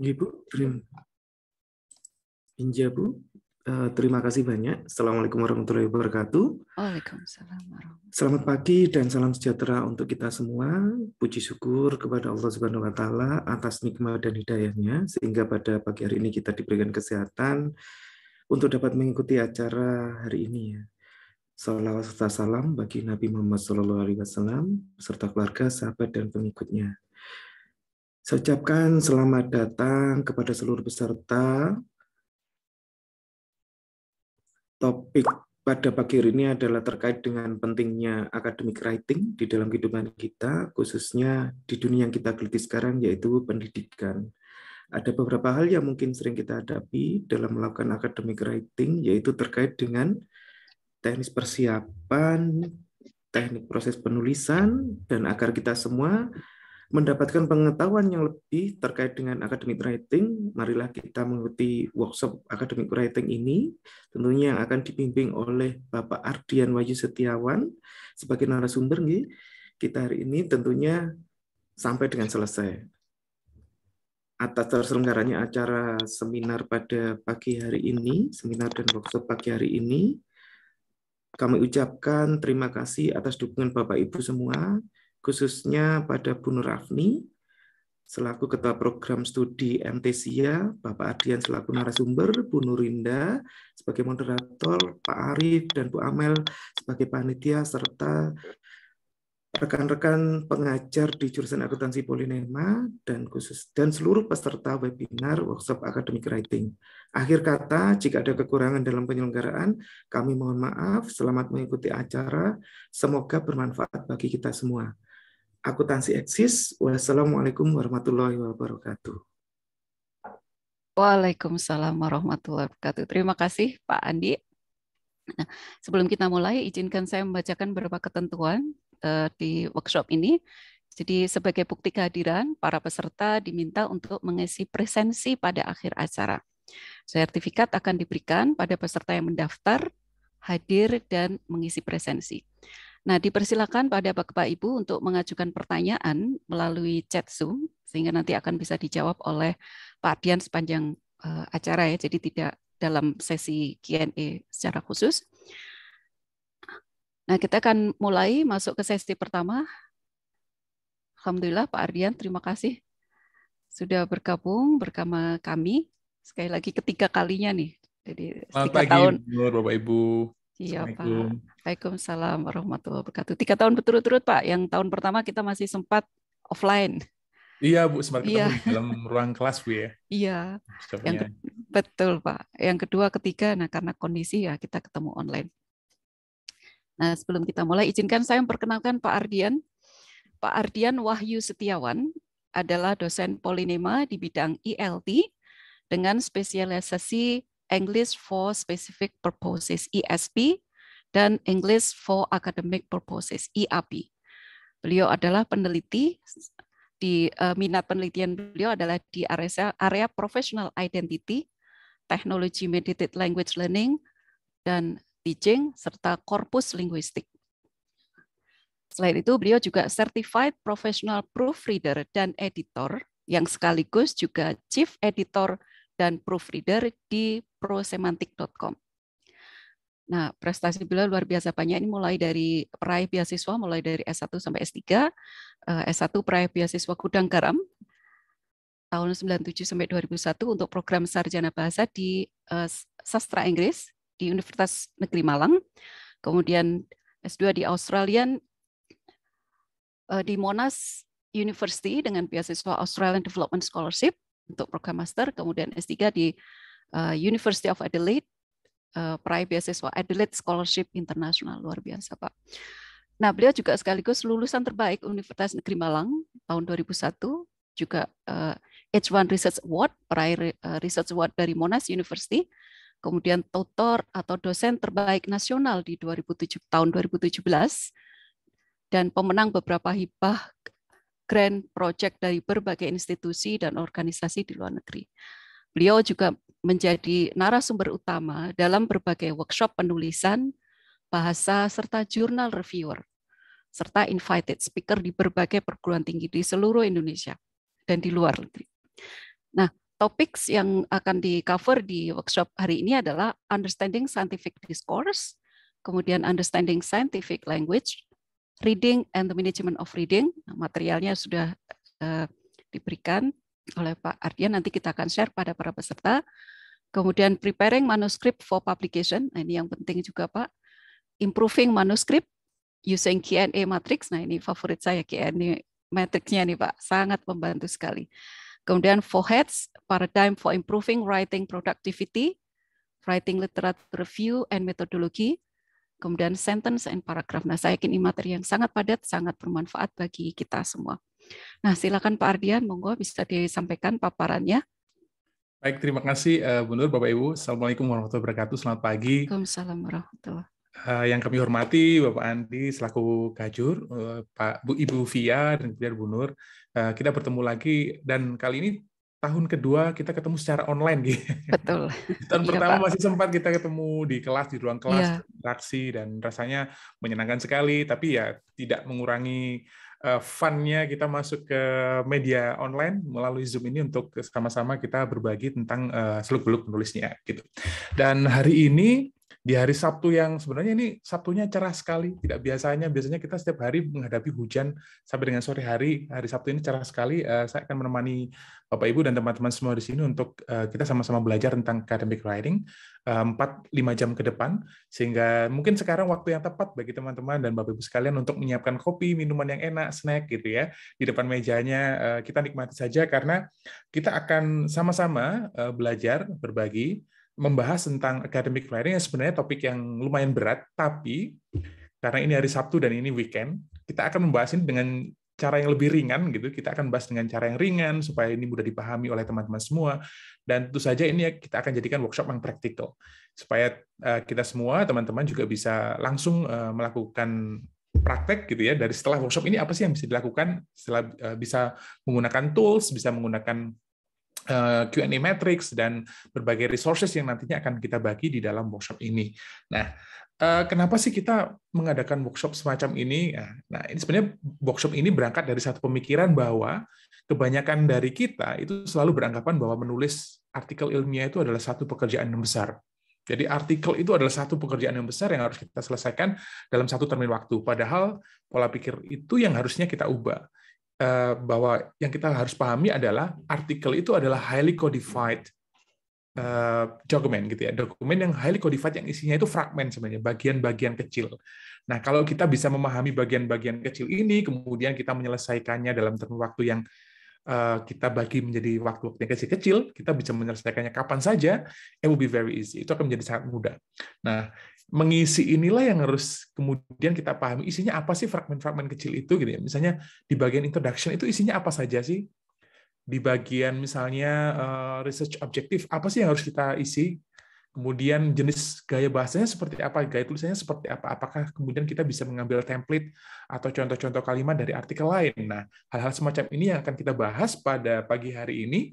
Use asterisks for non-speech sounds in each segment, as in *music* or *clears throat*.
Ibu, terima, Inja Bu, uh, terima kasih banyak. Assalamualaikum warahmatullahi wabarakatuh. Waalaikumsalam Selamat pagi dan salam sejahtera untuk kita semua. Puji syukur kepada Allah Subhanahu wa taala atas nikmat dan hidayahnya sehingga pada pagi hari ini kita diberikan kesehatan untuk dapat mengikuti acara hari ini ya. Salawat serta salam bagi Nabi Muhammad SAW alaihi serta keluarga, sahabat dan pengikutnya. Saya ucapkan selamat datang kepada seluruh peserta. Topik pada pagi hari ini adalah terkait dengan pentingnya academic writing di dalam kehidupan kita, khususnya di dunia yang kita geluti sekarang, yaitu pendidikan. Ada beberapa hal yang mungkin sering kita hadapi dalam melakukan academic writing, yaitu terkait dengan teknis persiapan, teknik proses penulisan, dan agar kita semua mendapatkan pengetahuan yang lebih terkait dengan academic writing, marilah kita mengikuti workshop academic writing ini, tentunya yang akan dipimpin oleh Bapak Ardian Wayu Setiawan sebagai narasumber nih. Kita hari ini tentunya sampai dengan selesai. Atas terselenggaranya acara seminar pada pagi hari ini, seminar dan workshop pagi hari ini, kami ucapkan terima kasih atas dukungan Bapak Ibu semua khususnya pada Bu Nurafni selaku Ketua Program Studi MTSIA, Bapak Adian selaku narasumber, Bu Nurinda sebagai moderator, Pak Arif dan Bu Amel sebagai panitia serta rekan-rekan pengajar di jurusan akuntansi Polinema dan khusus dan seluruh peserta webinar workshop academic writing. Akhir kata, jika ada kekurangan dalam penyelenggaraan, kami mohon maaf. Selamat mengikuti acara. Semoga bermanfaat bagi kita semua. Akuntansi Eksis. Wassalamualaikum warahmatullahi wabarakatuh. Waalaikumsalam warahmatullahi wabarakatuh. Terima kasih Pak Andi. Nah, sebelum kita mulai, izinkan saya membacakan beberapa ketentuan uh, di workshop ini. Jadi sebagai bukti kehadiran, para peserta diminta untuk mengisi presensi pada akhir acara. Sertifikat akan diberikan pada peserta yang mendaftar, hadir, dan mengisi presensi. Nah, dipersilakan pada Bapak Ibu untuk mengajukan pertanyaan melalui chat Zoom sehingga nanti akan bisa dijawab oleh Pak Dian sepanjang uh, acara ya. Jadi tidak dalam sesi Q&A secara khusus. Nah, kita akan mulai masuk ke sesi pertama. Alhamdulillah Pak Ardian, terima kasih sudah bergabung bersama kami. Sekali lagi ketiga kalinya nih. Jadi Selamat tiga pagi, tahun. Bapak Ibu. Iya Pak. Waalaikumsalam warahmatullahi wabarakatuh. Tiga tahun berturut-turut Pak. Yang tahun pertama kita masih sempat offline. Iya Bu, sempat iya. ketemu iya. di dalam ruang kelas Bu ya. Iya. Yang ke betul Pak. Yang kedua, ketiga, nah karena kondisi ya kita ketemu online. Nah sebelum kita mulai, izinkan saya memperkenalkan Pak Ardian. Pak Ardian Wahyu Setiawan adalah dosen polinema di bidang ILT dengan spesialisasi English for Specific Purposes ESP dan English for Academic Purposes EAP. Beliau adalah peneliti di uh, minat penelitian beliau adalah di area, area professional identity, technology mediated language learning dan teaching serta korpus linguistik. Selain itu, beliau juga certified professional proofreader dan editor yang sekaligus juga chief editor dan proofreader di prosemantik.com. Nah, prestasi beliau luar biasa banyak. Ini mulai dari peraih beasiswa, mulai dari S1 sampai S3. Eh, S1 peraih beasiswa Gudang Garam tahun 97 sampai 2001 untuk program sarjana bahasa di eh, sastra Inggris di Universitas Negeri Malang. Kemudian S2 di Australian eh, di Monash University dengan beasiswa Australian Development Scholarship untuk program master, kemudian S3 di eh, University of Adelaide, uh, peraih beasiswa Adelaide Scholarship International, luar biasa Pak. Nah, beliau juga sekaligus lulusan terbaik Universitas Negeri Malang tahun 2001, juga H1 eh, Research Award, peraih Research Award dari Monash University, kemudian tutor atau dosen terbaik nasional di 2007, tahun 2017, dan pemenang beberapa hibah grant project dari berbagai institusi dan organisasi di luar negeri. Beliau juga menjadi narasumber utama dalam berbagai workshop penulisan, bahasa, serta jurnal reviewer, serta invited speaker di berbagai perguruan tinggi di seluruh Indonesia dan di luar negeri. Nah, topik yang akan di-cover di workshop hari ini adalah understanding scientific discourse, kemudian understanding scientific language, Reading and the Management of Reading. Nah, materialnya sudah uh, diberikan oleh Pak Ardian, nanti kita akan share pada para peserta. Kemudian preparing manuscript for publication, nah, ini yang penting juga Pak. Improving manuscript using Q&A matrix, nah ini favorit saya Q&A matrixnya nih Pak, sangat membantu sekali. Kemudian for heads Paradigm for Improving Writing Productivity, Writing Literature Review and Methodology kemudian sentence and paragraph. Nah, saya yakin ini materi yang sangat padat, sangat bermanfaat bagi kita semua. Nah, silakan Pak Ardian, monggo bisa disampaikan paparannya. Baik, terima kasih eh, Bu Nur, Bapak Ibu. Assalamualaikum warahmatullahi wabarakatuh. Selamat pagi. Waalaikumsalam warahmatullahi eh, yang kami hormati Bapak Andi selaku Kajur, eh, Pak Bu Ibu Fia dan kemudian Bu Nur. Kita bertemu lagi dan kali ini tahun kedua kita ketemu secara online gitu. Betul. tahun iya, pertama Pak. masih sempat kita ketemu di kelas di ruang kelas, interaksi iya. dan rasanya menyenangkan sekali. Tapi ya tidak mengurangi uh, funnya kita masuk ke media online melalui Zoom ini untuk sama-sama kita berbagi tentang uh, eh, seluk beluk penulisnya gitu. Dan hari ini di hari Sabtu yang sebenarnya ini Sabtunya cerah sekali, tidak biasanya. Biasanya kita setiap hari menghadapi hujan sampai dengan sore hari. Hari Sabtu ini cerah sekali. Eh, saya akan menemani Bapak Ibu dan teman-teman semua di sini untuk eh, kita sama-sama belajar tentang academic writing 4-5 eh, jam ke depan, sehingga mungkin sekarang waktu yang tepat bagi teman-teman dan Bapak Ibu sekalian untuk menyiapkan kopi, minuman yang enak, snack gitu ya, di depan mejanya kita nikmati saja karena kita akan sama-sama belajar, berbagi, membahas tentang academic planning yang sebenarnya topik yang lumayan berat, tapi karena ini hari Sabtu dan ini weekend, kita akan membahas ini dengan cara yang lebih ringan gitu. Kita akan bahas dengan cara yang ringan supaya ini mudah dipahami oleh teman-teman semua. Dan tentu saja ini kita akan jadikan workshop yang praktikal supaya eh, kita semua teman-teman juga bisa langsung eh, melakukan praktek gitu ya dari setelah workshop ini apa sih yang bisa dilakukan setelah eh, bisa menggunakan tools, bisa menggunakan Eh, Q&A matrix dan berbagai resources yang nantinya akan kita bagi di dalam workshop ini. Nah, eh, kenapa sih kita mengadakan workshop semacam ini? Ya, nah, ini sebenarnya workshop ini berangkat dari satu pemikiran bahwa kebanyakan dari kita itu selalu beranggapan bahwa menulis artikel ilmiah itu adalah satu pekerjaan yang besar. Jadi artikel itu adalah satu pekerjaan yang besar yang harus kita selesaikan dalam satu termin waktu. Padahal pola pikir itu yang harusnya kita ubah. Eh, bahwa yang kita harus pahami adalah artikel itu adalah highly codified eh, dokumen gitu ya dokumen yang highly codified yang isinya itu fragmen sebenarnya bagian-bagian kecil. Nah kalau kita bisa memahami bagian-bagian kecil ini kemudian kita menyelesaikannya dalam waktu yang Eh, kita bagi menjadi waktu-waktu yang kecil-kecil, kita bisa menyelesaikannya kapan saja, it will be very easy. Itu akan menjadi sangat mudah. Nah, mengisi inilah yang harus kemudian kita pahami isinya apa sih fragmen-fragmen kecil itu gitu ya. Misalnya di bagian introduction itu isinya apa saja sih? Di bagian misalnya eh, research objective apa sih yang harus kita isi? kemudian jenis gaya bahasanya seperti apa, gaya tulisannya seperti apa, apakah kemudian kita bisa mengambil template atau contoh-contoh kalimat dari artikel lain. Nah, hal-hal semacam ini yang akan kita bahas pada pagi hari ini,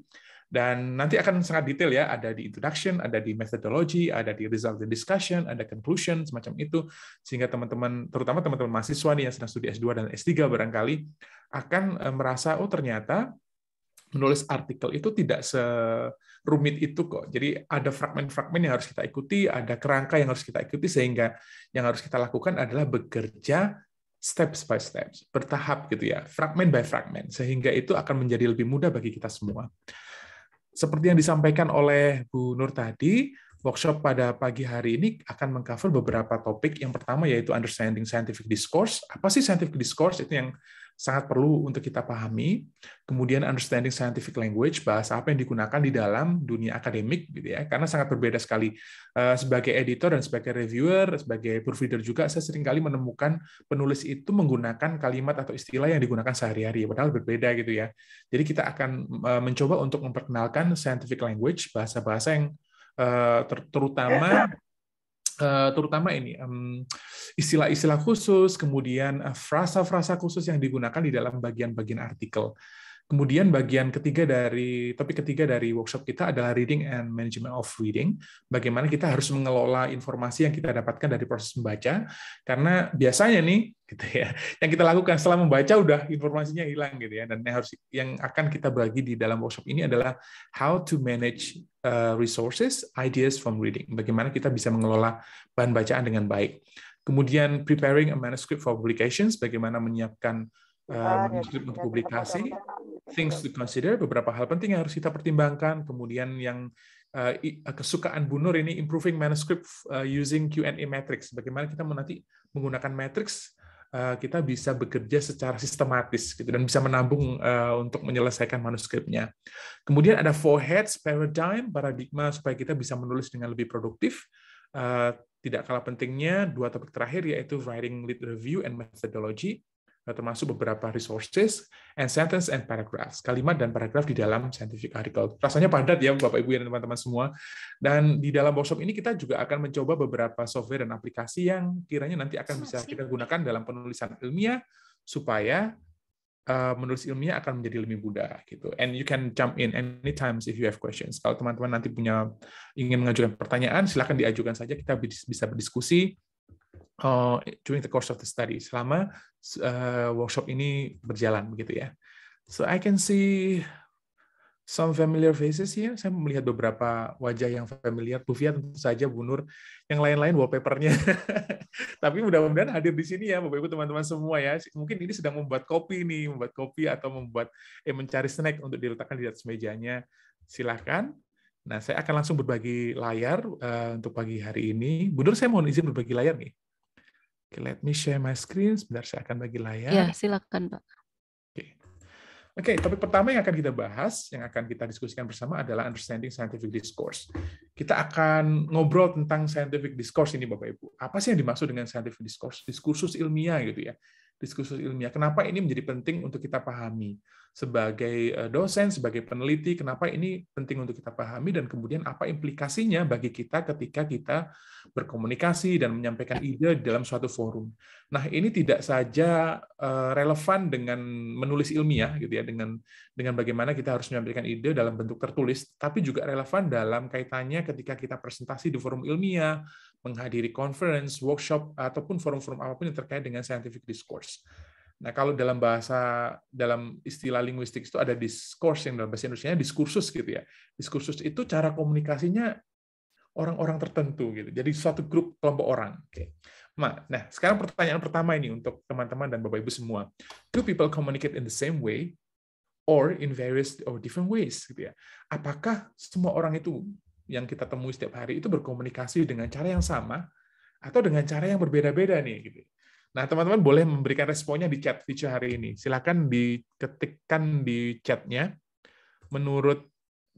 dan nanti akan sangat detail ya, ada di introduction, ada di methodology, ada di result dan discussion, ada conclusion, semacam itu, sehingga teman-teman, terutama teman-teman mahasiswa nih yang sedang studi S2 dan S3 barangkali, akan eh, merasa, oh ternyata menulis artikel itu tidak serumit itu kok. Jadi ada fragmen-fragmen yang harus kita ikuti, ada kerangka yang harus kita ikuti sehingga yang harus kita lakukan adalah bekerja step by step, bertahap gitu ya, fragmen by fragmen, sehingga itu akan menjadi lebih mudah bagi kita semua. Seperti yang disampaikan oleh Bu Nur tadi, workshop pada pagi hari ini akan mengcover beberapa topik. Yang pertama yaitu understanding scientific discourse. Apa sih scientific discourse? Itu yang sangat perlu untuk kita pahami. Kemudian understanding scientific language, bahasa apa yang digunakan di dalam dunia akademik gitu ya. Karena sangat berbeda sekali eh, sebagai editor dan sebagai reviewer, sebagai proofreader juga saya seringkali menemukan penulis itu menggunakan kalimat atau istilah yang digunakan sehari-hari padahal berbeda gitu ya. Jadi kita akan eh, mencoba untuk memperkenalkan scientific language, bahasa-bahasa yang eh, terutama ya, ya. Eh, terutama ini istilah-istilah khusus, kemudian eh, frasa-frasa khusus yang digunakan di dalam bagian-bagian artikel. Kemudian bagian ketiga dari topik ketiga dari workshop kita adalah reading and management of reading. Bagaimana kita harus mengelola informasi yang kita dapatkan dari proses membaca? Karena biasanya nih, *laughs* gitu ya, yang kita lakukan setelah membaca udah informasinya hilang gitu ya. Dan yang harus yang akan kita bagi di dalam workshop ini adalah how to manage eh, resources, ideas from reading. Bagaimana kita bisa mengelola bahan bacaan dengan baik. Kemudian preparing a manuscript for publications, bagaimana menyiapkan eh, ah, ya, manuskrip untuk ya, publikasi things to consider, beberapa hal penting yang harus kita pertimbangkan. Kemudian yang eh, eh, kesukaan Bu Nur ini improving manuscript eh, using Q&A matrix. Bagaimana kita nanti menggunakan matrix kita bisa bekerja secara sistematis gitu dan bisa menabung untuk menyelesaikan manuskripnya. Kemudian ada four heads paradigm paradigma supaya kita bisa menulis dengan lebih produktif. tidak kalah pentingnya dua topik terakhir yaitu writing lead review and methodology termasuk beberapa resources, and sentence and paragraphs, kalimat dan paragraf di dalam scientific article. Rasanya padat ya Bapak Ibu dan teman-teman semua. Dan di dalam workshop ini kita juga akan mencoba beberapa software dan aplikasi yang kiranya nanti akan bisa kita gunakan dalam penulisan ilmiah supaya uh, menulis ilmiah akan menjadi lebih mudah gitu. And you can jump in anytime if you have questions. Kalau teman-teman nanti punya ingin mengajukan pertanyaan, silahkan diajukan saja kita bisa berdiskusi uh, during the course of the study selama uh, workshop ini berjalan begitu ya. So I can see some familiar faces here. Saya melihat beberapa wajah yang familiar. Bu Fia tentu saja, Bu Nur, yang lain-lain wallpapernya. *laughs* Tapi mudah-mudahan hadir di sini ya, Bapak-Ibu, teman-teman semua ya. Mungkin ini sedang membuat kopi nih, membuat kopi atau membuat eh, mencari snack untuk diletakkan di atas mejanya. Silahkan. Nah, saya akan langsung berbagi layar uh, untuk pagi hari ini. Bu Nur, saya mohon izin berbagi layar nih. Oke, okay, let me share my screen. Sebentar saya akan bagi layar. Ya, silakan Pak. Oke, okay. okay, topik pertama yang akan kita bahas, yang akan kita diskusikan bersama adalah understanding scientific discourse. Kita akan ngobrol tentang scientific discourse ini, Bapak Ibu. Apa sih yang dimaksud dengan scientific discourse? Diskursus ilmiah gitu ya diskursus ilmiah. Kenapa ini menjadi penting untuk kita pahami? Sebagai eh, dosen, sebagai peneliti, kenapa ini penting untuk kita pahami dan kemudian apa implikasinya bagi kita ketika kita berkomunikasi dan menyampaikan ide dalam suatu forum. Nah, ini tidak saja eh, relevan dengan menulis ilmiah gitu ya, dengan dengan bagaimana kita harus menyampaikan ide dalam bentuk tertulis, tapi juga relevan dalam kaitannya ketika kita presentasi di forum ilmiah, menghadiri conference, workshop, ataupun forum-forum apapun yang terkait dengan scientific discourse. Nah, kalau dalam bahasa dalam istilah linguistik itu ada discourse yang dalam bahasa Indonesia diskursus gitu ya. Diskursus itu cara komunikasinya orang-orang tertentu gitu. Jadi suatu grup kelompok orang. Oke. Okay. Nah, sekarang pertanyaan pertama ini untuk teman-teman dan Bapak Ibu semua. Do people communicate in the same way or in various or different ways gitu ya. Apakah semua orang itu yang kita temui setiap hari itu berkomunikasi dengan cara yang sama atau dengan cara yang berbeda-beda nih gitu. Nah, teman-teman boleh memberikan responnya di chat feature hari ini. Silakan diketikkan di chatnya menurut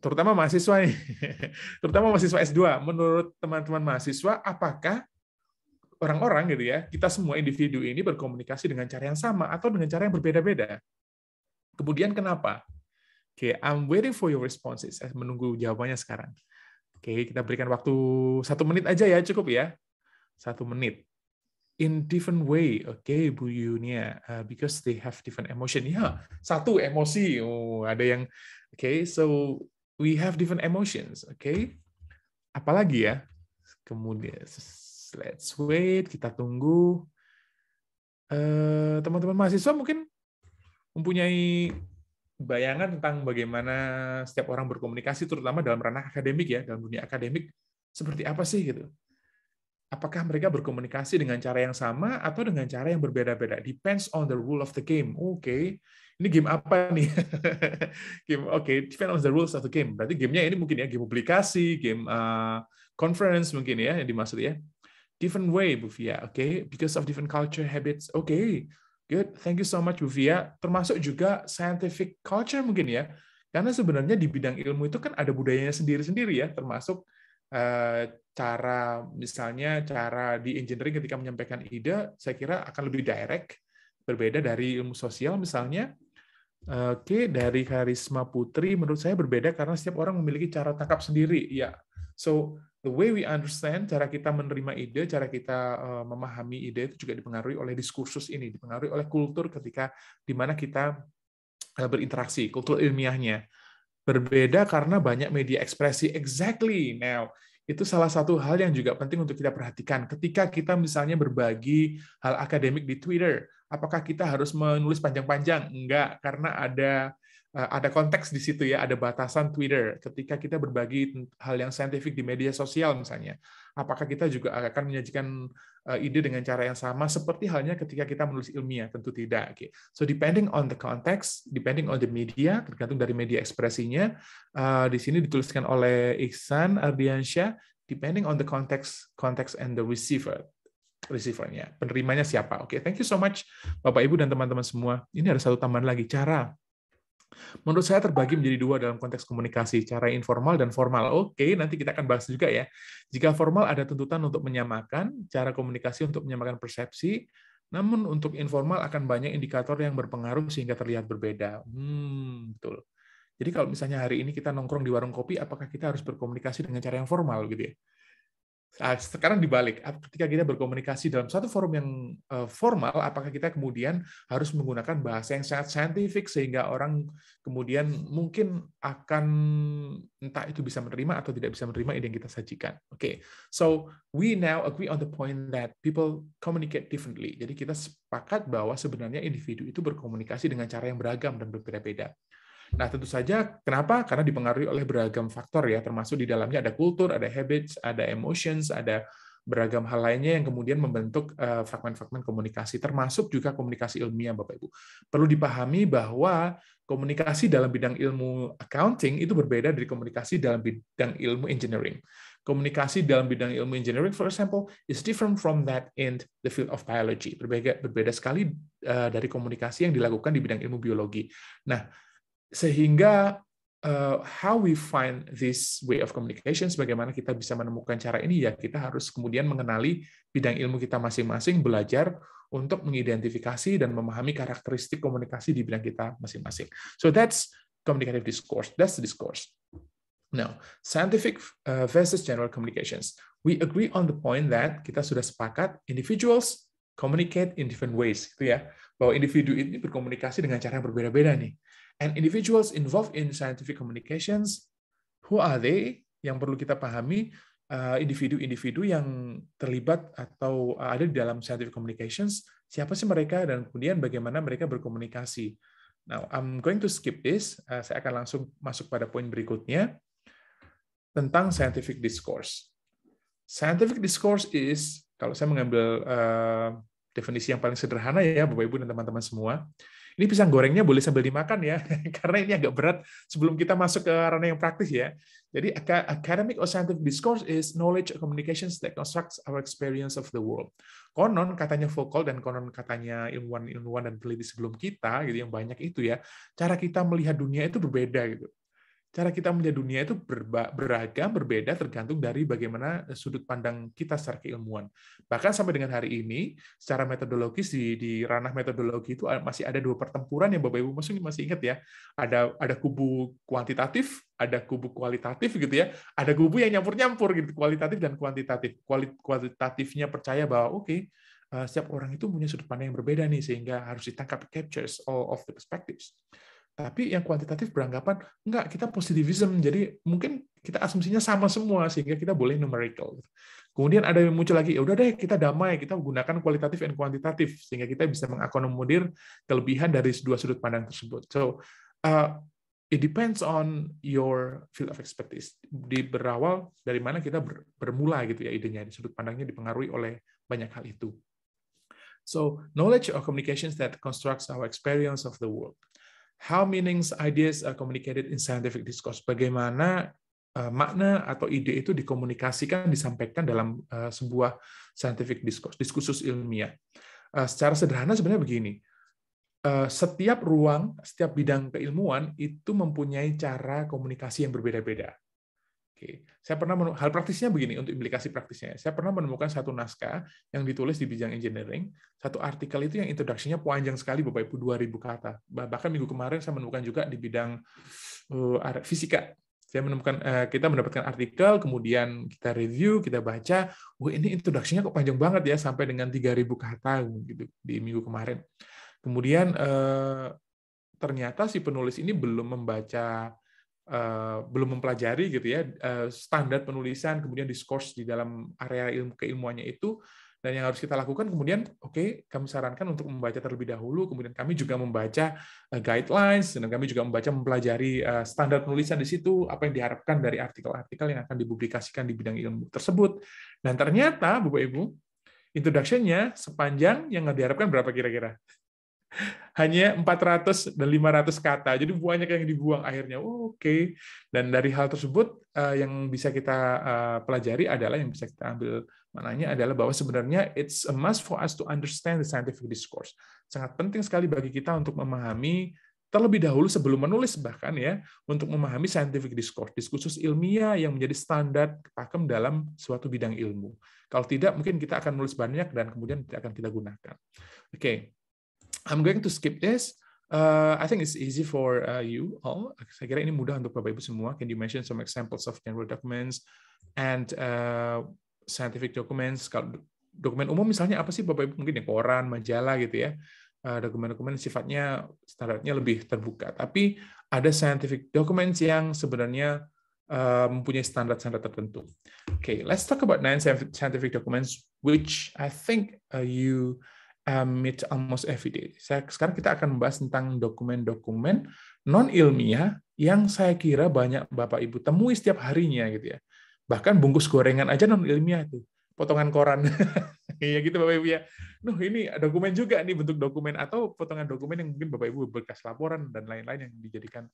terutama mahasiswa nih, *laughs* terutama mahasiswa S2, menurut teman-teman mahasiswa, apakah orang-orang gitu ya, kita semua individu ini berkomunikasi dengan cara yang sama atau dengan cara yang berbeda-beda? Kemudian kenapa? Oke, okay, I'm waiting for your responses. Saya eh, menunggu jawabannya sekarang. Oke, kita berikan waktu satu menit aja ya, cukup ya. Satu menit. In different way, oke okay, Bu Yunia, uh, because they have different emotion. Ya, yeah, satu emosi. Oh, ada yang, oke, okay, so we have different emotions, oke. Okay? Apalagi ya, kemudian let's wait, kita tunggu. Uh, teman-teman uh, teman -teman mahasiswa mungkin mempunyai bayangan tentang bagaimana setiap orang berkomunikasi, terutama dalam ranah akademik ya, dalam dunia akademik, seperti apa sih gitu. Apakah mereka berkomunikasi dengan cara yang sama atau dengan cara yang berbeda-beda? Depends on the rule of the game. Oke, okay. ini game apa nih? *laughs* game oke, okay. depends on the rules of the game. Berarti gamenya ini mungkin ya game publikasi, game uh, conference mungkin ya yang dimaksud ya. Different way, Bu Fia. Oke, okay. because of different culture habits. Oke, okay. Good, thank you so much Bu Via. Termasuk juga scientific culture mungkin ya. Karena sebenarnya di bidang ilmu itu kan ada budayanya sendiri-sendiri ya, termasuk eh, cara misalnya cara di engineering ketika menyampaikan ide, saya kira akan lebih direct, berbeda dari ilmu sosial misalnya. Eh, oke, dari Karisma Putri menurut saya berbeda karena setiap orang memiliki cara tangkap sendiri. Ya, so the way we understand, cara kita menerima ide, cara kita eh, memahami ide itu juga dipengaruhi oleh diskursus ini, dipengaruhi oleh kultur ketika di mana kita eh, berinteraksi, kultur ilmiahnya. Berbeda karena banyak media ekspresi. Exactly. Now, itu salah satu hal yang juga penting untuk kita perhatikan. Ketika kita misalnya berbagi hal akademik di Twitter, apakah kita harus menulis panjang-panjang? Enggak, karena ada Eh, ada konteks di situ ya, ada batasan Twitter ketika kita berbagi hal yang saintifik di media sosial misalnya. Apakah kita juga akan menyajikan eh, ide dengan cara yang sama seperti halnya ketika kita menulis ilmiah? Tentu tidak. Okay. So depending on the context, depending on the media, tergantung dari media ekspresinya. Eh, di sini dituliskan oleh Iksan Ardiansyah, depending on the context, context and the receiver receivernya, penerimanya siapa. Oke, okay, thank you so much Bapak Ibu dan teman-teman semua. Ini ada satu tambahan lagi cara Menurut saya terbagi menjadi dua dalam konteks komunikasi, cara informal dan formal. Oke, nanti kita akan bahas juga ya. Jika formal ada tuntutan untuk menyamakan, cara komunikasi untuk menyamakan persepsi, namun untuk informal akan banyak indikator yang berpengaruh sehingga terlihat berbeda. Hmm, betul. Jadi kalau misalnya hari ini kita nongkrong di warung kopi, apakah kita harus berkomunikasi dengan cara yang formal gitu ya? Ah, sekarang dibalik, ketika kita berkomunikasi dalam satu forum yang eh, formal, apakah kita kemudian harus menggunakan bahasa yang sangat saintifik sehingga orang kemudian mungkin akan entah itu bisa menerima atau tidak bisa menerima ide yang kita sajikan. Oke, okay. so we now agree on the point that people communicate differently. Jadi kita sepakat bahwa sebenarnya individu itu berkomunikasi dengan cara yang beragam dan berbeda-beda. Nah, tentu saja kenapa? Karena dipengaruhi oleh beragam faktor ya, termasuk di dalamnya ada kultur, ada habits, ada emotions, ada beragam hal lainnya yang kemudian membentuk eh, fragmen-fragmen komunikasi, termasuk juga komunikasi ilmiah, Bapak Ibu. Perlu dipahami bahwa komunikasi dalam bidang ilmu accounting itu berbeda dari komunikasi dalam bidang ilmu engineering. Komunikasi dalam bidang ilmu engineering, for example, is different from that in the field of biology. Berbeda, berbeda sekali eh, dari komunikasi yang dilakukan di bidang ilmu biologi. Nah, sehingga uh, how we find this way of communication, bagaimana kita bisa menemukan cara ini, ya kita harus kemudian mengenali bidang ilmu kita masing-masing, belajar untuk mengidentifikasi dan memahami karakteristik komunikasi di bidang kita masing-masing. So that's communicative discourse. That's the discourse. Now, scientific eh, versus general communications. We agree on the point that kita sudah sepakat individuals communicate in different ways, gitu ya. Bahwa individu ini berkomunikasi dengan cara yang berbeda-beda nih And individuals involved in scientific communications, who are they? Yang perlu kita pahami, uh, individu-individu yang terlibat atau uh, ada di dalam scientific communications, siapa sih mereka dan kemudian bagaimana mereka berkomunikasi. Now, I'm going to skip this. Uh, saya akan langsung masuk pada poin berikutnya tentang scientific discourse. Scientific discourse is, kalau saya mengambil uh, definisi yang paling sederhana ya, Bapak Ibu dan teman-teman semua, ini pisang gorengnya boleh sambil dimakan ya, *laughs* karena ini agak berat sebelum kita masuk ke ranah yang praktis ya. Jadi academic or scientific discourse is knowledge or communications that constructs our experience of the world. Konon katanya vokal dan konon katanya ilmuwan-ilmuwan dan peneliti sebelum kita gitu yang banyak itu ya, cara kita melihat dunia itu berbeda gitu cara kita melihat dunia itu beragam, berbeda, tergantung dari bagaimana eh, sudut pandang kita secara keilmuan. Bahkan sampai dengan hari ini, secara metodologis di, di ranah metodologi itu eh, masih ada dua pertempuran yang Bapak-Ibu masih, masih ingat ya. Ada ada kubu kuantitatif, ada kubu kualitatif gitu ya. Ada kubu yang nyampur-nyampur gitu, kualitatif dan kuantitatif. Kualit, kualitatifnya percaya bahwa oke, okay, eh, setiap orang itu punya sudut pandang yang berbeda nih, sehingga harus ditangkap captures all of the perspectives. Tapi yang kuantitatif beranggapan, enggak, kita positivism. Jadi mungkin kita asumsinya sama semua, sehingga kita boleh numerical. Kemudian ada yang muncul lagi, ya udah deh kita damai, kita gunakan kualitatif dan kuantitatif, sehingga kita bisa mengakomodir kelebihan dari dua sudut pandang tersebut. So, uh, it depends on your field of expertise. Di berawal dari mana kita bermula gitu ya idenya, sudut pandangnya dipengaruhi oleh banyak hal itu. So knowledge or communications that constructs our experience of the world how meanings, ideas are communicated in scientific discourse. Bagaimana eh, makna atau ide itu dikomunikasikan, disampaikan dalam eh, sebuah scientific discourse, diskursus ilmiah. Eh, secara sederhana sebenarnya begini, setiap ruang, setiap bidang keilmuan itu mempunyai cara komunikasi yang berbeda-beda. Oke, saya pernah hal praktisnya begini untuk implikasi praktisnya. Saya pernah menemukan satu naskah yang ditulis di bidang engineering, satu artikel itu yang introduksinya panjang sekali Bapak Ibu 2000 kata. Bahkan minggu kemarin saya menemukan juga di bidang eh, fisika. Saya menemukan eh, kita mendapatkan artikel, kemudian kita review, kita baca, wah oh, ini introduksinya kok panjang banget ya sampai dengan 3000 kata gitu di minggu kemarin. Kemudian eh, ternyata si penulis ini belum membaca Eh, belum mempelajari gitu ya eh, standar penulisan kemudian diskurs di dalam area ilmu keilmuannya itu dan yang harus kita lakukan kemudian oke okay, kami sarankan untuk membaca terlebih dahulu kemudian kami juga membaca eh, guidelines dan kami juga membaca mempelajari standar penulisan di situ apa yang diharapkan dari artikel-artikel yang akan dipublikasikan di bidang ilmu tersebut dan ternyata Bapak Ibu introduction sepanjang yang diharapkan berapa kira-kira hanya 400 dan 500 kata. Jadi banyak yang dibuang akhirnya. Oh, Oke. Okay. Dan dari hal tersebut eh, yang bisa kita eh, pelajari adalah yang bisa kita ambil maknanya adalah bahwa sebenarnya it's a must for us to understand the scientific discourse. Sangat penting sekali bagi kita untuk memahami terlebih dahulu sebelum menulis bahkan ya untuk memahami scientific discourse, diskursus ilmiah yang menjadi standar pakem dalam suatu bidang ilmu. Kalau tidak mungkin kita akan menulis banyak dan kemudian tidak akan kita gunakan. Oke. Okay. I'm going to skip this. Uh, I think it's easy for uh, you all. Saya kira ini mudah untuk Bapak Ibu semua. Can you mention some examples of general documents and uh, scientific documents? Kalau dokumen umum misalnya apa sih Bapak Ibu mungkin ya koran, majalah gitu ya. Uh, dokumen-dokumen uh, sifatnya standarnya lebih terbuka. Tapi ada scientific documents yang sebenarnya uh, mempunyai standar-standar tertentu. Oke, okay, let's talk about nine scientific documents which I think uh, you um, it's almost everyday. Saya, sekarang kita akan membahas tentang dokumen-dokumen non ilmiah yang saya kira banyak bapak ibu temui setiap harinya gitu ya. Bahkan bungkus gorengan aja non ilmiah itu, potongan koran. *laughs* Iya gitu bapak ibu ya. Nuh ini dokumen juga nih bentuk dokumen atau potongan dokumen yang mungkin bapak ibu berkas laporan dan lain-lain yang dijadikan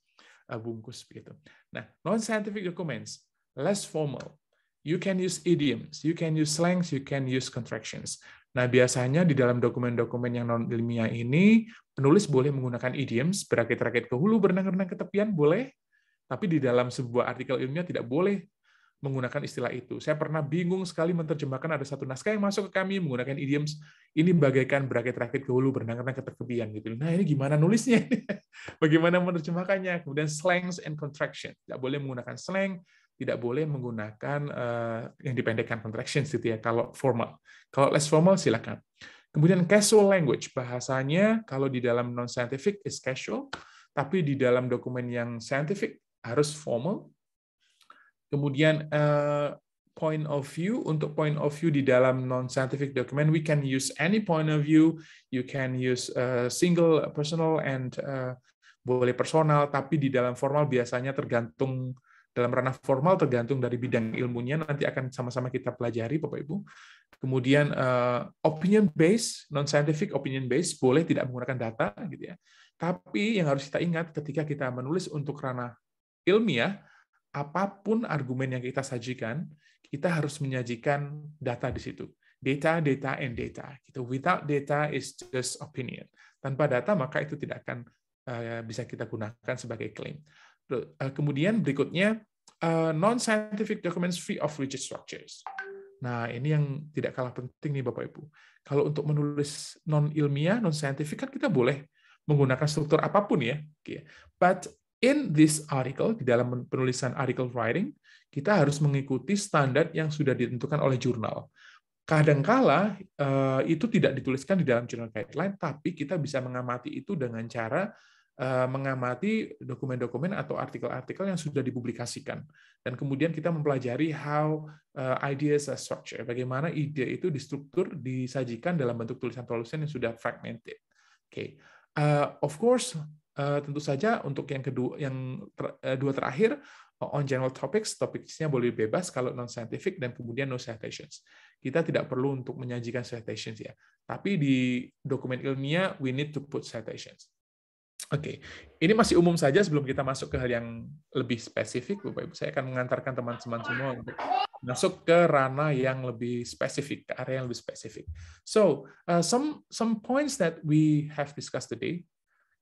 uh, bungkus begitu. Nah non scientific documents less formal. You can use idioms, you can use slangs, you can use contractions. Nah, biasanya di dalam dokumen-dokumen yang non-ilmiah ini, penulis boleh menggunakan idioms, berakit-rakit ke hulu, berenang-renang ke tepian, boleh. Tapi di dalam sebuah artikel ilmiah tidak boleh menggunakan istilah itu. Saya pernah bingung sekali menerjemahkan ada satu naskah yang masuk ke kami menggunakan idioms ini bagaikan berakit-rakit ke hulu, berenang-renang ke tepian gitu. Nah, ini gimana nulisnya? *laughs* Bagaimana menerjemahkannya? Kemudian slangs and contraction. Tidak boleh menggunakan slang, tidak boleh menggunakan uh, yang dipendekkan contraction gitu ya kalau formal. Kalau less formal silakan. Kemudian casual language bahasanya kalau di dalam non scientific is casual, tapi di dalam dokumen yang scientific harus formal. Kemudian uh, point of view untuk point of view di dalam non scientific document we can use any point of view you can use uh, single personal and uh, boleh personal tapi di dalam formal biasanya tergantung dalam ranah formal tergantung dari bidang ilmunya nanti akan sama-sama kita pelajari Bapak Ibu. Kemudian eh, opinion based, non scientific opinion based boleh tidak menggunakan data gitu ya. Tapi yang harus kita ingat ketika kita menulis untuk ranah ilmiah, apapun argumen yang kita sajikan, kita harus menyajikan data di situ. Data, data, and data. Gitu. Without data is just opinion. Tanpa data maka itu tidak akan eh, bisa kita gunakan sebagai klaim. Eh, kemudian berikutnya Eh, non-scientific documents free of rigid structures. Nah, ini yang tidak kalah penting nih Bapak Ibu. Kalau untuk menulis non-ilmiah, non-scientific kan kita boleh menggunakan struktur apapun ya. But in this article, di dalam penulisan article writing, kita harus mengikuti standar yang sudah ditentukan oleh jurnal. Kadang-kala eh, itu tidak dituliskan di dalam jurnal guideline, tapi kita bisa mengamati itu dengan cara Eh, mengamati dokumen-dokumen atau artikel-artikel yang sudah dipublikasikan dan kemudian kita mempelajari how eh, ideas are structured bagaimana ide itu distruktur disajikan dalam bentuk tulisan-tulisan yang sudah fragmented oke okay. uh, eh, of course uh, tentu saja untuk yang kedua yang ter, uh, dua terakhir on general topics, topiknya boleh bebas kalau non-scientific dan kemudian no citations. Kita tidak perlu untuk menyajikan citations ya. Tapi di dokumen ilmiah, we need to put citations. Oke, okay. ini masih umum saja sebelum kita masuk ke hal yang lebih spesifik, Bapak Ibu. Saya akan mengantarkan teman-teman semua untuk masuk ke ranah yang lebih spesifik, ke area yang lebih spesifik. So, uh, some some points that we have discussed today.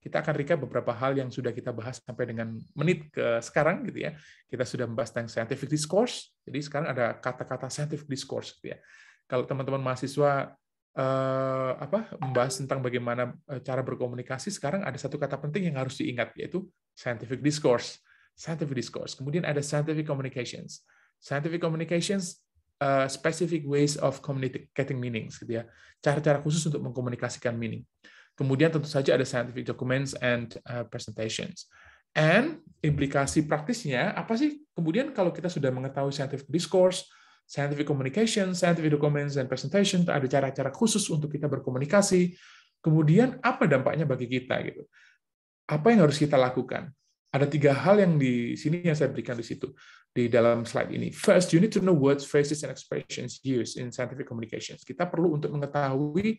Kita akan recap beberapa hal yang sudah kita bahas sampai dengan menit ke sekarang, gitu ya. Kita sudah membahas tentang scientific discourse. Jadi sekarang ada kata-kata scientific discourse, gitu ya. Kalau teman-teman mahasiswa uh, apa membahas tentang bagaimana eh, cara berkomunikasi sekarang ada satu kata penting yang harus diingat yaitu scientific discourse scientific discourse kemudian ada scientific communications scientific communications uh, specific ways of communicating meanings gitu ya cara-cara khusus untuk mengkomunikasikan meaning kemudian tentu saja ada scientific documents and uh, presentations and implikasi praktisnya apa sih kemudian kalau kita sudah mengetahui scientific discourse scientific communication, scientific documents and presentation, ada cara-cara khusus untuk kita berkomunikasi. Kemudian apa dampaknya bagi kita gitu? Apa yang harus kita lakukan? Ada tiga hal yang di sini yang saya berikan di situ di dalam slide ini. First, you need to know words, phrases, and expressions used in scientific communications. Kita perlu untuk mengetahui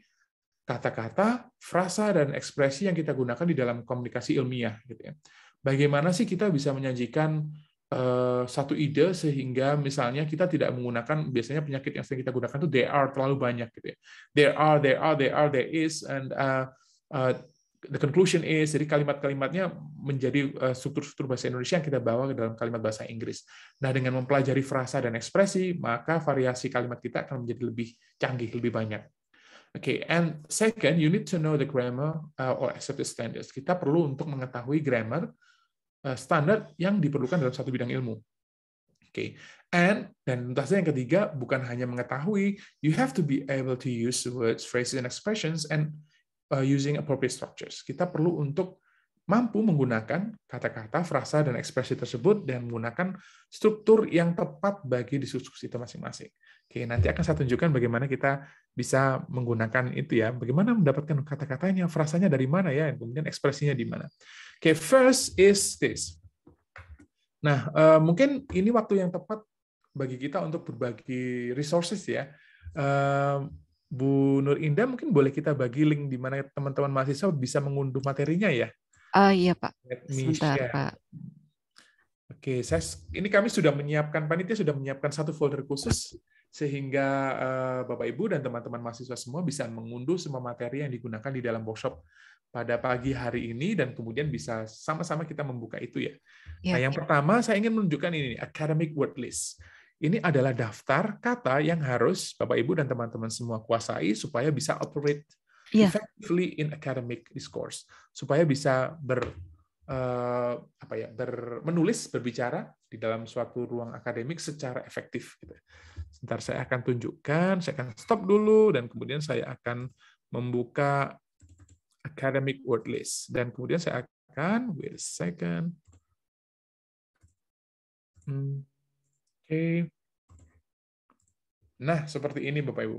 kata-kata, frasa, dan ekspresi yang kita gunakan di dalam komunikasi ilmiah. Gitu ya. Bagaimana sih kita bisa menyajikan Eh, satu ide sehingga misalnya kita tidak menggunakan biasanya penyakit yang sering kita gunakan itu there are terlalu banyak gitu ya. There are, there are, there are, there is and uh, uh, the conclusion is jadi kalimat-kalimatnya menjadi uh, struktur-struktur bahasa Indonesia yang kita bawa ke dalam kalimat bahasa Inggris. Nah, dengan mempelajari frasa dan ekspresi, maka variasi kalimat kita akan menjadi lebih canggih, lebih banyak. Oke, okay, and second, you need to know the grammar uh, or accepted standards. Kita perlu untuk mengetahui grammar Eh, standar yang diperlukan dalam satu bidang ilmu. Oke. Okay. And dan tugasnya yang ketiga bukan hanya mengetahui, you have to be able to use words, phrases, and expressions and eh, using appropriate structures. Kita perlu untuk mampu menggunakan kata-kata, frasa, dan ekspresi tersebut dan menggunakan struktur yang tepat bagi diskusi itu masing-masing. Oke, nanti akan saya tunjukkan bagaimana kita bisa menggunakan itu ya, bagaimana mendapatkan kata-katanya, frasanya dari mana ya, dan kemudian ekspresinya di mana. Oke, okay, first is this. Nah, eh, mungkin ini waktu yang tepat bagi kita untuk berbagi resources ya. Eh, Bu Nur Indah mungkin boleh kita bagi link di mana teman-teman mahasiswa bisa mengunduh materinya ya. Oh uh, iya Pak. Let Sebentar share. Pak. Oke, saya ini kami sudah menyiapkan panitia sudah menyiapkan satu folder khusus sehingga uh, Bapak Ibu dan teman-teman mahasiswa semua bisa mengunduh semua materi yang digunakan di dalam workshop pada pagi hari ini dan kemudian bisa sama-sama kita membuka itu ya. ya nah, yang ya. pertama saya ingin menunjukkan ini academic word list. Ini adalah daftar kata yang harus Bapak Ibu dan teman-teman semua kuasai supaya bisa operate ya. effectively in academic discourse, supaya bisa ber uh, apa ya, ber, menulis, berbicara di dalam suatu ruang akademik secara efektif gitu. Sebentar saya akan tunjukkan, saya akan stop dulu dan kemudian saya akan membuka academic word list. Dan kemudian saya akan, wait a second. Oke. Okay. Nah, seperti ini Bapak-Ibu.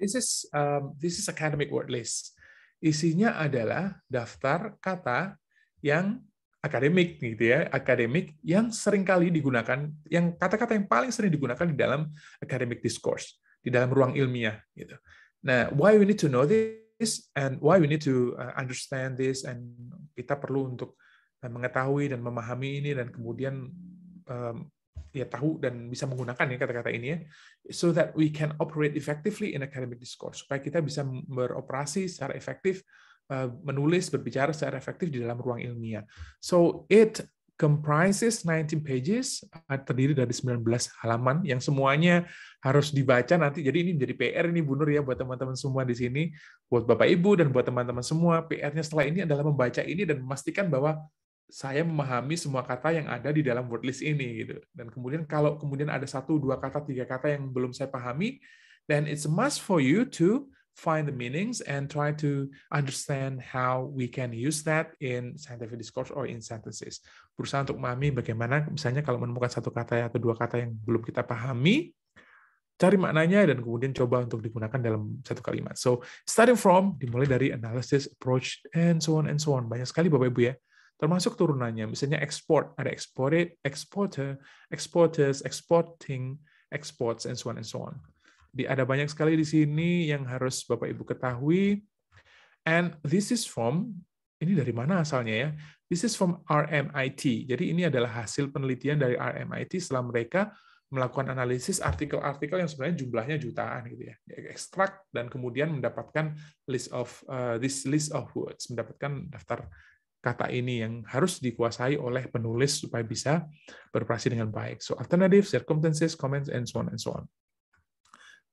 This is, um, this is academic word list. Isinya adalah daftar kata yang akademik gitu ya, akademik yang sering kali digunakan, yang kata-kata yang paling sering digunakan di dalam academic discourse, di dalam ruang ilmiah gitu. Nah, why we need to know this this and why we need to uh, understand this and kita perlu untuk uh, mengetahui dan memahami ini dan kemudian um, ya tahu dan bisa menggunakan ya kata-kata ini ya so that we can operate effectively in academic discourse supaya kita bisa beroperasi secara efektif uh, menulis berbicara secara efektif di dalam ruang ilmiah so it comprises 19 pages, eh, terdiri dari 19 halaman yang semuanya harus dibaca nanti. Jadi ini menjadi PR ini Bu Nur ya buat teman-teman semua di sini, buat Bapak Ibu dan buat teman-teman semua. PR-nya setelah ini adalah membaca ini dan memastikan bahwa saya memahami semua kata yang ada di dalam word list ini gitu. Dan kemudian kalau kemudian ada satu, dua kata, tiga kata yang belum saya pahami, then it's a must for you to find the meanings and try to understand how we can use that in scientific discourse or in sentences. Berusaha untuk memahami bagaimana misalnya kalau menemukan satu kata atau dua kata yang belum kita pahami, cari maknanya dan kemudian coba untuk digunakan dalam satu kalimat. So, starting from dimulai dari analysis, approach, and so on and so on. Banyak sekali Bapak Ibu ya. Termasuk turunannya, misalnya export, ada exported, exporter, exporters, exporting, exports, and so on and so on ada banyak sekali di sini yang harus Bapak Ibu ketahui. And this is from, ini dari mana asalnya ya? This is from RMIT. Jadi ini adalah hasil penelitian dari RMIT setelah mereka melakukan analisis artikel-artikel yang sebenarnya jumlahnya jutaan gitu ya, ekstrak dan kemudian mendapatkan list of uh, this list of words, mendapatkan daftar kata ini yang harus dikuasai oleh penulis supaya bisa beroperasi dengan baik. So alternative, circumstances, comments, and so on and so on.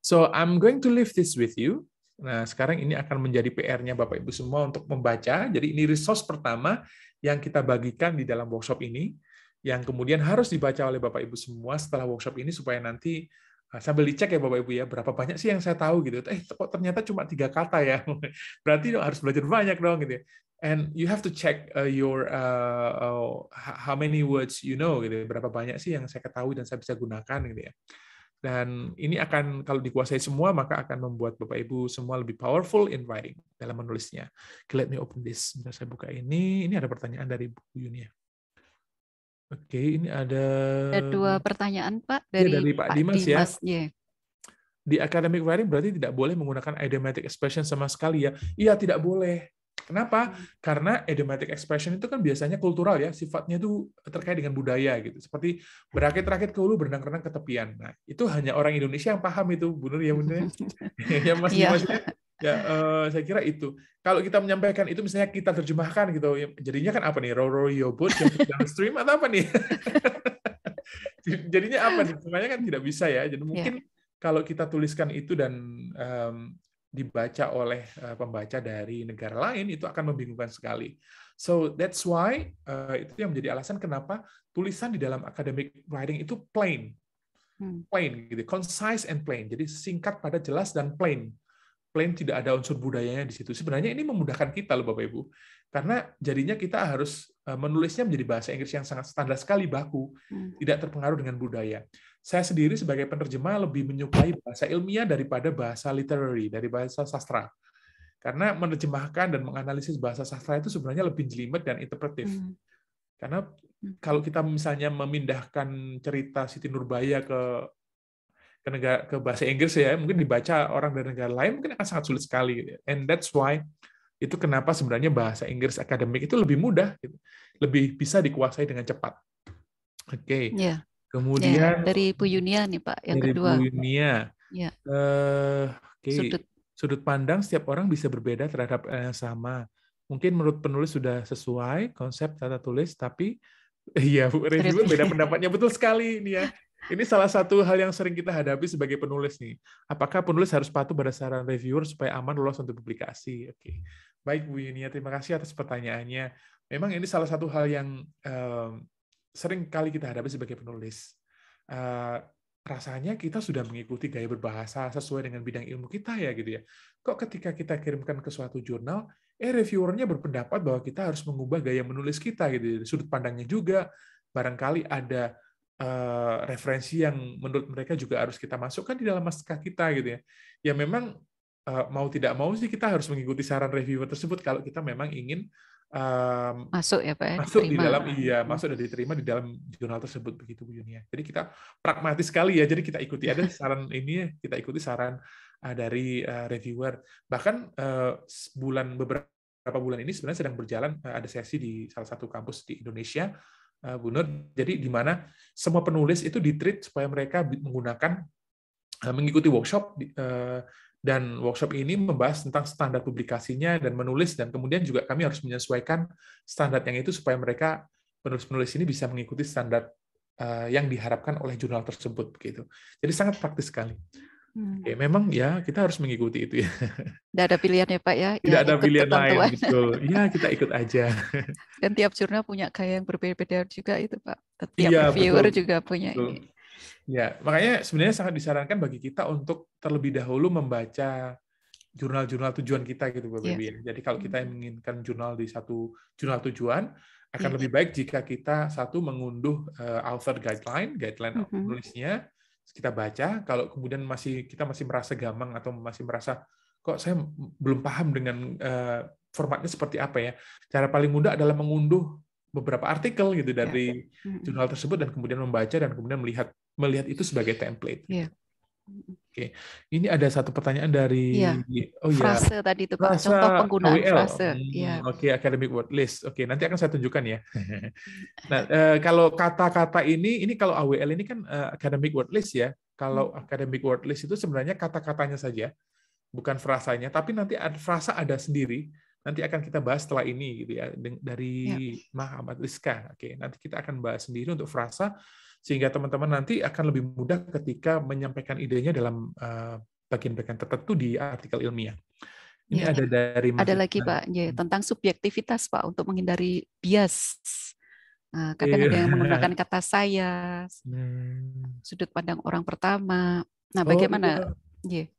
So I'm going to leave this with you. Nah, sekarang ini akan menjadi PR-nya Bapak Ibu semua untuk membaca. Jadi ini resource pertama yang kita bagikan di dalam workshop ini yang kemudian harus dibaca oleh Bapak Ibu semua setelah workshop ini supaya nanti ah, sambil dicek ya Bapak Ibu ya berapa banyak sih yang saya tahu gitu. Eh kok ternyata cuma tiga kata ya. *laughs* Berarti harus belajar banyak dong gitu. Ya. And you have to check uh, your uh, uh, how many words you know gitu. Ya. Berapa banyak sih yang saya ketahui dan saya bisa gunakan gitu ya. Dan ini akan kalau dikuasai semua maka akan membuat Bapak Ibu semua lebih powerful in writing dalam menulisnya. Okay, let me open this. Bentar saya buka ini. Ini ada pertanyaan dari Bu Yunia. Oke, okay, ini ada... ada dua pertanyaan Pak iya, dari, ya, dari Pak, Pak Dimas, ya. Dimas ya. Yeah di academic writing berarti tidak boleh menggunakan idiomatic expression sama sekali ya. Iya, tidak boleh. Kenapa? Hmm. Karena idiomatic expression itu kan biasanya kultural ya, sifatnya itu terkait dengan budaya gitu. Seperti berakit-rakit ke hulu, berenang-renang ke tepian. Nah, itu hanya orang Indonesia yang paham itu, benar ya benar. Ya? *laughs* ya Mas, yeah. mas ya uh, saya kira itu. Kalau kita menyampaikan itu misalnya kita terjemahkan gitu, ya, jadinya kan apa nih? Row row your boat yang stream atau apa nih? *laughs* jadinya apa nih? Sebenarnya kan tidak bisa ya. Jadi iya. mungkin yeah. kalau kita tuliskan itu dan um, dibaca oleh eh, pembaca dari negara lain itu akan membingungkan sekali. So that's why uh, itu yang menjadi alasan kenapa tulisan di dalam academic writing itu plain, hmm. plain gitu, concise and plain. Jadi singkat pada jelas dan plain. Plain tidak ada unsur budayanya di situ. Sebenarnya ini memudahkan kita loh Bapak Ibu. Karena jadinya kita harus eh, menulisnya menjadi bahasa Inggris yang sangat standar sekali baku, hmm. tidak terpengaruh dengan budaya saya sendiri sebagai penerjemah lebih menyukai bahasa ilmiah daripada bahasa literary, dari bahasa sastra. Karena menerjemahkan dan menganalisis bahasa sastra itu sebenarnya lebih jelimet dan interpretif. Hmm. Karena hmm. kalau kita misalnya memindahkan cerita Siti Nurbaya ke ke negara ke bahasa Inggris ya, mungkin dibaca orang dari negara lain mungkin akan sangat sulit sekali. Gitu ya. And that's why itu kenapa sebenarnya bahasa Inggris akademik itu lebih mudah, gitu. lebih bisa dikuasai dengan cepat. Oke. Okay. Ya. Yeah. Kemudian ya, dari Bu Yunia nih Pak yang dari kedua. Bu Yunia. Ya. Uh, eh, okay. sudut. sudut pandang setiap orang bisa berbeda terhadap eh, yang sama. Mungkin menurut penulis sudah sesuai konsep tata tulis, tapi *laughs* iya Bu Reni beda pendapatnya betul sekali ini ya. Ini salah satu hal yang sering kita hadapi sebagai penulis nih. Apakah penulis harus patuh pada saran reviewer supaya aman lolos untuk publikasi? Oke. Okay. Baik Bu Yunia, terima kasih atas pertanyaannya. Memang ini salah satu hal yang eh, sering kali kita hadapi sebagai penulis. Uh, rasanya kita sudah mengikuti gaya berbahasa sesuai dengan bidang ilmu kita ya gitu ya. Kok ketika kita kirimkan ke suatu jurnal, eh reviewernya berpendapat bahwa kita harus mengubah gaya menulis kita gitu, ya. sudut pandangnya juga barangkali ada uh, referensi yang menurut mereka juga harus kita masukkan di dalam naskah kita gitu ya. Ya memang uh, mau tidak mau sih kita harus mengikuti saran reviewer tersebut kalau kita memang ingin um, masuk ya Pak. Ya, masuk diterima. di dalam iya, hmm. masuk dan diterima di dalam jurnal tersebut begitu Bu Yunia. Jadi kita pragmatis sekali ya. Jadi kita ikuti ada saran ini ya, kita ikuti saran uh, dari uh, reviewer. Bahkan uh, bulan beberapa bulan ini sebenarnya sedang berjalan uh, ada sesi di salah satu kampus di Indonesia uh, Bu Nur. Jadi di mana semua penulis itu ditreat supaya mereka menggunakan mengikuti workshop dan workshop ini membahas tentang standar publikasinya dan menulis dan kemudian juga kami harus menyesuaikan standar yang itu supaya mereka penulis-penulis ini bisa mengikuti standar eh, yang diharapkan oleh jurnal tersebut begitu. Jadi sangat praktis sekali. Hmm. Ya, memang ya kita harus mengikuti itu ya. *laughs* Tidak ada pilihan ya Pak ya. Tidak ya, ada pilihan lain betul. Ya kita ikut aja. Dan *laughs* tiap jurnal punya kayak yang berbeda-beda juga itu Pak. Tiap ya, reviewer betul. juga punya betul. ini Ya, makanya sebenarnya sangat disarankan bagi kita untuk terlebih dahulu membaca jurnal-jurnal tujuan kita gitu, Bapak yeah. Iya. Ya. Jadi kalau kita hmm. menginginkan jurnal di satu jurnal tujuan, akan yeah. lebih baik jika kita satu mengunduh uh, eh, author guideline, guideline mm -hmm. penulisnya, kita baca. Kalau kemudian masih kita masih merasa gamang atau masih merasa kok saya belum paham dengan uh, formatnya seperti apa ya. Cara paling mudah adalah mengunduh beberapa artikel gitu dari ya. jurnal tersebut dan kemudian membaca dan kemudian melihat melihat itu sebagai template. Ya. Oke, ini ada satu pertanyaan dari ya. oh iya. frase ya. tadi itu Pak. Frasa contoh penggunaan OEL. frase. Hmm, ya. Oke, okay, academic word list. Oke, okay, nanti akan saya tunjukkan ya. *laughs* nah, eh, kalau kata-kata ini, ini kalau AWL ini kan eh, academic word list ya. Kalau hmm. academic word list itu sebenarnya kata-katanya saja, bukan frasanya. Tapi nanti ada, frasa ada sendiri nanti akan kita bahas setelah ini gitu ya dari ya. Muhammad Rizka. Oke, nanti kita akan bahas sendiri untuk frasa sehingga teman-teman nanti akan lebih mudah ketika menyampaikan idenya dalam bagian-bagian eh, tertentu di artikel ilmiah. Ini ya. ada dari Ada lagi Pak, ya, hmm. tentang subjektivitas Pak untuk menghindari bias. Nah, kadang yeah. ada yang iya. menggunakan kata saya, hmm. sudut pandang orang pertama. Nah, oh, bagaimana? Oh, yeah.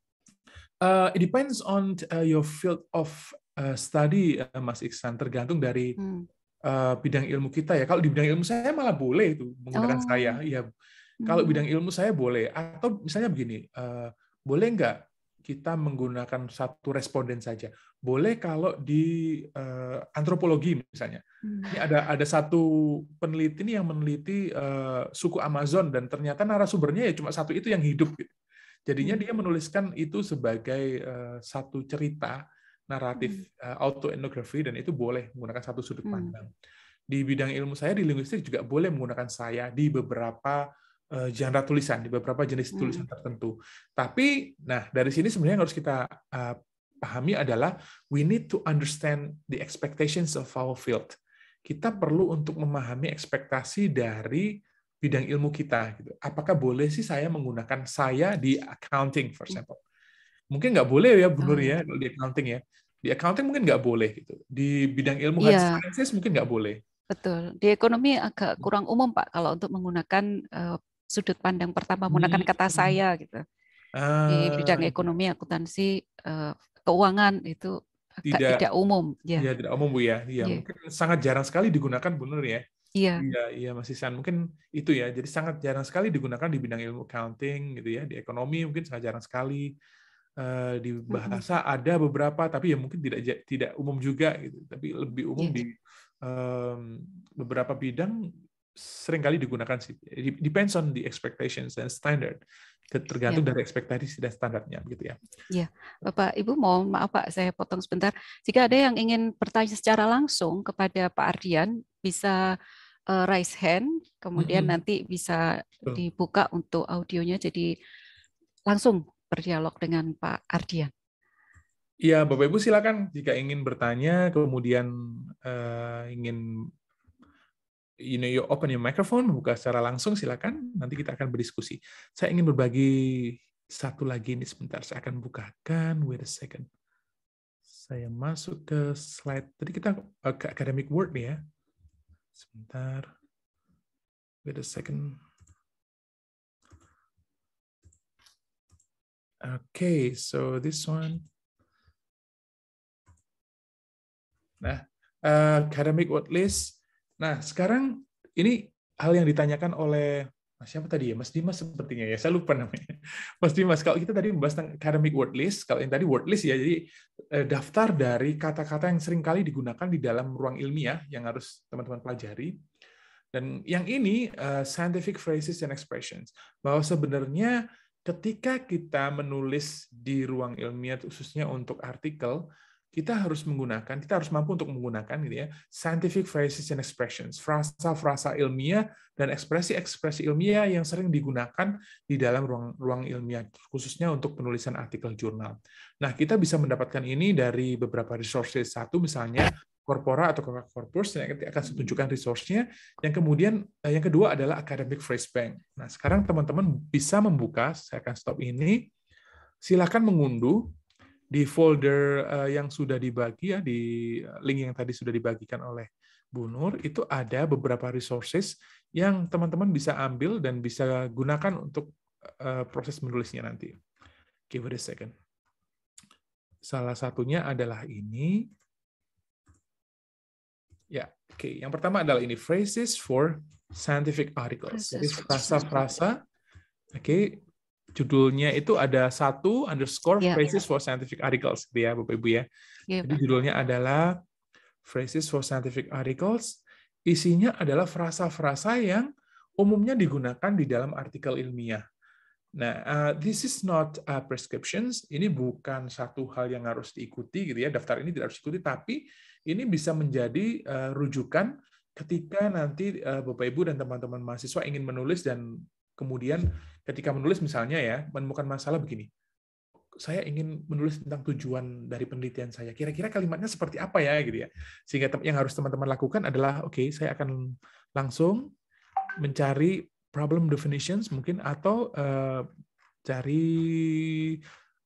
Uh, it depends on uh, your field of Eh, Studi uh, eh, Mas Iksan, tergantung dari hmm. uh, bidang ilmu kita ya. Kalau di bidang ilmu saya malah boleh itu menggunakan oh. saya. Ya, hmm. kalau bidang ilmu saya boleh. Atau misalnya begini, uh, boleh nggak kita menggunakan satu responden saja. Boleh kalau di uh, antropologi misalnya. Hmm. Ini ada ada satu peneliti nih yang meneliti uh, suku Amazon dan ternyata narasumbernya ya cuma satu itu yang hidup. Gitu. Jadinya hmm. dia menuliskan itu sebagai uh, satu cerita naratif hmm. Eh, autoethnography dan itu boleh menggunakan satu sudut hmm. pandang. Hmm. Di bidang ilmu saya di linguistik juga boleh menggunakan saya di beberapa uh, genre tulisan, di beberapa jenis hmm. tulisan tertentu. Tapi nah dari sini sebenarnya yang harus kita uh, pahami adalah we need to understand the expectations of our field. Kita hmm. perlu untuk memahami ekspektasi dari bidang ilmu kita gitu. Apakah boleh sih saya menggunakan saya di accounting for example? mungkin nggak boleh ya benar ah. ya kalau di accounting ya di accounting mungkin nggak boleh gitu di bidang ilmu ya. hard mungkin nggak boleh betul di ekonomi agak hmm. kurang umum Pak kalau untuk menggunakan uh, sudut pandang pertama hmm. menggunakan kata hmm. saya gitu uh, di ah. bidang ekonomi akuntansi uh, keuangan itu agak tidak, tidak umum ya. ya tidak umum Bu ya ya, ya. mungkin sangat jarang sekali digunakan benar ya Iya. Iya, iya Mas Isan. Mungkin itu ya. Jadi sangat jarang sekali digunakan di bidang ilmu accounting gitu ya, di ekonomi mungkin sangat jarang sekali. Eh, di bahasa mm-hmm. ada beberapa tapi ya mungkin tidak tidak umum juga gitu tapi lebih umum yeah. di um, beberapa bidang seringkali digunakan sih depends on the expectations and standard iya. tergantung yeah. dari ekspektasi dan standarnya gitu ya. Iya, Bapak Ibu mau maaf Pak saya potong sebentar. Jika ada yang ingin bertanya secara langsung kepada Pak Ardian bisa uh, raise hand kemudian mm -hmm. nanti bisa dibuka untuk audionya jadi langsung berdialog dengan Pak Ardian. Iya, Bapak Ibu silakan jika ingin bertanya, kemudian uh, ingin you know you open your microphone, buka secara langsung silakan. Nanti kita akan berdiskusi. Saya ingin berbagi satu lagi ini sebentar. Saya akan bukakan. Wait a second. Saya masuk ke slide. Tadi kita eh, ke academic word ya. Sebentar. Wait a second. Okay, so this one. Nah, uh, academic word list. Nah, sekarang ini hal yang ditanyakan oleh Mas siapa tadi ya? Mas Dimas sepertinya ya. Saya lupa namanya. *laughs* Mas Dimas, kalau kita tadi membahas tentang academic word list, kalau yang tadi word list ya, jadi eh, daftar dari kata-kata yang seringkali digunakan di dalam ruang ilmiah yang harus teman-teman pelajari. Dan yang ini uh, scientific phrases and expressions, bahwa sebenarnya ketika kita menulis di ruang ilmiah khususnya untuk artikel, kita harus menggunakan, kita harus mampu untuk menggunakan gitu ya, scientific phrases and expressions, frasa-frasa ilmiah dan ekspresi-ekspresi ilmiah yang sering digunakan di dalam ruang, ruang ilmiah, khususnya untuk penulisan artikel jurnal. Nah, kita bisa mendapatkan ini dari beberapa resources. Satu misalnya, korpora atau korpus yang akan hmm. tunjukkan resource-nya. Yang kemudian eh, yang kedua adalah academic phrase bank. Nah, sekarang teman-teman bisa membuka, saya akan stop ini. Silakan mengunduh di folder eh, yang sudah dibagi ya di eh, link yang tadi sudah dibagikan oleh Bu Nur itu ada beberapa resources yang teman-teman bisa ambil dan bisa gunakan untuk proses menulisnya nanti. Give it a second. Salah satunya adalah ini Oke, okay. yang pertama adalah ini phrases for scientific articles. Jadi frasa-frasa. Oke, okay. judulnya itu ada satu underscore yeah, ya. phrases for scientific articles, gitu ya, Bapak Ibu ya. Yeah, Jadi judulnya adalah phrases for scientific articles. Isinya adalah frasa-frasa yang umumnya digunakan di dalam artikel ilmiah. Nah, uh, this is not a prescriptions. Ini bukan satu hal yang harus diikuti, gitu ya. Daftar ini tidak harus diikuti, tapi ini bisa menjadi uh, rujukan ketika nanti uh, Bapak Ibu dan teman-teman mahasiswa ingin menulis dan kemudian ketika menulis misalnya ya menemukan masalah begini saya ingin menulis tentang tujuan dari penelitian saya. Kira-kira kalimatnya seperti apa ya gitu ya. Sehingga yang harus teman-teman lakukan adalah oke, okay, saya akan langsung mencari problem definitions mungkin atau uh, cari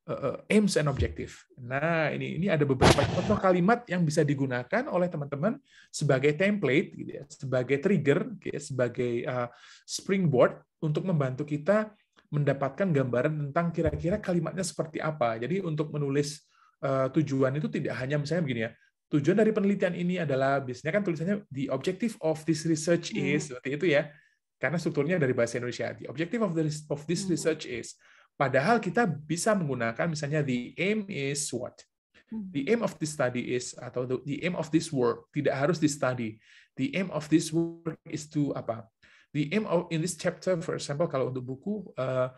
uh, aims and objective. Nah, ini ini ada beberapa contoh kalimat yang bisa digunakan oleh teman-teman sebagai template, gitu ya, sebagai trigger, gitu ya, sebagai uh, springboard untuk membantu kita mendapatkan gambaran tentang kira-kira kalimatnya seperti apa. Jadi untuk menulis uh, tujuan itu tidak hanya misalnya begini ya. Tujuan dari penelitian ini adalah biasanya kan tulisannya the objective of this research hmm. is seperti itu ya. Karena strukturnya dari bahasa Indonesia. The objective of this of this hmm. research is. Padahal kita bisa menggunakan misalnya the aim is what? Hmm. The aim of this study is atau the aim of this work tidak harus di study. The aim of this work is to apa? The aim of in this chapter, for example, kalau untuk buku uh,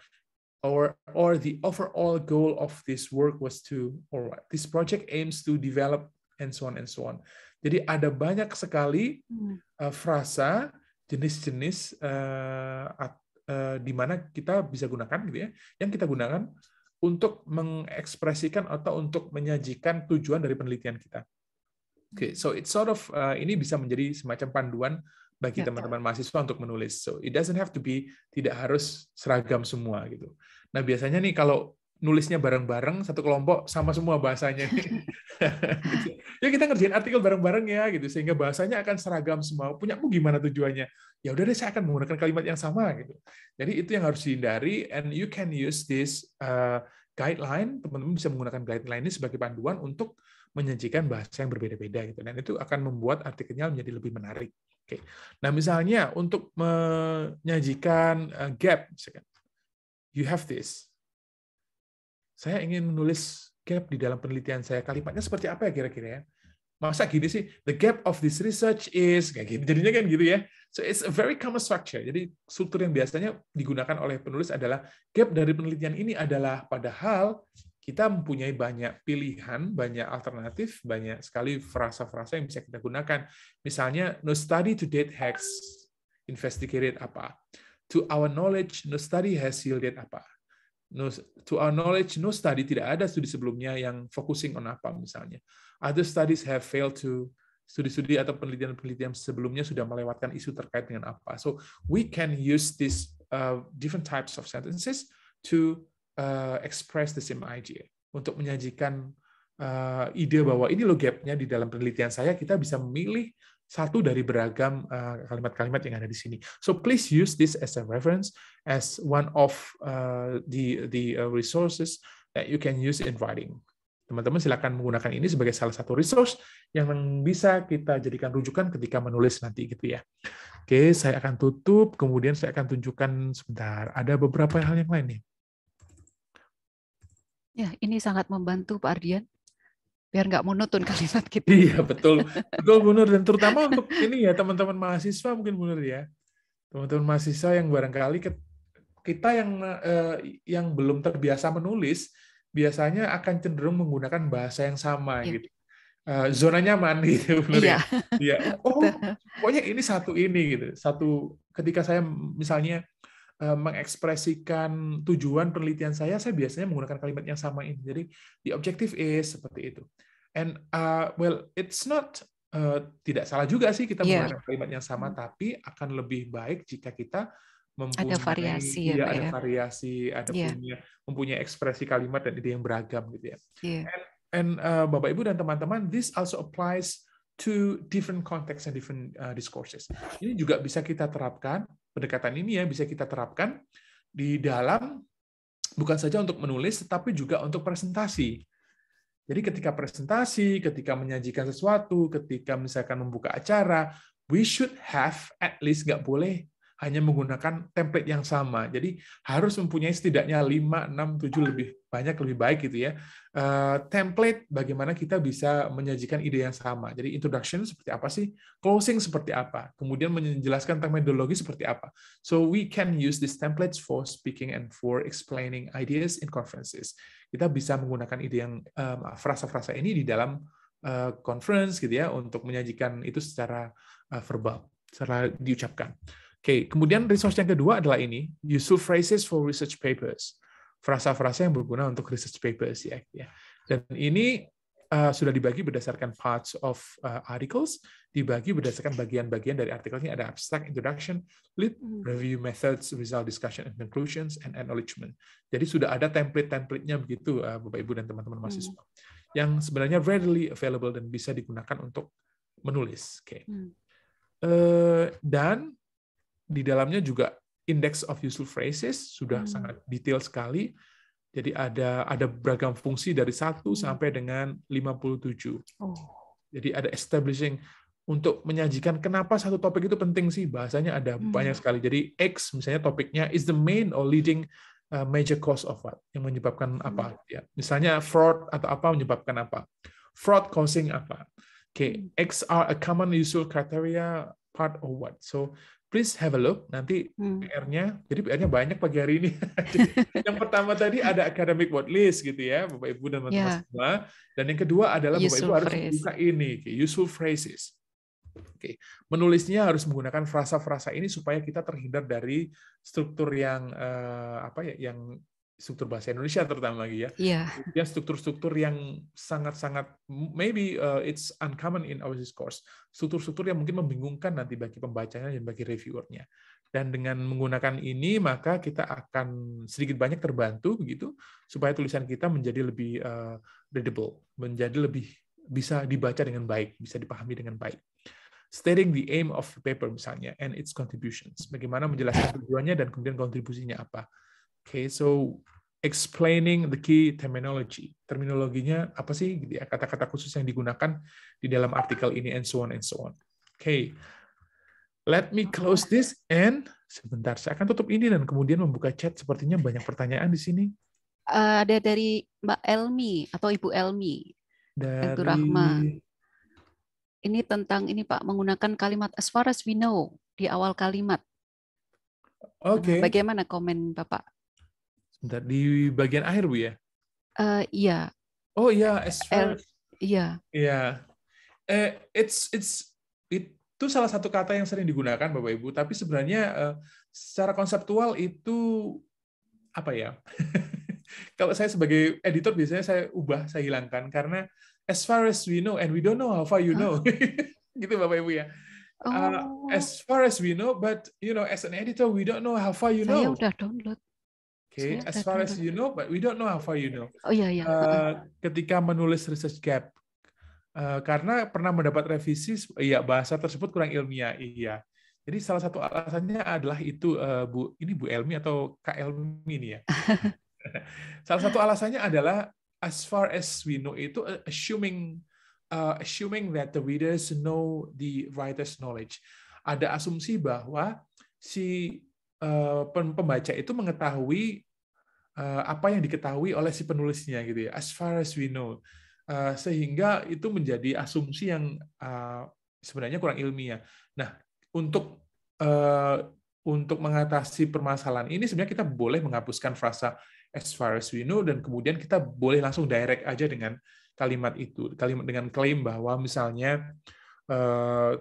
or or the overall goal of this work was to or what? This project aims to develop and so on and so on. Jadi ada banyak sekali hmm. uh, frasa jenis-jenis uh, Eh, di mana kita bisa gunakan gitu ya, yang kita gunakan untuk mengekspresikan atau untuk menyajikan tujuan dari penelitian kita. Oke, okay, hmm. so it's sort of uh, ini bisa menjadi semacam panduan bagi teman-teman mahasiswa untuk menulis. So it doesn't have to be tidak harus seragam semua gitu. Nah biasanya nih kalau nulisnya bareng-bareng satu kelompok sama semua bahasanya. *laughs* ya kita ngerjain artikel bareng-bareng ya gitu sehingga bahasanya akan seragam semua. punya mau gimana tujuannya? Ya udah deh saya akan menggunakan kalimat yang sama gitu. Jadi itu yang harus dihindari and you can use this uh, guideline, teman-teman bisa menggunakan guideline ini sebagai panduan untuk menyajikan bahasa yang berbeda-beda gitu dan itu akan membuat artikelnya menjadi lebih menarik. Oke. Nah, misalnya untuk menyajikan uh, gap misalkan you have this saya ingin menulis gap di dalam penelitian saya. Kalimatnya seperti apa ya kira-kira ya? Masa gini sih, the gap of this research is, kayak gitu. Jadinya kan gitu ya. So it's a very common structure. Jadi struktur yang biasanya digunakan oleh penulis adalah gap dari penelitian ini adalah padahal kita mempunyai banyak pilihan, banyak alternatif, banyak sekali frasa-frasa yang bisa kita gunakan. Misalnya, no study to date has investigated apa. To our knowledge, no study has yielded apa No, to our knowledge, no study tidak ada studi sebelumnya yang focusing on apa misalnya. Other studies have failed to studi-studi atau penelitian-penelitian sebelumnya sudah melewatkan isu terkait dengan apa. So we can use these uh, different types of sentences to uh, express the same idea untuk menyajikan uh, ide bahwa ini lo gapnya di dalam penelitian saya kita bisa memilih satu dari beragam eh, kalimat-kalimat yang ada di sini. So please use this as a reference, as one of eh, the the eh, resources that you can use in writing. Teman-teman silakan menggunakan ini sebagai salah satu resource yang bisa kita jadikan rujukan ketika menulis nanti gitu ya. Oke, saya akan tutup, kemudian saya akan tunjukkan sebentar. Ada beberapa hal yang lain nih. Ya, ini sangat membantu Pak Ardian biar nggak monoton kalimat *laughs* kita. Iya betul, betul benar dan terutama untuk ini ya teman-teman mahasiswa mungkin benar ya, teman-teman mahasiswa yang barangkali kita yang eh, yang belum terbiasa menulis biasanya akan cenderung menggunakan bahasa yang sama ya. gitu. eh, zona nyaman *laughs* gitu benar iya. ya. ya. *laughs* Oh, pokoknya ini satu ini gitu. Satu ketika saya misalnya Eh, mengekspresikan tujuan penelitian saya, saya biasanya menggunakan kalimat yang sama ini. Jadi the objective is seperti itu. And uh, well, it's not uh, tidak salah juga sih kita yeah. menggunakan kalimat yang sama, hmm. tapi akan lebih baik jika kita mempunyai ada variasi ya, iya, ada ya. variasi, ada yeah. punya mempunyai ekspresi kalimat dan ide yang beragam gitu ya. Yeah. And, and uh, Bapak Ibu dan teman-teman, this also applies to different contexts and different uh, discourses. Ini juga bisa kita terapkan pendekatan ini ya bisa kita terapkan di dalam bukan saja untuk menulis tetapi juga untuk presentasi. Jadi ketika presentasi, ketika menyajikan sesuatu, ketika misalkan membuka acara, we should have at least nggak boleh hanya menggunakan template yang sama. Jadi harus mempunyai setidaknya 5, 6, 7 lebih banyak lebih baik gitu ya. Eh, template bagaimana kita bisa menyajikan ide yang sama. Jadi introduction seperti apa sih? Closing seperti apa? Kemudian menjelaskan tentang metodologi seperti apa. So we can use these templates for speaking and for explaining ideas in conferences. Kita bisa menggunakan ide yang eh, frasa-frasa ini di dalam eh, conference gitu ya untuk menyajikan itu secara verbal, secara diucapkan. Oke, kemudian resource yang kedua adalah ini, useful phrases for research papers. Frasa-frasa yang berguna untuk research papers ya. ya. Dan ini eh, sudah dibagi berdasarkan parts of eh, articles, dibagi berdasarkan bagian-bagian dari artikelnya ada abstract, introduction, lead, hmm. review methods, result discussion and conclusions, and acknowledgement. Jadi sudah ada template-templatenya begitu, eh, Bapak Ibu dan teman-teman hmm. mahasiswa, yang sebenarnya readily available dan bisa digunakan untuk menulis. Oke. Okay. Hmm. Uh, dan di dalamnya juga index of useful phrases sudah hmm. sangat detail sekali. Jadi ada ada beragam fungsi dari 1 hmm. sampai dengan 57. Oh. Jadi ada establishing untuk menyajikan kenapa satu topik itu penting sih. Bahasanya ada hmm. banyak sekali. Jadi X misalnya topiknya is the main or leading uh, major cause of what? Yang menyebabkan hmm. apa? Ya. Misalnya fraud atau apa menyebabkan apa? Fraud causing apa? Oke, okay. Hmm. X are a common useful criteria part of what? So please have a look nanti hmm. PR-nya. Jadi PR-nya banyak pagi hari ini. *laughs* yang pertama tadi ada academic word list gitu ya, Bapak Ibu dan teman-teman yeah. semua. Dan yang kedua adalah useful Bapak Ibu harus buka ini, okay, useful phrases. Oke, okay. menulisnya harus menggunakan frasa-frasa ini supaya kita terhindar dari struktur yang uh, apa ya, yang struktur bahasa Indonesia terutama lagi ya. ya Yeah. struktur-struktur yang sangat-sangat maybe uh, it's uncommon in our discourse. Struktur-struktur yang mungkin membingungkan nanti bagi pembacanya dan bagi reviewernya. Dan dengan menggunakan ini maka kita akan sedikit banyak terbantu begitu supaya tulisan kita menjadi lebih uh, readable, menjadi lebih bisa dibaca dengan baik, bisa dipahami dengan baik. Stating the aim of the paper misalnya and its contributions. Bagaimana menjelaskan tujuannya dan kemudian kontribusinya apa Okay, so explaining the key terminology. Terminologinya apa sih? Kata-kata khusus yang digunakan di dalam artikel ini, and so on and so on. Okay, let me close this and sebentar saya akan tutup ini dan kemudian membuka chat. Sepertinya banyak pertanyaan di sini. Eh, ada dari Mbak Elmi atau Ibu Elmi. Dari Rahma. Ini tentang ini Pak menggunakan kalimat as far as we know di awal kalimat. Oke. Okay. Bagaimana komen Bapak? Bentar, di bagian akhir Bu ya? Uh, iya. Oh iya, Ezra. Iya. Iya. Eh, it's it's itu salah satu kata yang sering digunakan Bapak Ibu, tapi sebenarnya uh, secara konseptual itu apa ya? *laughs* Kalau saya sebagai editor biasanya saya ubah, saya hilangkan karena as far as we know and we don't know how far you know. *laughs* gitu Bapak Ibu ya. Uh, as far as we know, but you know, as an editor, we don't know how far you saya know. Saya udah download. Okay, as far as you know, but we don't know how far you know. Oh iya iya. Uh, ketika menulis research gap, uh, karena pernah mendapat revisi, iya bahasa tersebut kurang ilmiah, iya. Jadi salah satu alasannya adalah itu uh, Bu, ini Bu Elmi atau Kak Elmi ini ya. *laughs* salah satu alasannya adalah as far as we know itu uh, assuming uh, assuming that the readers know the writer's knowledge. Ada asumsi bahwa si uh, pembaca itu mengetahui Eh, apa yang diketahui oleh si penulisnya gitu ya as far as we know uh, sehingga itu menjadi asumsi yang uh, sebenarnya kurang ilmiah nah untuk uh, untuk mengatasi permasalahan ini sebenarnya kita boleh menghapuskan frasa as far as we know dan kemudian kita boleh langsung direct aja dengan kalimat itu kalimat dengan klaim bahwa misalnya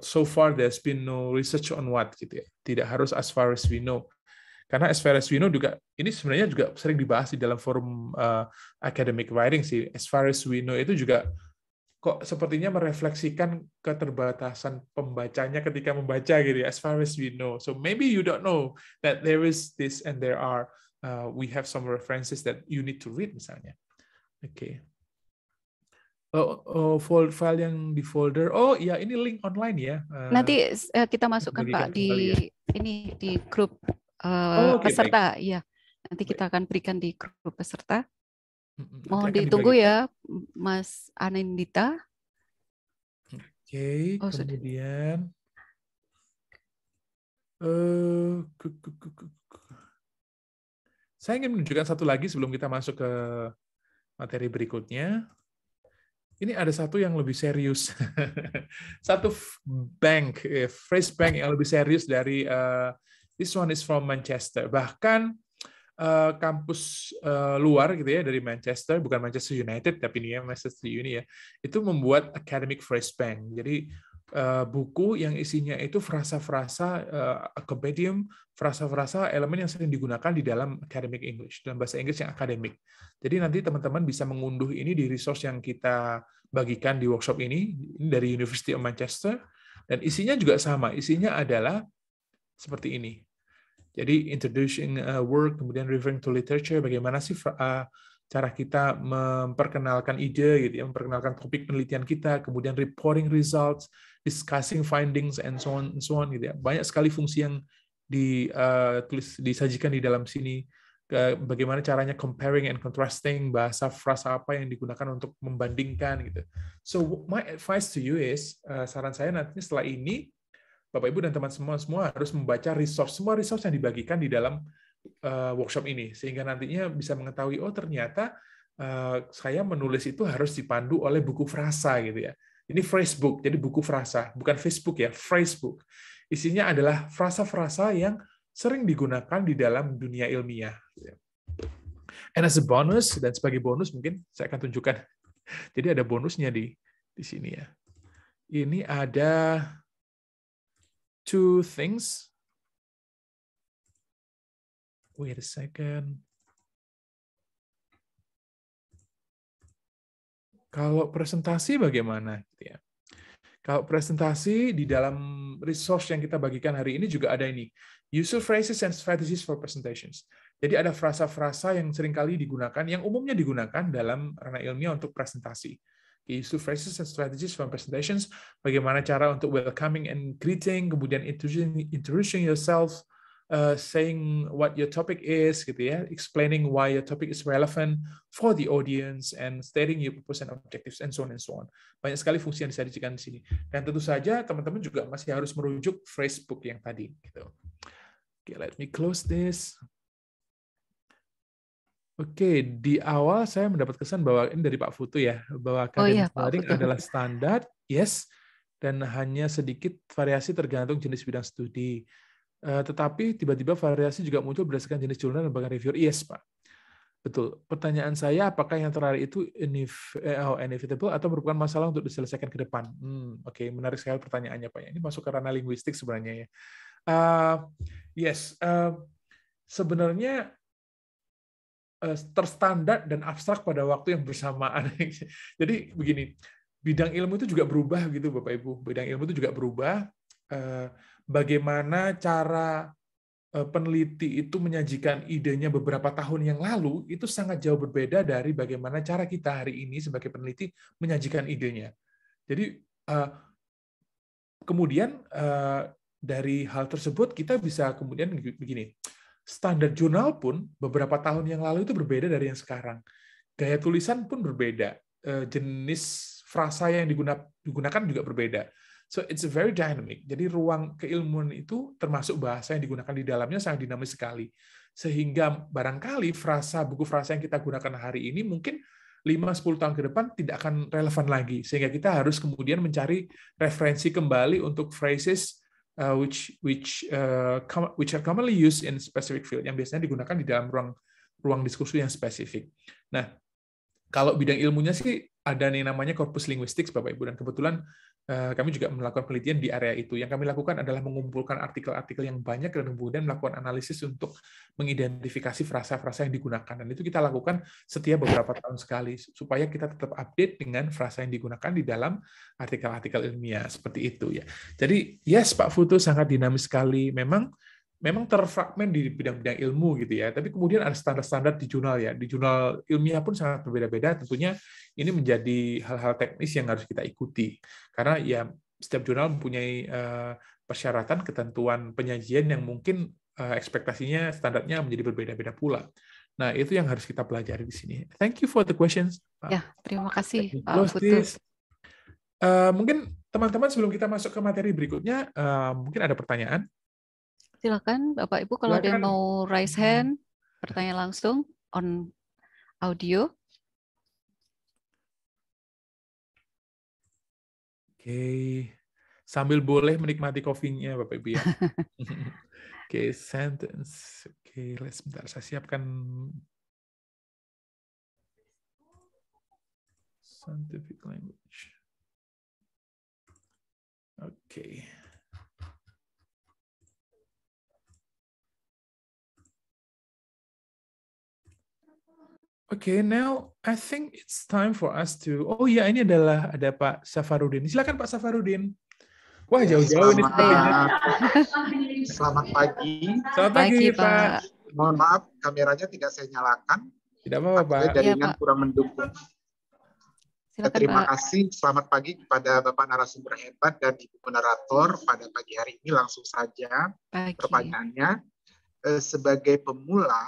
so far there's been no research on what gitu ya tidak harus as far as we know karena as far as we know juga ini sebenarnya juga sering dibahas di dalam forum uh, academic writing sih. As far as we know itu juga kok sepertinya merefleksikan keterbatasan pembacanya ketika membaca gitu ya, as far as we know. So maybe you don't know that there is this and there are uh, we have some references that you need to read misalnya. Oke. Okay. Oh, oh, fold file yang di folder. Oh ya ini link online ya. Uh, Nanti eh, eh, kita masukkan Pak di ya. ini di grup uh, oh, okay, peserta, baik. ya. Nanti kita akan berikan di grup peserta. Mohon ditunggu ya, Mas Anindita. Oke, okay, oh, kemudian eh, saya ingin menunjukkan satu lagi sebelum kita masuk ke materi berikutnya. Ini ada satu yang lebih serius, *laughs* satu bank, eh, phrase bank yang lebih serius dari uh, This one is from Manchester. Bahkan uh, kampus uh, luar gitu ya dari Manchester, bukan Manchester United tapi ini ya Manchester Uni ya, itu membuat academic phrase bank. Jadi uh, buku yang isinya itu frasa-frasa uh, compendium, frasa-frasa elemen yang sering digunakan di dalam academic English, dalam bahasa Inggris yang akademik. Jadi nanti teman-teman bisa mengunduh ini di resource yang kita bagikan di workshop ini dari University of Manchester dan isinya juga sama. Isinya adalah seperti ini. Jadi introducing uh, work, kemudian referring to literature, bagaimana sih uh, cara kita memperkenalkan ide, gitu ya, memperkenalkan topik penelitian kita, kemudian reporting results, discussing findings, and so on, and so on, gitu ya. Banyak sekali fungsi yang ditulis, uh, disajikan di dalam sini. bagaimana caranya comparing and contrasting bahasa frasa apa yang digunakan untuk membandingkan gitu. So my advice to you is saran saya nantinya setelah ini Bapak Ibu dan teman semua semua harus membaca resource semua resource yang dibagikan di dalam uh, workshop ini sehingga nantinya bisa mengetahui oh ternyata uh, saya menulis itu harus dipandu oleh buku frasa gitu ya. Ini Facebook jadi buku frasa, bukan Facebook ya, Facebook Isinya adalah frasa-frasa yang sering digunakan di dalam dunia ilmiah. And as a bonus, dan sebagai bonus mungkin saya akan tunjukkan. Jadi ada bonusnya di di sini ya. Ini ada two things. Wait a second. Kalau presentasi bagaimana? Ya. Kalau presentasi di dalam resource yang kita bagikan hari ini juga ada ini. Useful phrases and strategies for presentations. Jadi ada frasa-frasa yang seringkali digunakan, yang umumnya digunakan dalam ranah ilmiah untuk presentasi isu phrases and strategies from presentations, bagaimana cara untuk welcoming and greeting, kemudian introducing, introducing yourself, uh, saying what your topic is, gitu ya, explaining why your topic is relevant for the audience, and stating your purpose and objectives, and so on and so on. Banyak sekali fungsi yang bisa dijalankan di sini. Dan tentu saja teman-teman juga masih harus merujuk Facebook yang tadi. Gitu. Okay, let me close this. Oke, di awal saya mendapat kesan bahwa ini dari Pak Futu ya, bahwa kadin oh, iya, adalah standar, yes, dan hanya sedikit variasi tergantung jenis bidang studi. Eh, tetapi tiba-tiba variasi juga muncul berdasarkan jenis jurnal dan bahkan reviewer Yes, Pak. Betul. Pertanyaan saya, apakah yang terakhir itu eh, oh, inevitable atau merupakan masalah untuk diselesaikan ke depan? Hmm, Oke, okay. menarik sekali pertanyaannya, Pak. Ya. Ini masuk ke ranah linguistik sebenarnya ya. Uh, yes, uh, sebenarnya Eh, terstandar dan abstrak pada waktu yang bersamaan. *laughs* Jadi begini, bidang ilmu itu juga berubah gitu Bapak Ibu. Bidang ilmu itu juga berubah. Eh, bagaimana cara eh, peneliti itu menyajikan idenya beberapa tahun yang lalu itu sangat jauh berbeda dari bagaimana cara kita hari ini sebagai peneliti menyajikan idenya. Jadi kemudian dari hal tersebut kita bisa kemudian begini, standar jurnal pun beberapa tahun yang lalu itu berbeda dari yang sekarang. Gaya tulisan pun berbeda, eh, jenis frasa yang digunakan juga berbeda. So it's very dynamic. Jadi ruang keilmuan itu termasuk bahasa yang digunakan di dalamnya sangat dinamis sekali. Sehingga barangkali frasa buku frasa yang kita gunakan hari ini mungkin 5-10 tahun ke depan tidak akan relevan lagi. Sehingga kita harus kemudian mencari referensi kembali untuk phrases uh, which which uh, com which are commonly used in specific field yang biasanya digunakan di dalam ruang ruang diskusi yang spesifik. Nah, kalau bidang ilmunya sih ada nih namanya corpus linguistics Bapak Ibu dan kebetulan Eh, kami juga melakukan penelitian di area itu. Yang kami lakukan adalah mengumpulkan artikel-artikel yang banyak dan kemudian melakukan analisis untuk mengidentifikasi frasa-frasa yang digunakan. Dan itu kita lakukan setiap beberapa tahun sekali supaya kita tetap update dengan frasa yang digunakan di dalam artikel-artikel ilmiah seperti itu ya. Jadi yes Pak Futu sangat dinamis sekali. Memang memang terfragment di bidang-bidang ilmu gitu ya, tapi kemudian ada standar-standar di jurnal ya, di jurnal ilmiah pun sangat berbeda-beda. Tentunya ini menjadi hal-hal teknis yang harus kita ikuti karena ya setiap jurnal mempunyai eh, persyaratan ketentuan penyajian yang mungkin eh, ekspektasinya standarnya menjadi berbeda-beda pula. Nah itu yang harus kita pelajari di sini. Thank you for the questions. Ya terima kasih Pak Uh, mungkin teman-teman sebelum kita masuk ke materi berikutnya uh, mungkin ada pertanyaan Silakan Bapak Ibu kalau Silakan. ada yang mau raise hand, pertanyaan langsung on audio. Oke, okay. sambil boleh menikmati kopinya Bapak Ibu ya. *laughs* Oke, okay, sentence. Oke, okay, let's sebentar saya siapkan scientific language. Oke. Okay. okay, now I think it's time for us to. Oh iya, ini adalah ada Pak Safarudin. Silakan Pak Safarudin. Wah jauh-jauh ini. Selamat, selamat pagi. Selamat pagi, pagi Pak. Mohon maaf kameranya tidak saya nyalakan. Tidak apa-apa Pak. Jaringan iya, ya, Pak. kurang mendukung. Silakan, ya, Terima Pak. kasih. Selamat pagi kepada Bapak narasumber hebat dan Ibu moderator pada pagi hari ini langsung saja pagi. pertanyaannya. Eh, sebagai pemula,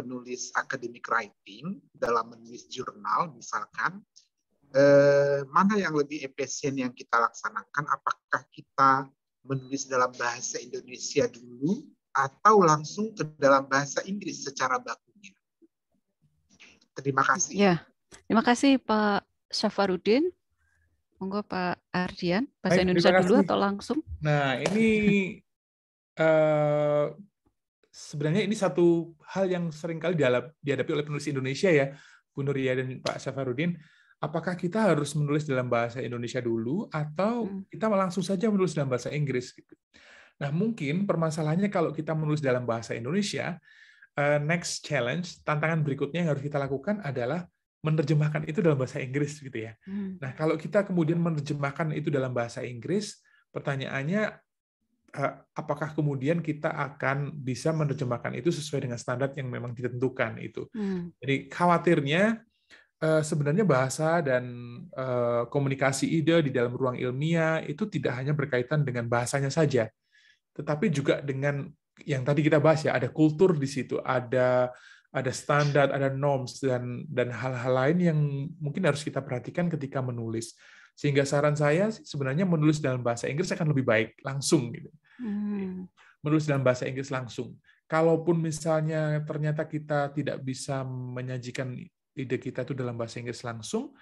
penulis academic writing dalam menulis jurnal misalkan eh, mana yang lebih efisien yang kita laksanakan apakah kita menulis dalam bahasa Indonesia dulu atau langsung ke dalam bahasa Inggris secara bakunya terima kasih ya terima kasih Pak Syafarudin monggo Pak Ardian bahasa Baik, Indonesia dulu atau langsung nah ini uh, sebenarnya ini satu hal yang seringkali dihadapi oleh penulis Indonesia ya, Bu Nuria dan Pak Safarudin. Apakah kita harus menulis dalam bahasa Indonesia dulu atau hmm. kita langsung saja menulis dalam bahasa Inggris? Gitu? Nah, mungkin permasalahannya kalau kita menulis dalam bahasa Indonesia, eh, next challenge, tantangan berikutnya yang harus kita lakukan adalah menerjemahkan itu dalam bahasa Inggris gitu ya. Hmm. Nah, kalau kita kemudian menerjemahkan itu dalam bahasa Inggris, pertanyaannya Eh, apakah kemudian kita akan bisa menerjemahkan itu sesuai dengan standar yang memang ditentukan itu. Hmm. Jadi khawatirnya eh, sebenarnya bahasa dan eh, komunikasi ide di dalam ruang ilmiah itu tidak hanya berkaitan dengan bahasanya saja, tetapi juga dengan yang tadi kita bahas ya, ada kultur di situ, ada ada standar, ada norms dan dan hal-hal lain yang mungkin harus kita perhatikan ketika menulis. Sehingga saran saya sih sebenarnya menulis dalam bahasa Inggris akan lebih baik langsung gitu. Hmm. Menulis dalam bahasa Inggris langsung. Kalaupun misalnya ternyata kita tidak bisa menyajikan ide kita itu dalam bahasa Inggris langsung,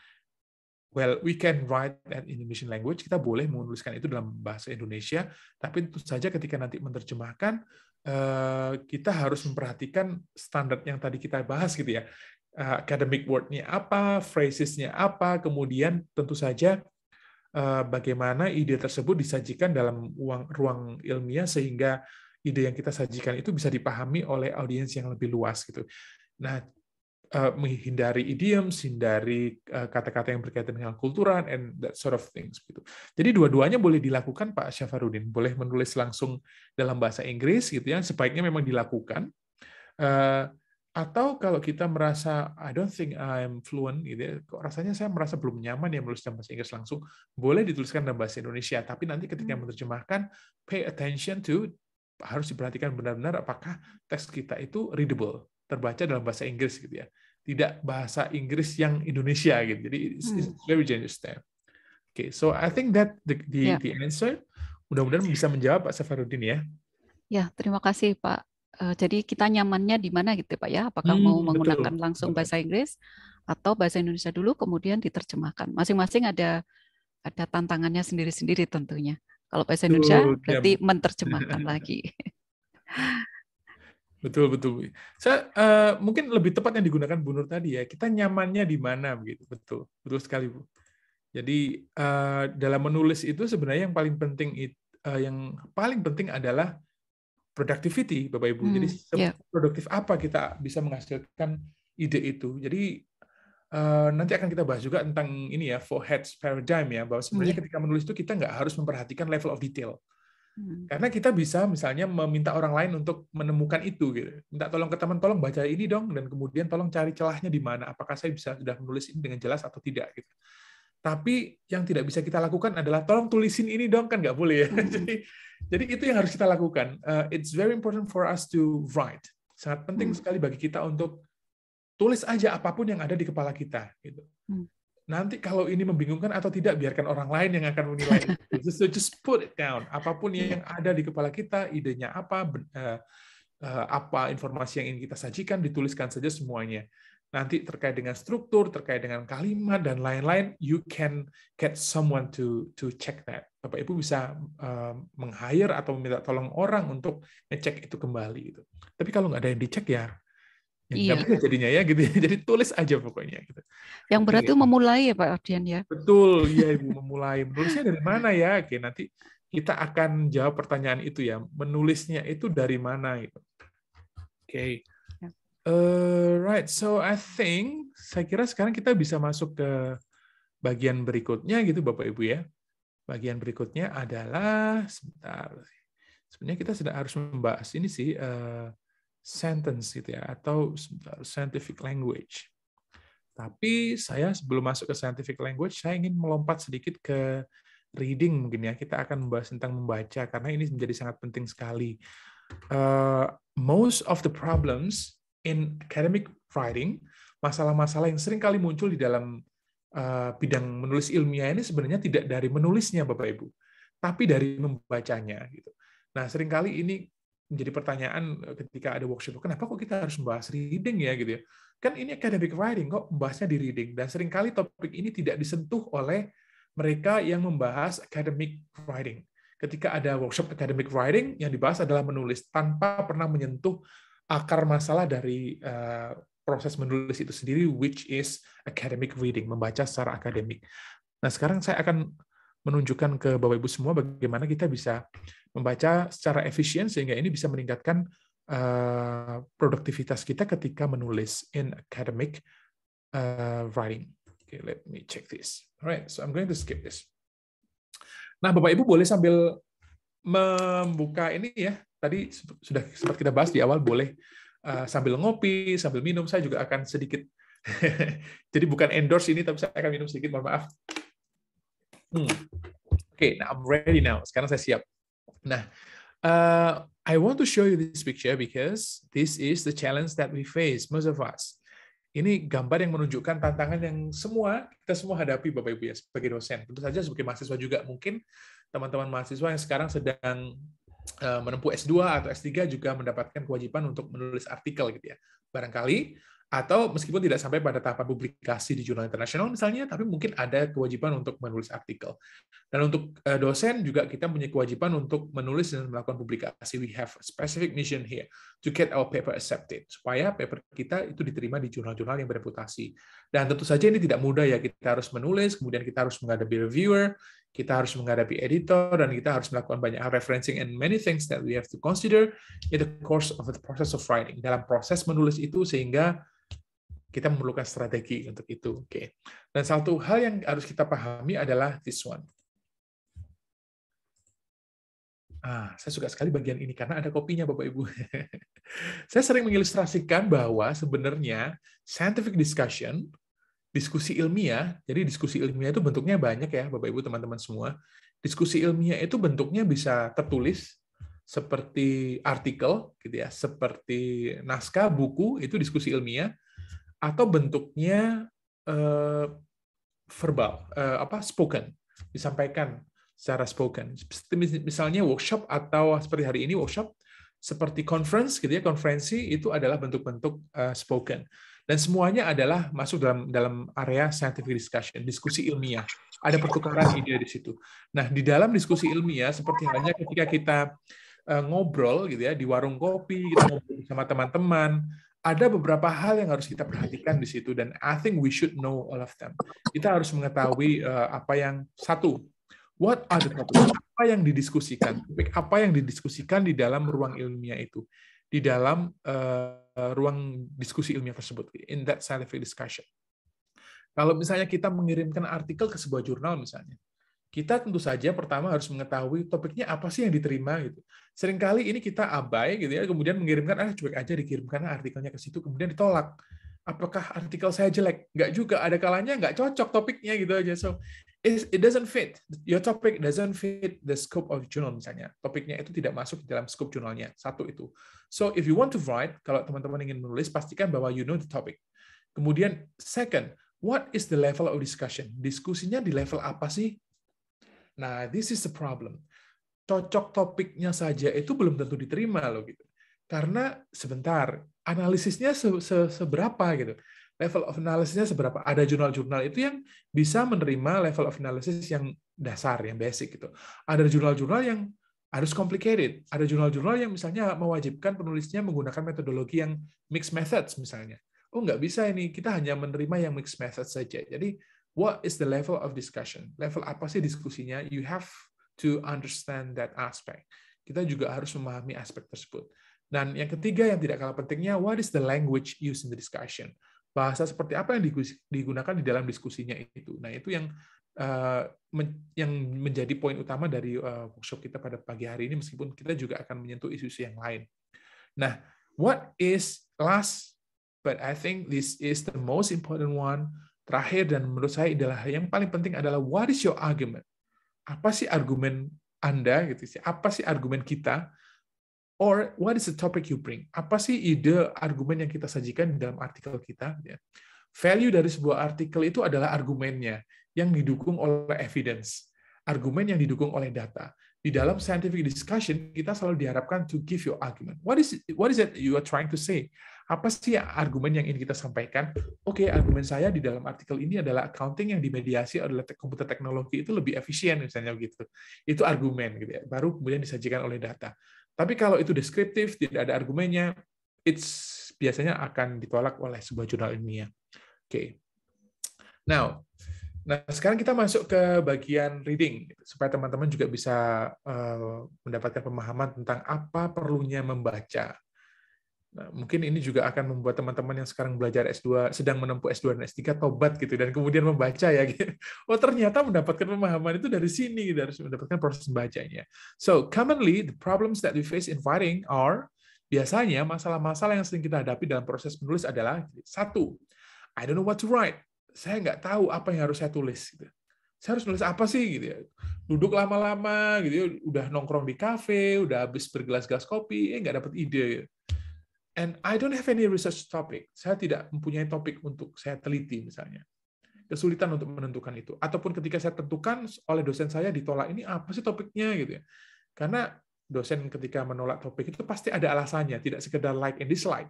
well, we can write in Indonesian language, kita boleh menuliskan itu dalam bahasa Indonesia, tapi tentu saja ketika nanti menerjemahkan, eh, kita harus memperhatikan standar yang tadi kita bahas gitu ya. Eh, academic word-nya apa, phrases-nya apa, kemudian tentu saja eh, bagaimana ide tersebut disajikan dalam ruang, ruang ilmiah sehingga ide yang kita sajikan itu bisa dipahami oleh audiens yang lebih luas gitu. Nah, eh, menghindari idiom, hindari kata-kata yang berkaitan dengan kulturan and that sort of things gitu. Jadi dua-duanya boleh dilakukan Pak Syafarudin, boleh menulis langsung dalam bahasa Inggris gitu ya, sebaiknya memang dilakukan. Atau kalau kita merasa I don't think I'm fluent gitu ya, kok rasanya saya merasa belum nyaman ya menulis dalam bahasa Inggris langsung, boleh dituliskan dalam bahasa Indonesia, tapi nanti ketika hmm. menerjemahkan pay attention to harus diperhatikan benar-benar apakah teks kita itu readable, terbaca dalam bahasa Inggris gitu ya. Tidak bahasa Inggris yang Indonesia gitu. Jadi it's, it's hmm. very generous there. Okay, so I think that the the, yeah. the answer mudah-mudahan bisa menjawab Pak Safarudin ya. Ya, terima kasih Pak uh, jadi kita nyamannya di mana gitu ya Pak ya? Apakah hmm, mau menggunakan langsung bahasa Inggris atau bahasa Indonesia dulu kemudian diterjemahkan. Masing-masing ada ada tantangannya sendiri-sendiri tentunya. Kalau bahasa Indonesia betul, berarti menterjemahkan *laughs* lagi. Betul betul. Saya uh, eh, mungkin lebih tepat yang digunakan Bu Nur tadi ya. Kita nyamannya di mana begitu. Betul. Betul sekali Bu. Jadi uh, dalam menulis itu sebenarnya yang paling penting itu yang paling penting adalah productivity, Bapak Ibu. Hmm, Jadi yeah. produktif apa kita bisa menghasilkan ide itu. Jadi uh, nanti akan kita bahas juga tentang ini ya four heads paradigm ya bahwa sebenarnya yeah. ketika menulis itu kita nggak harus memperhatikan level of detail. Hmm. Karena kita bisa misalnya meminta orang lain untuk menemukan itu gitu. Minta tolong ke teman tolong baca ini dong dan kemudian tolong cari celahnya di mana apakah saya bisa sudah menulis ini dengan jelas atau tidak gitu tapi yang tidak bisa kita lakukan adalah tolong tulisin ini dong kan nggak boleh ya hmm. *laughs* jadi jadi itu yang harus kita lakukan uh, it's very important for us to write sangat penting hmm. sekali bagi kita untuk tulis aja apapun yang ada di kepala kita gitu hmm. nanti kalau ini membingungkan atau tidak biarkan orang lain yang akan menilai just *laughs* gitu. just put it down apapun yang ada di kepala kita idenya apa uh, uh, apa informasi yang ingin kita sajikan dituliskan saja semuanya nanti terkait dengan struktur, terkait dengan kalimat dan lain-lain, you can get someone to to check that. Bapak Ibu bisa uh, meng-hire atau meminta tolong orang untuk ngecek itu kembali gitu. Tapi kalau nggak ada yang dicek ya Ya, iya. jadinya ya gitu. Ya. *laughs* Jadi tulis aja pokoknya gitu. Yang berat itu iya. memulai ya Pak Ardian ya. Betul, iya Ibu *laughs* memulai. Menulisnya dari mana ya? Oke, nanti kita akan jawab pertanyaan itu ya. Menulisnya itu dari mana gitu. Oke. Okay. Uh, right, so I think saya kira sekarang kita bisa masuk ke bagian berikutnya gitu Bapak Ibu ya. Bagian berikutnya adalah sebentar. Sebenarnya kita sudah harus membahas ini sih uh, sentence gitu ya atau sebentar, scientific language. Tapi saya sebelum masuk ke scientific language saya ingin melompat sedikit ke reading mungkin ya. Kita akan membahas tentang membaca karena ini menjadi sangat penting sekali. Uh, most of the problems in academic writing, masalah-masalah yang sering kali muncul di dalam eh, bidang menulis ilmiah ini sebenarnya tidak dari menulisnya Bapak Ibu, tapi dari membacanya gitu. Nah, kali ini menjadi pertanyaan eh, ketika ada workshop, kenapa kok kita harus membahas reading ya gitu ya? Kan ini academic writing kok membahasnya di reading dan sering kali topik ini tidak disentuh oleh mereka yang membahas academic writing. Ketika ada workshop academic writing yang dibahas adalah menulis tanpa pernah menyentuh akar masalah dari uh, proses menulis itu sendiri, which is academic reading, membaca secara akademik. Nah, sekarang saya akan menunjukkan ke Bapak Ibu semua bagaimana kita bisa membaca secara efisien sehingga ini bisa meningkatkan uh, produktivitas kita ketika menulis in academic uh, writing. Okay, let me check this. Alright, so I'm going to skip this. Nah, Bapak Ibu boleh sambil membuka ini ya, tadi sudah sempat kita bahas di awal boleh eh, sambil ngopi, sambil minum. Saya juga akan sedikit *laughs* jadi bukan endorse ini, tapi saya akan minum sedikit. Mohon maaf. Hmm. Oke, okay, nah I'm ready now. Sekarang saya siap. Nah, uh, I want to show you this picture because this is the challenge that we face, most of us. Ini gambar yang menunjukkan tantangan yang semua kita semua hadapi, Bapak Ibu ya, sebagai dosen. Tentu saja sebagai mahasiswa juga mungkin teman-teman mahasiswa yang sekarang sedang Eh, menempuh S2 atau S3 juga mendapatkan kewajiban untuk menulis artikel gitu ya. Barangkali atau meskipun tidak sampai pada tahapan publikasi di jurnal internasional misalnya, tapi mungkin ada kewajiban untuk menulis artikel. Dan untuk eh, dosen juga kita punya kewajiban untuk menulis dan melakukan publikasi. We have a specific mission here to get our paper accepted, supaya paper kita itu diterima di jurnal-jurnal yang bereputasi. Dan tentu saja ini tidak mudah ya, kita harus menulis, kemudian kita harus menghadapi reviewer, kita harus menghadapi editor dan kita harus melakukan banyak referencing and many things that we have to consider in the course of the process of writing dalam proses menulis itu sehingga kita memerlukan strategi untuk itu oke okay. dan satu hal yang harus kita pahami adalah this one ah saya suka sekali bagian ini karena ada kopinya bapak ibu *laughs* saya sering mengilustrasikan bahwa sebenarnya scientific discussion diskusi ilmiah. Jadi diskusi ilmiah itu bentuknya banyak ya, Bapak Ibu teman-teman semua. Diskusi ilmiah itu bentuknya bisa tertulis seperti artikel gitu ya, seperti naskah buku itu diskusi ilmiah atau bentuknya eh, verbal eh, apa spoken disampaikan secara spoken. Misalnya workshop atau seperti hari ini workshop seperti conference gitu ya konferensi itu adalah bentuk-bentuk uh, spoken dan semuanya adalah masuk dalam dalam area scientific discussion, diskusi ilmiah. Ada pertukaran ide di situ. Nah, di dalam diskusi ilmiah seperti halnya ketika kita eh, ngobrol gitu ya di warung kopi, kita ngobrol sama teman-teman, ada beberapa hal yang harus kita perhatikan di situ dan I think we should know all of them. Kita harus mengetahui eh, apa yang satu, what are the topics, apa yang didiskusikan, apa yang didiskusikan di dalam ruang ilmiah itu di dalam uh, ruang diskusi ilmiah tersebut in that scientific discussion. Kalau misalnya kita mengirimkan artikel ke sebuah jurnal misalnya, kita tentu saja pertama harus mengetahui topiknya apa sih yang diterima gitu. Seringkali ini kita abai gitu ya, kemudian mengirimkan ah cuek aja dikirimkan artikelnya ke situ kemudian ditolak. Apakah artikel saya jelek? Enggak juga, ada kalanya enggak cocok topiknya gitu aja. So it doesn't fit. Your topic doesn't fit the scope of journal misalnya. Topiknya itu tidak masuk dalam scope jurnalnya. Satu itu. So if you want to write, kalau teman-teman ingin menulis, pastikan bahwa you know the topic. Kemudian second, what is the level of discussion? Diskusinya di level apa sih? Nah, this is the problem. Cocok topiknya saja itu belum tentu diterima loh gitu. Karena sebentar, analisisnya seberapa gitu level of analysisnya seberapa. Ada jurnal-jurnal itu yang bisa menerima level of analysis yang dasar, yang basic gitu. Ada jurnal-jurnal yang harus complicated. Ada jurnal-jurnal yang misalnya mewajibkan penulisnya menggunakan metodologi yang mixed methods misalnya. Oh nggak bisa ini, kita hanya menerima yang mixed methods saja. Jadi what is the level of discussion? Level apa sih diskusinya? You have to understand that aspect. Kita juga harus memahami aspek tersebut. Dan yang ketiga yang tidak kalah pentingnya, what is the language used in the discussion? bahasa seperti apa yang digunakan di dalam diskusinya itu. Nah, itu yang eh, yang menjadi poin utama dari eh, workshop kita pada pagi hari ini meskipun kita juga akan menyentuh isu-isu yang lain. Nah, what is last but I think this is the most important one. Terakhir dan menurut saya adalah yang paling penting adalah what is your argument? Apa sih argumen Anda gitu sih? Apa sih argumen kita or what is the topic you bring? Apa sih ide argumen yang kita sajikan dalam artikel kita? Ya? Value dari sebuah artikel itu adalah argumennya yang didukung oleh evidence, argumen yang didukung oleh data. Di dalam scientific discussion kita selalu diharapkan to give your argument. What is it, what is it you are trying to say? Apa sih argumen yang ingin kita sampaikan? Oke, okay, argumen saya di dalam artikel ini adalah accounting yang dimediasi oleh komputer teknologi itu lebih efisien misalnya gitu. Itu argumen gitu ya. Baru kemudian disajikan oleh data tapi kalau itu deskriptif, tidak ada argumennya, it's biasanya akan ditolak oleh sebuah jurnal ilmiah. Oke. Okay. Now, nah sekarang kita masuk ke bagian reading supaya teman-teman juga bisa eh, mendapatkan pemahaman tentang apa perlunya membaca. Nah, mungkin ini juga akan membuat teman-teman yang sekarang belajar S2, sedang menempuh S2 dan S3, tobat gitu, dan kemudian membaca ya. Gitu. *laughs* Oh, ternyata mendapatkan pemahaman itu dari sini, dari gitu. mendapatkan proses membacanya. So, commonly, the problems that we face in writing are, biasanya masalah-masalah yang sering kita hadapi dalam proses menulis adalah, satu, I don't know what to write. Saya nggak tahu apa yang harus saya tulis. Gitu saya harus nulis apa sih gitu ya duduk lama-lama gitu ya, udah nongkrong di kafe udah habis bergelas-gelas kopi eh nggak dapat ide gitu. And I don't have any research topic. Saya tidak mempunyai topik untuk saya teliti misalnya. Kesulitan untuk menentukan itu. Ataupun ketika saya tentukan oleh dosen saya ditolak ini apa sih topiknya gitu ya. Karena dosen ketika menolak topik itu pasti ada alasannya, tidak sekedar like and dislike.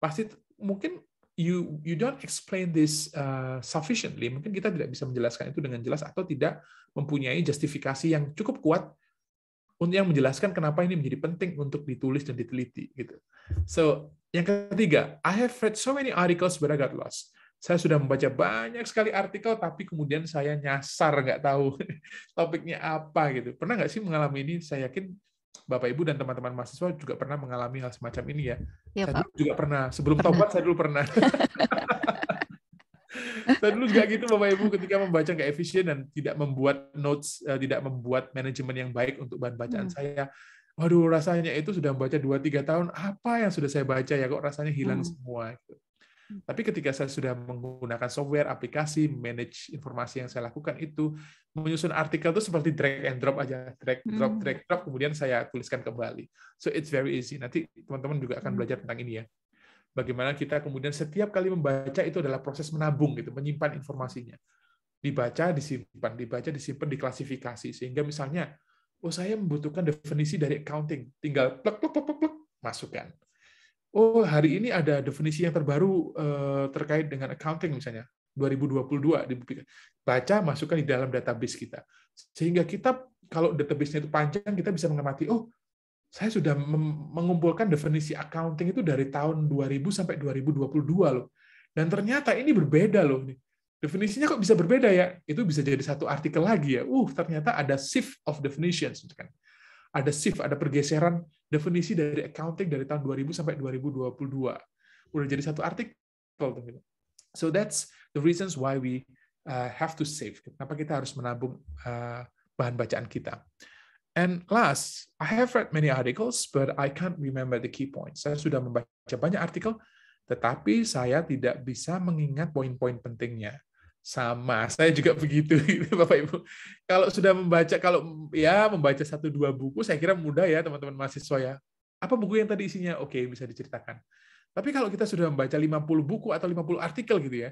Pasti mungkin you you don't explain this uh, sufficiently. Mungkin kita tidak bisa menjelaskan itu dengan jelas atau tidak mempunyai justifikasi yang cukup kuat untuk yang menjelaskan kenapa ini menjadi penting untuk ditulis dan diteliti gitu. So, yang ketiga, I have read so many articles but I got lost. Saya sudah membaca banyak sekali artikel tapi kemudian saya nyasar nggak tahu *laughs* topiknya apa gitu. Pernah nggak sih mengalami ini? Saya yakin Bapak Ibu dan teman-teman mahasiswa juga pernah mengalami hal semacam ini ya. ya saya Pak. juga pernah. Sebelum pernah. tobat saya dulu pernah. *laughs* Saya dulu juga gitu Bapak Ibu ketika membaca nggak efisien dan tidak membuat notes, eh, tidak membuat manajemen yang baik untuk bahan bacaan hmm. saya. Waduh, rasanya itu sudah membaca 2-3 tahun, apa yang sudah saya baca ya kok rasanya hilang hmm. semua. Gitu. Tapi ketika saya sudah menggunakan software, aplikasi, manage informasi yang saya lakukan itu, menyusun artikel itu seperti drag and drop aja, drag, drop, hmm. drag, drop, kemudian saya tuliskan kembali. So it's very easy. Nanti teman-teman juga akan hmm. belajar tentang ini ya bagaimana kita kemudian setiap kali membaca itu adalah proses menabung gitu, menyimpan informasinya. Dibaca, disimpan, dibaca, disimpan, diklasifikasi sehingga misalnya oh saya membutuhkan definisi dari accounting, tinggal plek plek plek plek, masukkan. Oh, hari ini ada definisi yang terbaru eh, terkait dengan accounting misalnya. 2022 dipublikasi. Baca masukkan di dalam database kita. Sehingga kita kalau database-nya itu panjang kita bisa mengamati oh saya sudah mengumpulkan definisi accounting itu dari tahun 2000 sampai 2022 loh. Dan ternyata ini berbeda loh nih. Definisinya kok bisa berbeda ya? Itu bisa jadi satu artikel lagi ya. Uh, ternyata ada shift of definitions gitu kan. Ada shift, ada pergeseran definisi dari accounting dari tahun 2000 sampai 2022. Udah jadi satu artikel. Gitu. So that's the reasons why we uh, have to save. Kenapa kita harus menabung uh, bahan bacaan kita. And last, I have read many articles, but I can't remember the key points. Saya sudah membaca banyak artikel, tetapi saya tidak bisa mengingat poin-poin pentingnya. Sama, saya juga *laughs* begitu, gitu, Bapak Ibu. Kalau sudah membaca, kalau ya membaca satu dua buku, saya kira mudah ya teman-teman mahasiswa ya. Apa buku yang tadi isinya? Oke, bisa diceritakan. Tapi kalau kita sudah membaca 50 buku atau 50 artikel gitu ya,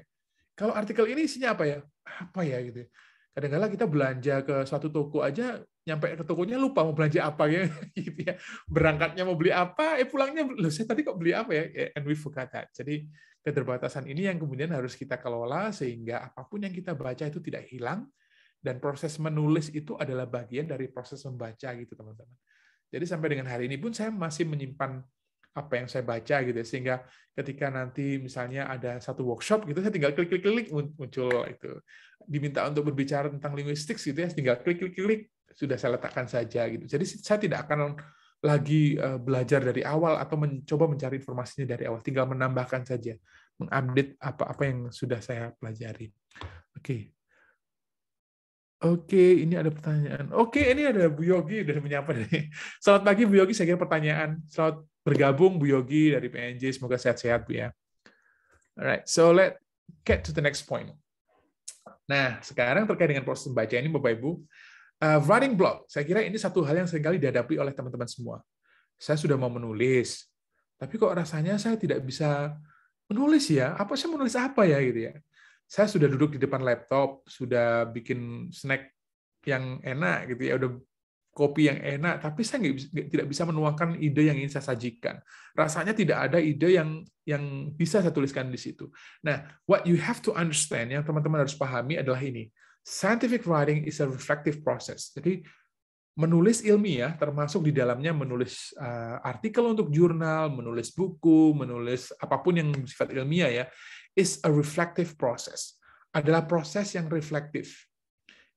kalau artikel ini isinya apa ya? Apa ya gitu. Ya? Kadang-kadang kita belanja ke suatu toko aja nyampe ke tokonya lupa mau belanja apa ya *laughs* gitu ya berangkatnya mau beli apa eh pulangnya loh saya tadi kok beli apa ya eh, and we forgot that jadi keterbatasan ini yang kemudian harus kita kelola sehingga apapun yang kita baca itu tidak hilang dan proses menulis itu adalah bagian dari proses membaca gitu teman-teman jadi sampai dengan hari ini pun saya masih menyimpan apa yang saya baca gitu ya. sehingga ketika nanti misalnya ada satu workshop gitu saya tinggal klik klik klik muncul itu diminta untuk berbicara tentang linguistik gitu ya tinggal klik klik klik sudah saya letakkan saja gitu. Jadi saya tidak akan lagi eh, belajar dari awal atau mencoba mencari informasinya dari awal, tinggal menambahkan saja, mengupdate apa-apa yang sudah saya pelajari. Oke. Oke, ini ada pertanyaan. Oke, ini ada Bu Yogi dari menyapa nih. *laughs* Selamat pagi Bu Yogi, saya kira pertanyaan. Selamat bergabung Bu Yogi dari PNJ, semoga sehat-sehat Bu ya. Alright, so let get to the next point. Nah, sekarang terkait dengan proses membaca ini Bapak Ibu, Uh, running block. saya kira ini satu hal yang seringkali dihadapi oleh teman-teman semua. Saya sudah mau menulis, tapi kok rasanya saya tidak bisa menulis ya? Apa saya menulis apa ya gitu ya? Saya sudah duduk di depan laptop, sudah bikin snack yang enak gitu ya, udah kopi yang enak, tapi saya gak, tidak bisa menuangkan ide yang ingin saya sajikan. Rasanya tidak ada ide yang yang bisa saya tuliskan di situ. Nah, what you have to understand yang teman-teman harus pahami adalah ini. Scientific writing is a reflective process. Jadi menulis ilmiah termasuk di dalamnya menulis eh, artikel untuk jurnal, menulis buku, menulis apapun yang sifat ilmiah ya, is a reflective process. Adalah proses yang reflektif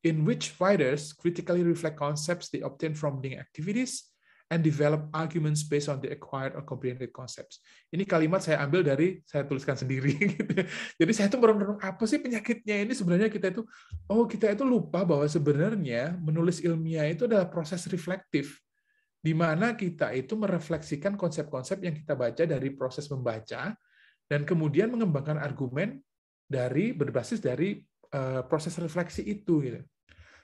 in which writers critically reflect concepts they obtain from doing activities and develop arguments based on the acquired or comprehended concepts. Ini kalimat saya ambil dari saya tuliskan sendiri. *laughs* Gitu. Jadi saya tuh merenung apa sih penyakitnya ini sebenarnya kita itu oh kita itu lupa bahwa sebenarnya menulis ilmiah itu adalah proses reflektif di mana kita itu merefleksikan konsep-konsep yang kita baca dari proses membaca dan kemudian mengembangkan argumen dari berbasis dari eh, proses refleksi itu gitu.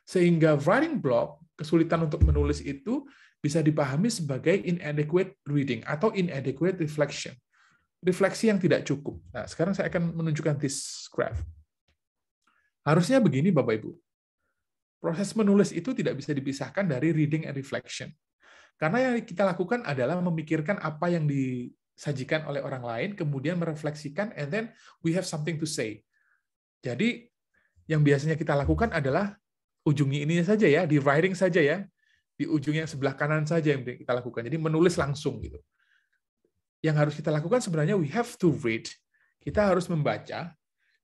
Sehingga writing block, kesulitan untuk menulis itu bisa dipahami sebagai inadequate reading atau inadequate reflection. Refleksi yang tidak cukup. Nah, sekarang saya akan menunjukkan this graph. Harusnya begini, Bapak Ibu. Proses menulis itu tidak bisa dipisahkan dari reading and reflection. Karena yang kita lakukan adalah memikirkan apa yang disajikan oleh orang lain, kemudian merefleksikan, and then we have something to say. Jadi, yang biasanya kita lakukan adalah ujungi ini saja ya, di writing saja ya, di ujung yang sebelah kanan saja yang kita lakukan. Jadi menulis langsung gitu. Yang harus kita lakukan sebenarnya we have to read. Kita harus membaca,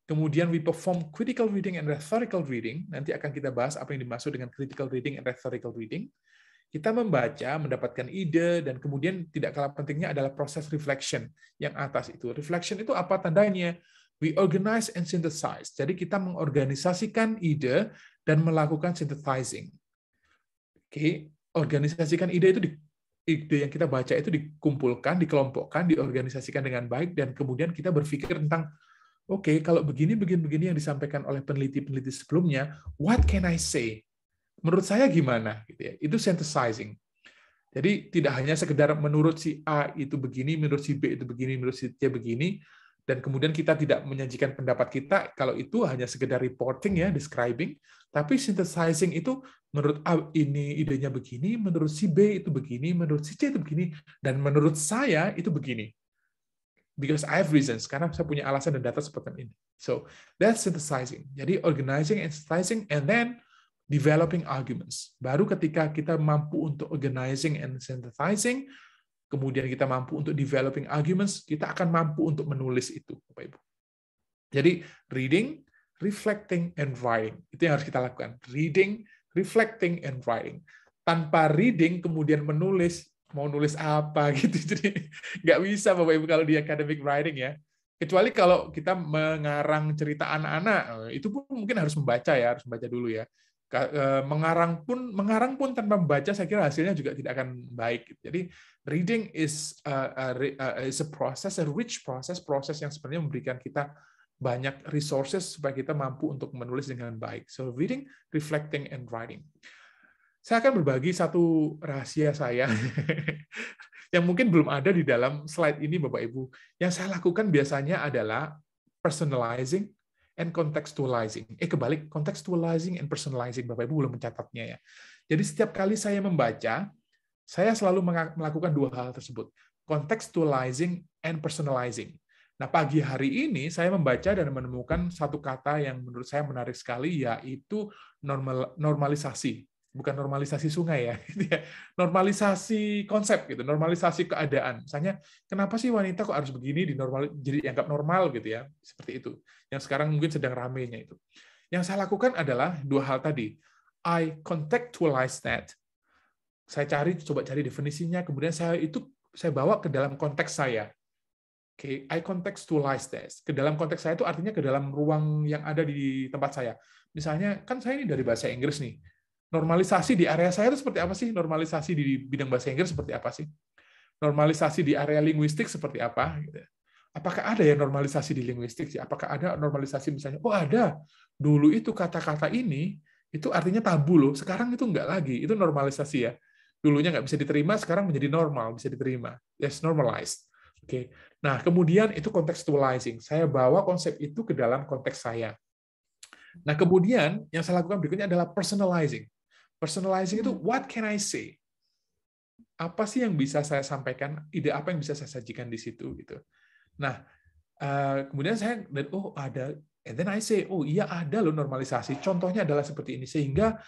kemudian we perform critical reading and rhetorical reading. Nanti akan kita bahas apa yang dimaksud dengan critical reading and rhetorical reading. Kita membaca, mendapatkan ide, dan kemudian tidak kalah pentingnya adalah proses reflection yang atas itu. Reflection itu apa tandanya? We organize and synthesize. Jadi kita mengorganisasikan ide dan melakukan synthesizing Oke, organisasikan ide itu di, ide yang kita baca itu dikumpulkan, dikelompokkan, diorganisasikan dengan baik dan kemudian kita berpikir tentang oke, okay, kalau begini begini begini yang disampaikan oleh peneliti-peneliti sebelumnya, what can I say? Menurut saya gimana gitu ya. Itu synthesizing. Jadi tidak hanya sekedar menurut si A itu begini, menurut si B itu begini, menurut si C begini, dan kemudian kita tidak menyajikan pendapat kita kalau itu hanya sekedar reporting ya describing tapi synthesizing itu menurut A ini idenya begini menurut si B itu begini menurut si C itu begini dan menurut saya itu begini because I have reasons karena saya punya alasan dan data seperti ini so that's synthesizing jadi organizing and synthesizing and then developing arguments baru ketika kita mampu untuk organizing and synthesizing kemudian kita mampu untuk developing arguments, kita akan mampu untuk menulis itu, Bapak Ibu. Jadi reading, reflecting, and writing itu yang harus kita lakukan. Reading, reflecting, and writing. Tanpa reading kemudian menulis, mau nulis apa *laughs* gitu, jadi nggak bisa Bapak Ibu kalau di academic writing ya. Kecuali kalau kita mengarang cerita anak-anak, eh, itu pun mungkin harus membaca ya, harus membaca dulu ya. E, mengarang pun mengarang pun tanpa membaca saya kira hasilnya juga tidak akan baik. Jadi reading is a, a, is a process, a rich process, proses yang sebenarnya memberikan kita banyak resources supaya kita mampu untuk menulis dengan baik. So reading, reflecting, and writing. Saya akan berbagi satu rahasia saya *laughs* yang mungkin belum ada di dalam slide ini, Bapak Ibu. Yang saya lakukan biasanya adalah personalizing and contextualizing. Eh kebalik, contextualizing and personalizing. Bapak Ibu belum mencatatnya ya. Jadi setiap kali saya membaca, saya selalu melakukan dua hal tersebut. Contextualizing and personalizing. Nah, pagi hari ini saya membaca dan menemukan satu kata yang menurut saya menarik sekali, yaitu normal, normalisasi bukan normalisasi sungai ya, *laughs* gitu ya, normalisasi konsep gitu, normalisasi keadaan. Misalnya, kenapa sih wanita kok harus begini di normal jadi dianggap normal gitu ya, seperti itu. Yang sekarang mungkin sedang ramenya itu. Yang saya lakukan adalah dua hal tadi. I contextualize that. Saya cari, coba cari definisinya, kemudian saya itu saya bawa ke dalam konteks saya. Oke, okay, I contextualize this. Ke dalam konteks saya itu artinya ke dalam ruang yang ada di tempat saya. Misalnya, kan saya ini dari bahasa Inggris nih normalisasi di area saya itu seperti apa sih? Normalisasi di bidang bahasa Inggris seperti apa sih? Normalisasi di area linguistik seperti apa? Apakah ada ya normalisasi di linguistik sih? Apakah ada normalisasi misalnya? Oh ada. Dulu itu kata-kata ini itu artinya tabu loh. Sekarang itu enggak lagi. Itu normalisasi ya. Dulunya nggak bisa diterima, sekarang menjadi normal, bisa diterima. Yes, normalized. Oke. Okay. Nah, kemudian itu contextualizing. Saya bawa konsep itu ke dalam konteks saya. Nah, kemudian yang saya lakukan berikutnya adalah personalizing. Personalizing itu hmm. what can I say? Apa sih yang bisa saya sampaikan? Ide apa yang bisa saya sajikan di situ gitu. Nah, eh, kemudian saya dan oh ada and then I say, oh iya ada loh normalisasi. Contohnya adalah seperti ini sehingga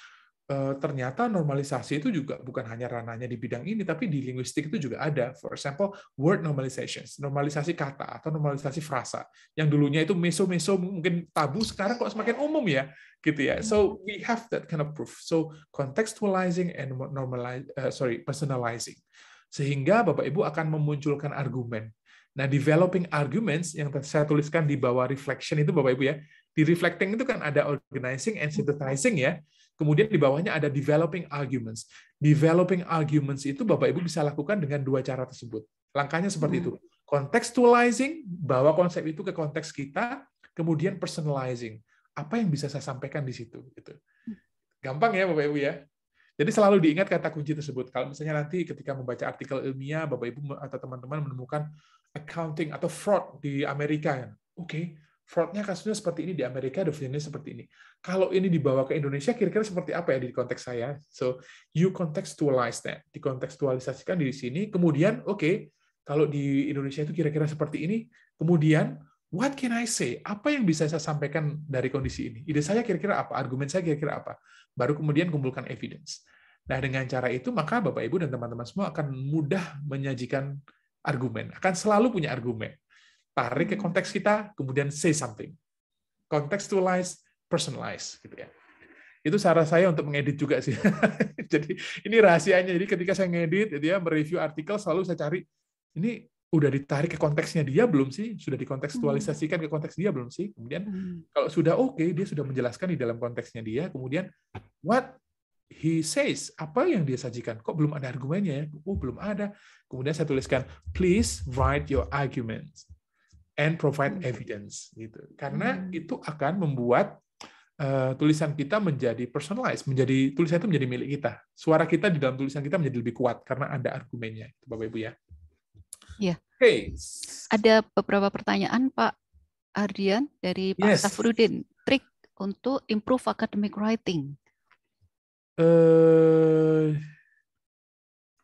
Eh, ternyata normalisasi itu juga bukan hanya ranahnya di bidang ini, tapi di linguistik itu juga ada. For example, word normalizations, normalisasi kata atau normalisasi frasa. Yang dulunya itu meso-meso mungkin tabu, sekarang kok semakin umum ya, gitu ya. So hmm. we have that kind of proof. So contextualizing and normalize, uh, sorry, personalizing, sehingga Bapak Ibu akan memunculkan argumen. Nah, developing arguments yang saya tuliskan di bawah reflection itu Bapak Ibu ya. Di reflecting itu kan ada organizing and synthesizing ya. Kemudian di bawahnya ada developing arguments. Developing arguments itu Bapak Ibu bisa lakukan dengan dua cara tersebut. Langkahnya seperti hmm. itu. Contextualizing, bawa konsep itu ke konteks kita, kemudian personalizing. Apa yang bisa saya sampaikan di situ gitu. Gampang ya Bapak Ibu ya. Jadi selalu diingat kata kunci tersebut. Kalau misalnya nanti ketika membaca artikel ilmiah, Bapak Ibu atau teman-teman menemukan accounting atau fraud di Amerika, ya. oke, okay, fraudnya kasusnya seperti ini di Amerika, definisinya seperti ini. Kalau ini dibawa ke Indonesia, kira-kira seperti apa ya di konteks saya? So, you contextualize that, dikontekstualisasikan di sini. Kemudian, oke, okay, kalau di Indonesia itu kira-kira seperti ini. Kemudian, what can I say? Apa yang bisa saya sampaikan dari kondisi ini? Ide saya kira-kira apa? Argumen saya kira-kira apa? Baru kemudian kumpulkan evidence. Nah, dengan cara itu, maka Bapak, Ibu, dan teman-teman semua akan mudah menyajikan argumen, akan selalu punya argumen tarik ke konteks kita, kemudian say something. Contextualize, personalize gitu ya. Itu cara saya untuk mengedit juga sih. *laughs* jadi ini rahasianya. Jadi ketika saya ngedit, dia gitu ya, mereview artikel selalu saya cari ini udah ditarik ke konteksnya dia belum sih? Sudah dikontekstualisasikan ke konteks dia belum sih? Kemudian hmm. kalau sudah oke, okay, dia sudah menjelaskan di dalam konteksnya dia. Kemudian what he says, apa yang dia sajikan? Kok belum ada argumennya ya? Oh, belum ada. Kemudian saya tuliskan, please write your arguments and provide hmm. evidence gitu. Karena hmm. itu akan membuat uh, tulisan kita menjadi personalized, menjadi tulisan itu menjadi milik kita. Suara kita di dalam tulisan kita menjadi lebih kuat karena ada argumennya, itu Bapak Ibu ya. Iya. Hey. Ada beberapa pertanyaan Pak Ardian dari Pak yes. Safrudin. Trik untuk improve academic writing. Eh uh,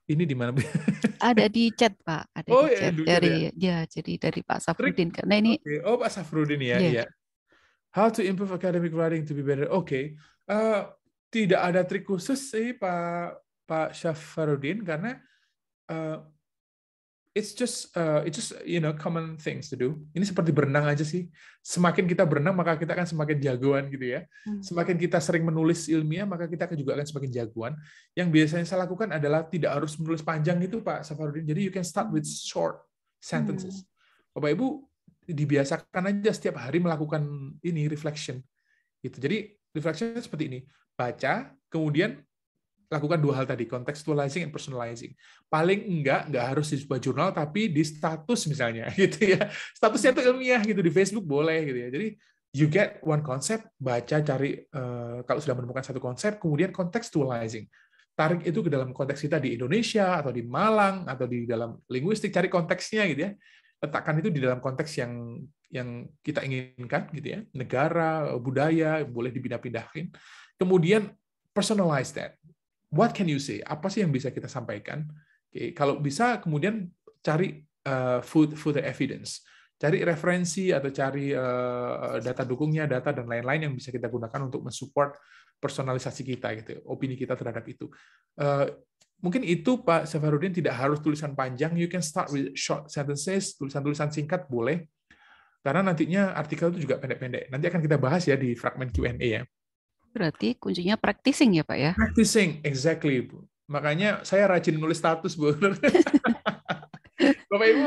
ini di mana? *laughs* ada di chat Pak, ada oh, di iya, chat ya, dari ya. ya jadi dari Pak Safrudin karena ini okay. Oh Pak Safrudin ya, yeah. ya. Iya. Iya. How to improve academic writing to be better. Oke. Okay. Uh, eh, tidak ada trik khusus sih Pak Pak Safrudin karena uh, it's just uh, it's just you know common things to do. Ini seperti berenang aja sih. Semakin kita berenang maka kita akan semakin jagoan gitu ya. Hmm. Semakin kita sering menulis ilmiah maka kita akan juga akan semakin jagoan. Yang biasanya saya lakukan adalah tidak harus menulis panjang itu Pak Safarudin. Jadi you can start with short sentences. Hmm. Bapak Ibu dibiasakan aja setiap hari melakukan ini reflection. Gitu. Jadi reflection seperti ini. Baca, kemudian lakukan dua hal tadi, contextualizing and personalizing. Paling enggak, enggak harus di sebuah jurnal, tapi di status misalnya, *laughs* gitu ya. Statusnya itu ilmiah gitu, di Facebook boleh gitu ya. Jadi, you get one concept, baca, cari, uh, kalau sudah menemukan satu konsep, kemudian contextualizing. Tarik itu ke dalam konteks kita di Indonesia, atau di Malang, atau di dalam linguistik, cari konteksnya gitu ya. Letakkan itu di dalam konteks yang yang kita inginkan gitu ya, negara, budaya, boleh dipindah-pindahin. Kemudian personalize that what can you say? Apa sih yang bisa kita sampaikan? Okay, kalau bisa kemudian cari uh, food for the evidence, cari referensi atau cari uh, data dukungnya, data dan lain-lain yang bisa kita gunakan untuk mensupport personalisasi kita gitu, opini kita terhadap itu. Uh, mungkin itu Pak Safarudin tidak harus tulisan panjang, you can start with short sentences, tulisan-tulisan singkat boleh, karena nantinya artikel itu juga pendek-pendek. Nanti akan kita bahas ya di fragmen Q&A ya. Berarti kuncinya practicing ya Pak ya? Practicing, exactly Bu. Makanya saya rajin nulis status Bu. *laughs* Bapak Ibu,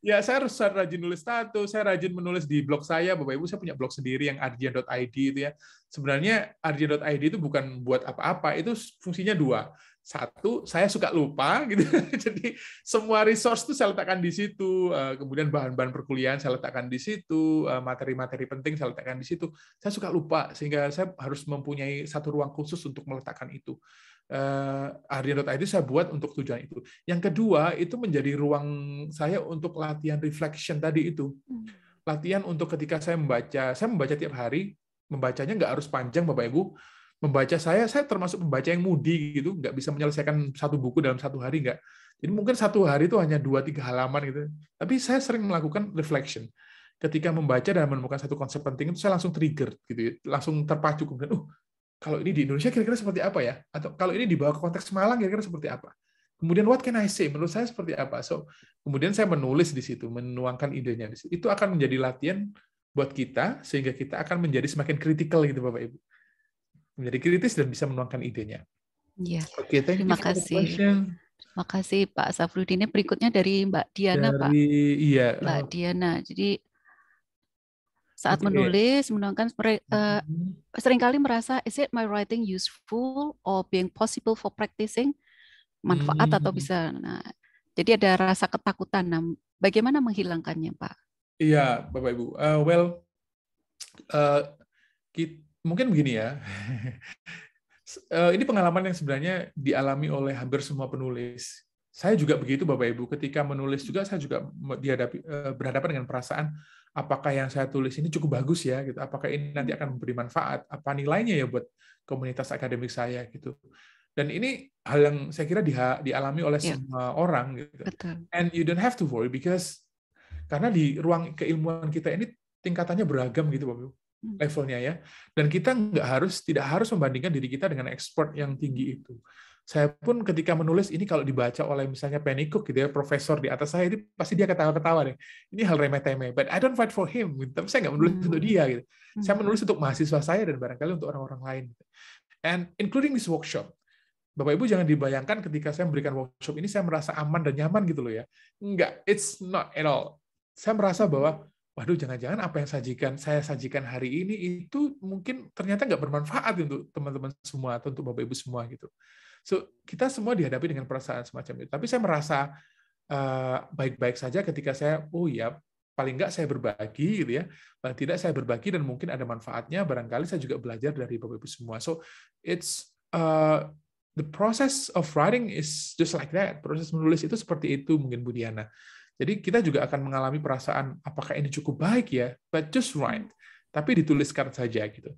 ya saya harus rajin nulis status, saya rajin menulis di blog saya, Bapak Ibu, saya punya blog sendiri yang arjian.id itu ya. Sebenarnya arjian.id itu bukan buat apa-apa, itu fungsinya dua satu saya suka lupa *laughs* gitu jadi semua resource itu saya letakkan di situ eh, kemudian bahan-bahan perkuliahan saya letakkan di situ eh, materi-materi penting saya letakkan di situ saya suka lupa sehingga saya harus mempunyai satu ruang khusus untuk meletakkan itu eh, itu saya buat untuk tujuan itu yang kedua itu menjadi ruang saya untuk latihan reflection tadi itu hmm. latihan untuk ketika saya membaca saya membaca tiap hari membacanya nggak harus panjang bapak ibu membaca saya saya termasuk pembaca yang mudi gitu nggak bisa menyelesaikan satu buku dalam satu hari nggak jadi mungkin satu hari itu hanya dua tiga halaman gitu tapi saya sering melakukan reflection ketika membaca dan menemukan satu konsep penting itu saya langsung trigger gitu ya. langsung terpacu kemudian uh kalau ini di Indonesia kira-kira seperti apa ya atau kalau ini dibawa ke konteks Malang kira-kira seperti apa kemudian what can I say menurut saya seperti apa so kemudian saya menulis di situ menuangkan idenya di situ. itu akan menjadi latihan buat kita sehingga kita akan menjadi semakin kritikal gitu Bapak Ibu menjadi kritis dan bisa menuangkan idenya. Iya. Oke, okay, Terima kasih. Terima kasih Pak Safrudin. Ini berikutnya dari Mbak Diana, dari, Pak. Iya. Mbak eh, Diana. Jadi saat okay. menulis menuangkan uh, seringkali merasa is it my writing useful or being possible for practicing manfaat hmm. atau mm-hmm. bisa nah jadi ada rasa ketakutan nah bagaimana menghilangkannya pak iya bapak ibu uh, well uh, kita mungkin begini ya. *laughs* Eh, ini pengalaman yang sebenarnya dialami oleh hampir semua penulis. Saya juga begitu Bapak Ibu, ketika menulis juga saya juga dihadapi eh, berhadapan dengan perasaan apakah yang saya tulis ini cukup bagus ya gitu. Apakah ini nanti akan memberi manfaat, apa nilainya ya buat komunitas akademik saya gitu. Dan ini hal yang saya kira dialami oleh yeah. semua orang gitu. Betul. And you don't have to worry because karena di ruang keilmuan kita ini tingkatannya beragam gitu Bapak Ibu. Hmm. levelnya ya. Dan kita nggak harus, tidak harus membandingkan diri kita dengan ekspor yang tinggi itu. Saya pun ketika menulis ini kalau dibaca oleh misalnya Penny Cook gitu ya, profesor di atas saya, ini pasti dia ketawa-ketawa deh. Ini hal remeh-temeh, but I don't fight for him. Gitu. Tapi saya nggak menulis hmm. untuk dia gitu. Hmm. Saya menulis untuk mahasiswa saya dan barangkali untuk orang-orang lain. Gitu. And including this workshop, Bapak Ibu jangan dibayangkan ketika saya memberikan workshop ini saya merasa aman dan nyaman gitu loh ya. Enggak, it's not at all. Saya merasa bahwa waduh jangan-jangan apa yang sajikan saya sajikan hari ini itu mungkin ternyata nggak bermanfaat untuk teman-teman semua atau untuk bapak ibu semua gitu. So kita semua dihadapi dengan perasaan semacam itu. Tapi saya merasa eh, baik-baik uh, saja ketika saya oh ya paling nggak saya berbagi gitu ya paling tidak saya berbagi dan mungkin ada manfaatnya barangkali saya juga belajar dari bapak ibu semua so it's uh, the process of writing is just like that proses menulis itu seperti itu mungkin Budiana. Jadi kita juga akan mengalami perasaan apakah ini cukup baik ya, but just right. Hmm. Tapi dituliskan saja gitu.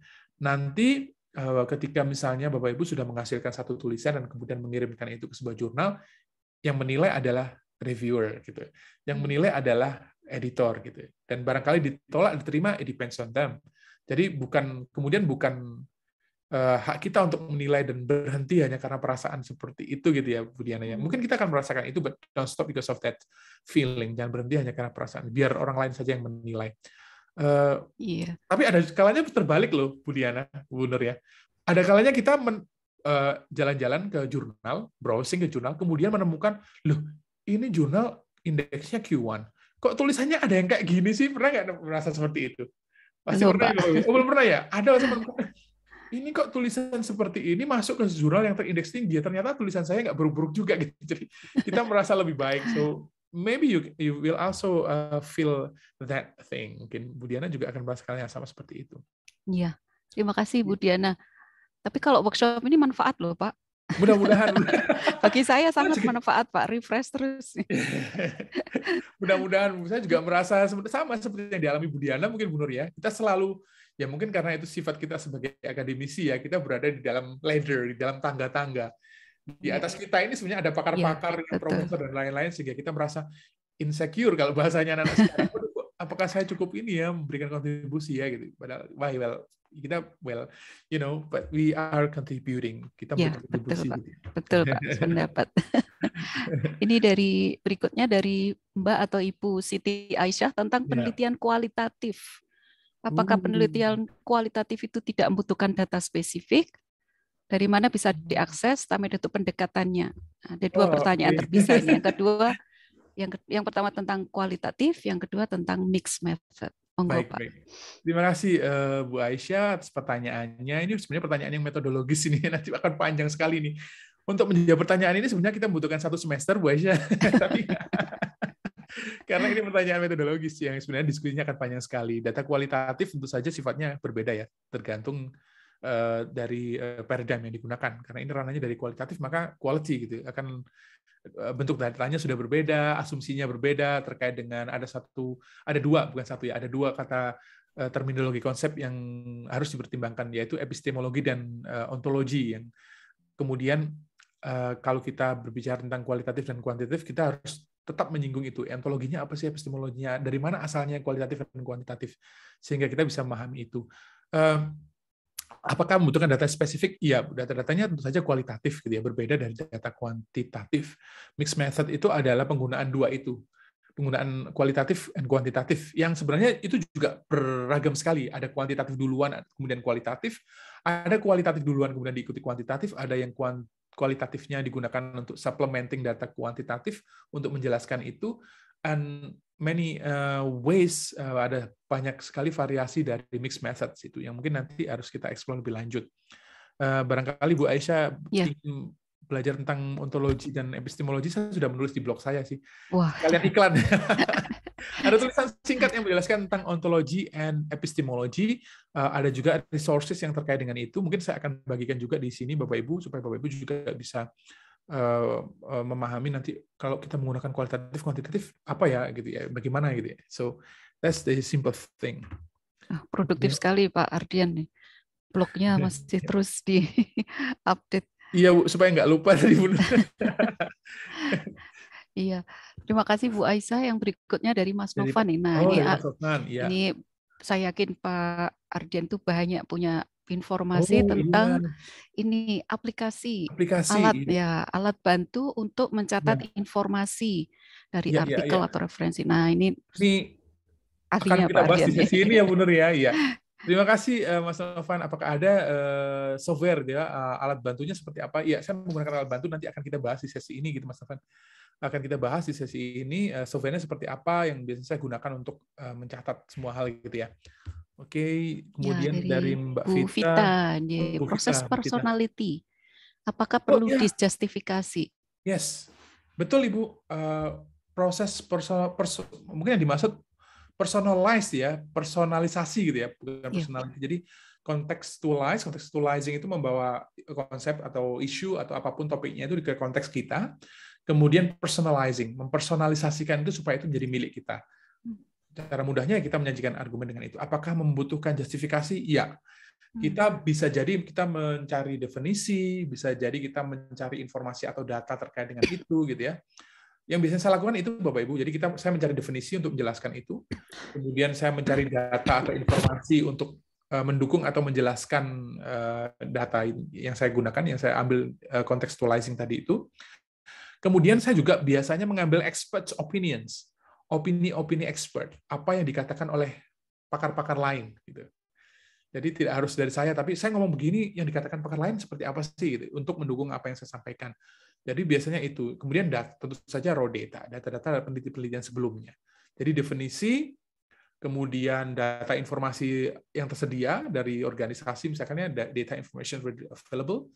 Nanti eh, ketika misalnya Bapak Ibu sudah menghasilkan satu tulisan dan kemudian mengirimkan itu ke sebuah jurnal, yang menilai adalah reviewer gitu. Yang hmm. menilai adalah editor gitu. Dan barangkali ditolak diterima it depends on them. Jadi bukan kemudian bukan Eh, hak kita untuk menilai dan berhenti hanya karena perasaan seperti itu gitu ya Budiana. ya. Hmm. Mungkin kita akan merasakan itu but don't stop because of that feeling. Jangan berhenti hanya karena perasaan. Biar orang lain saja yang menilai. Uh, iya. Tapi ada kalanya terbalik loh Budiana, Diana, ya. Ada kalanya kita men, eh, jalan-jalan ke jurnal, browsing ke jurnal, kemudian menemukan, loh ini jurnal indeksnya Q1. Kok tulisannya ada yang kayak gini sih? Pernah nggak merasa seperti itu? Pasti pernah. Ya, oh, belum pernah ya? Ada ini kok tulisan seperti ini masuk ke jurnal yang terindeks tinggi ya ternyata tulisan saya nggak buruk-buruk juga gitu *laughs* jadi kita merasa lebih baik so maybe you you will also uh, feel that thing mungkin Budiana juga akan bahas kalian yang sama seperti itu iya terima kasih Budiana. Iya. tapi kalau workshop ini manfaat loh Pak Mudah-mudahan. *laughs* Bagi saya sangat manfaat Pak, refresh terus. *laughs* Mudah-mudahan saya juga merasa sama seperti yang dialami Budiana. mungkin Bu Nur ya. Kita selalu ya mungkin karena itu sifat kita sebagai akademisi ya kita berada di dalam ladder di dalam tangga-tangga di iya. atas kita ini sebenarnya ada iya, pakar-pakar ya, promotor dan lain-lain sehingga kita merasa insecure kalau bahasanya anak *laughs* apakah saya cukup ini ya memberikan kontribusi ya gitu padahal wah well kita well you know but we are contributing kita ya, kontribusi betul, gitu. betul pak *laughs* pendapat *laughs* ini dari berikutnya dari Mbak atau Ibu Siti Aisyah tentang ya. penelitian ya. kualitatif Apakah hmm. penelitian kualitatif itu tidak membutuhkan data spesifik? Dari mana bisa hmm. diakses? Tapi itu pendekatannya. Nah, ada dua oh, pertanyaan okay. terpisah Yang *laughs* kedua, yang yang pertama tentang kualitatif, yang kedua tentang mix method. Monggo, baik, Baik. Terima kasih eh, Bu Aisyah atas pertanyaannya. Ini sebenarnya pertanyaan yang metodologis ini *laughs* nanti akan panjang sekali nih. Untuk menjawab pertanyaan ini sebenarnya kita membutuhkan satu semester Bu Aisyah, *laughs* tapi karena ini pertanyaan metodologis yang sebenarnya diskusinya akan panjang sekali. Data kualitatif tentu saja sifatnya berbeda ya, tergantung uh, dari uh, paradigm yang digunakan. Karena ini ranahnya dari kualitatif, maka quality gitu ya, akan eh, bentuk datanya sudah berbeda, asumsinya berbeda terkait dengan ada satu, ada dua bukan satu ya, ada dua kata terminologi konsep yang harus dipertimbangkan yaitu epistemologi dan ontologi yang kemudian kalau kita berbicara tentang kualitatif dan kuantitatif, kita harus tetap menyinggung itu. entologinya apa sih epistemologinya? Dari mana asalnya kualitatif dan kuantitatif? Sehingga kita bisa memahami itu. Ehm, apakah membutuhkan data spesifik? Iya, data-datanya tentu saja kualitatif, gitu ya, berbeda dari data kuantitatif. Mixed method itu adalah penggunaan dua itu, penggunaan kualitatif dan kuantitatif, yang sebenarnya itu juga beragam sekali. Ada kuantitatif duluan, kemudian kualitatif. Ada kualitatif duluan, kemudian diikuti kuantitatif. Ada yang kuant kualitatifnya digunakan untuk supplementing data kuantitatif untuk menjelaskan itu and many uh, ways uh, ada banyak sekali variasi dari mixed methods itu yang mungkin nanti harus kita explore lebih lanjut. Uh, barangkali Bu Aisyah yeah. ingin belajar tentang ontologi dan epistemologi saya sudah menulis di blog saya sih. Wah. Kalian iklan. *laughs* ada tulisan singkat yang menjelaskan tentang ontologi and epistemologi, Uh, eh, ada juga resources yang terkait dengan itu. Mungkin saya akan bagikan juga di sini Bapak Ibu supaya Bapak Ibu juga bisa uh, uh, memahami nanti kalau kita menggunakan kualitatif kuantitatif apa ya gitu ya, bagaimana gitu ya. So that's the simple thing. Ah, produktif yeah. sekali Pak Ardian nih. Blognya iya. masih yeah. terus di *laughs* update. Iya, supaya nggak lupa tadi Bu. *laughs* iya. Terima kasih Bu Aisyah. Yang berikutnya dari Mas Novan Nah, oh, ini, Novan, ya. ini saya yakin Pak Ardian tuh banyak punya informasi oh, iya. tentang ini, ini aplikasi, aplikasi alat ini. ya alat bantu untuk mencatat ya. informasi dari ya, artikel ya, ya. atau referensi. Nah ini, ini akan kita Pak bahas Ardian. di sini ya benar ya. Iya. *laughs* Terima kasih eh, Mas Novan. Apakah ada eh, software ya uh, alat bantunya seperti apa? Iya, saya menggunakan alat bantu nanti akan kita bahas di sesi ini gitu Mas Novan. Akan kita bahas di sesi ini softwarenya seperti apa yang biasa saya gunakan untuk mencatat semua hal gitu ya. Oke, kemudian ya, dari, dari Mbak Vita, Vita proses personality. Vita. Apakah oh, perlu oh, ya. disjustifikasi? Yes. Betul Ibu. Uh, proses perso, perso- mungkin yang dimaksud personalized ya, personalisasi gitu ya, bukan iya. personal. Yeah. Jadi contextualize, contextualizing itu membawa konsep atau isu atau apapun topiknya itu ke konteks kita. Kemudian personalizing, mempersonalisasikan itu supaya itu menjadi milik kita. Hmm. Cara mudahnya kita menyajikan argumen dengan itu. Apakah membutuhkan justifikasi? iya hmm. Kita bisa jadi kita mencari definisi, bisa jadi kita mencari informasi atau data terkait dengan itu gitu ya yang biasanya saya lakukan itu Bapak Ibu. Jadi kita saya mencari definisi untuk menjelaskan itu, kemudian saya mencari data atau informasi untuk eh, mendukung atau menjelaskan eh, data yang saya gunakan, yang saya ambil eh, contextualizing tadi itu. Kemudian saya juga biasanya mengambil experts opinions, opini-opini expert, apa yang dikatakan oleh pakar-pakar lain. Gitu. Jadi tidak harus dari saya, tapi saya ngomong begini, yang dikatakan pakar lain seperti apa sih gitu, untuk mendukung apa yang saya sampaikan. Jadi biasanya itu. Kemudian data, tentu saja raw data, data-data penelitian-penelitian sebelumnya. Jadi definisi, kemudian data informasi yang tersedia dari organisasi, ya data information available,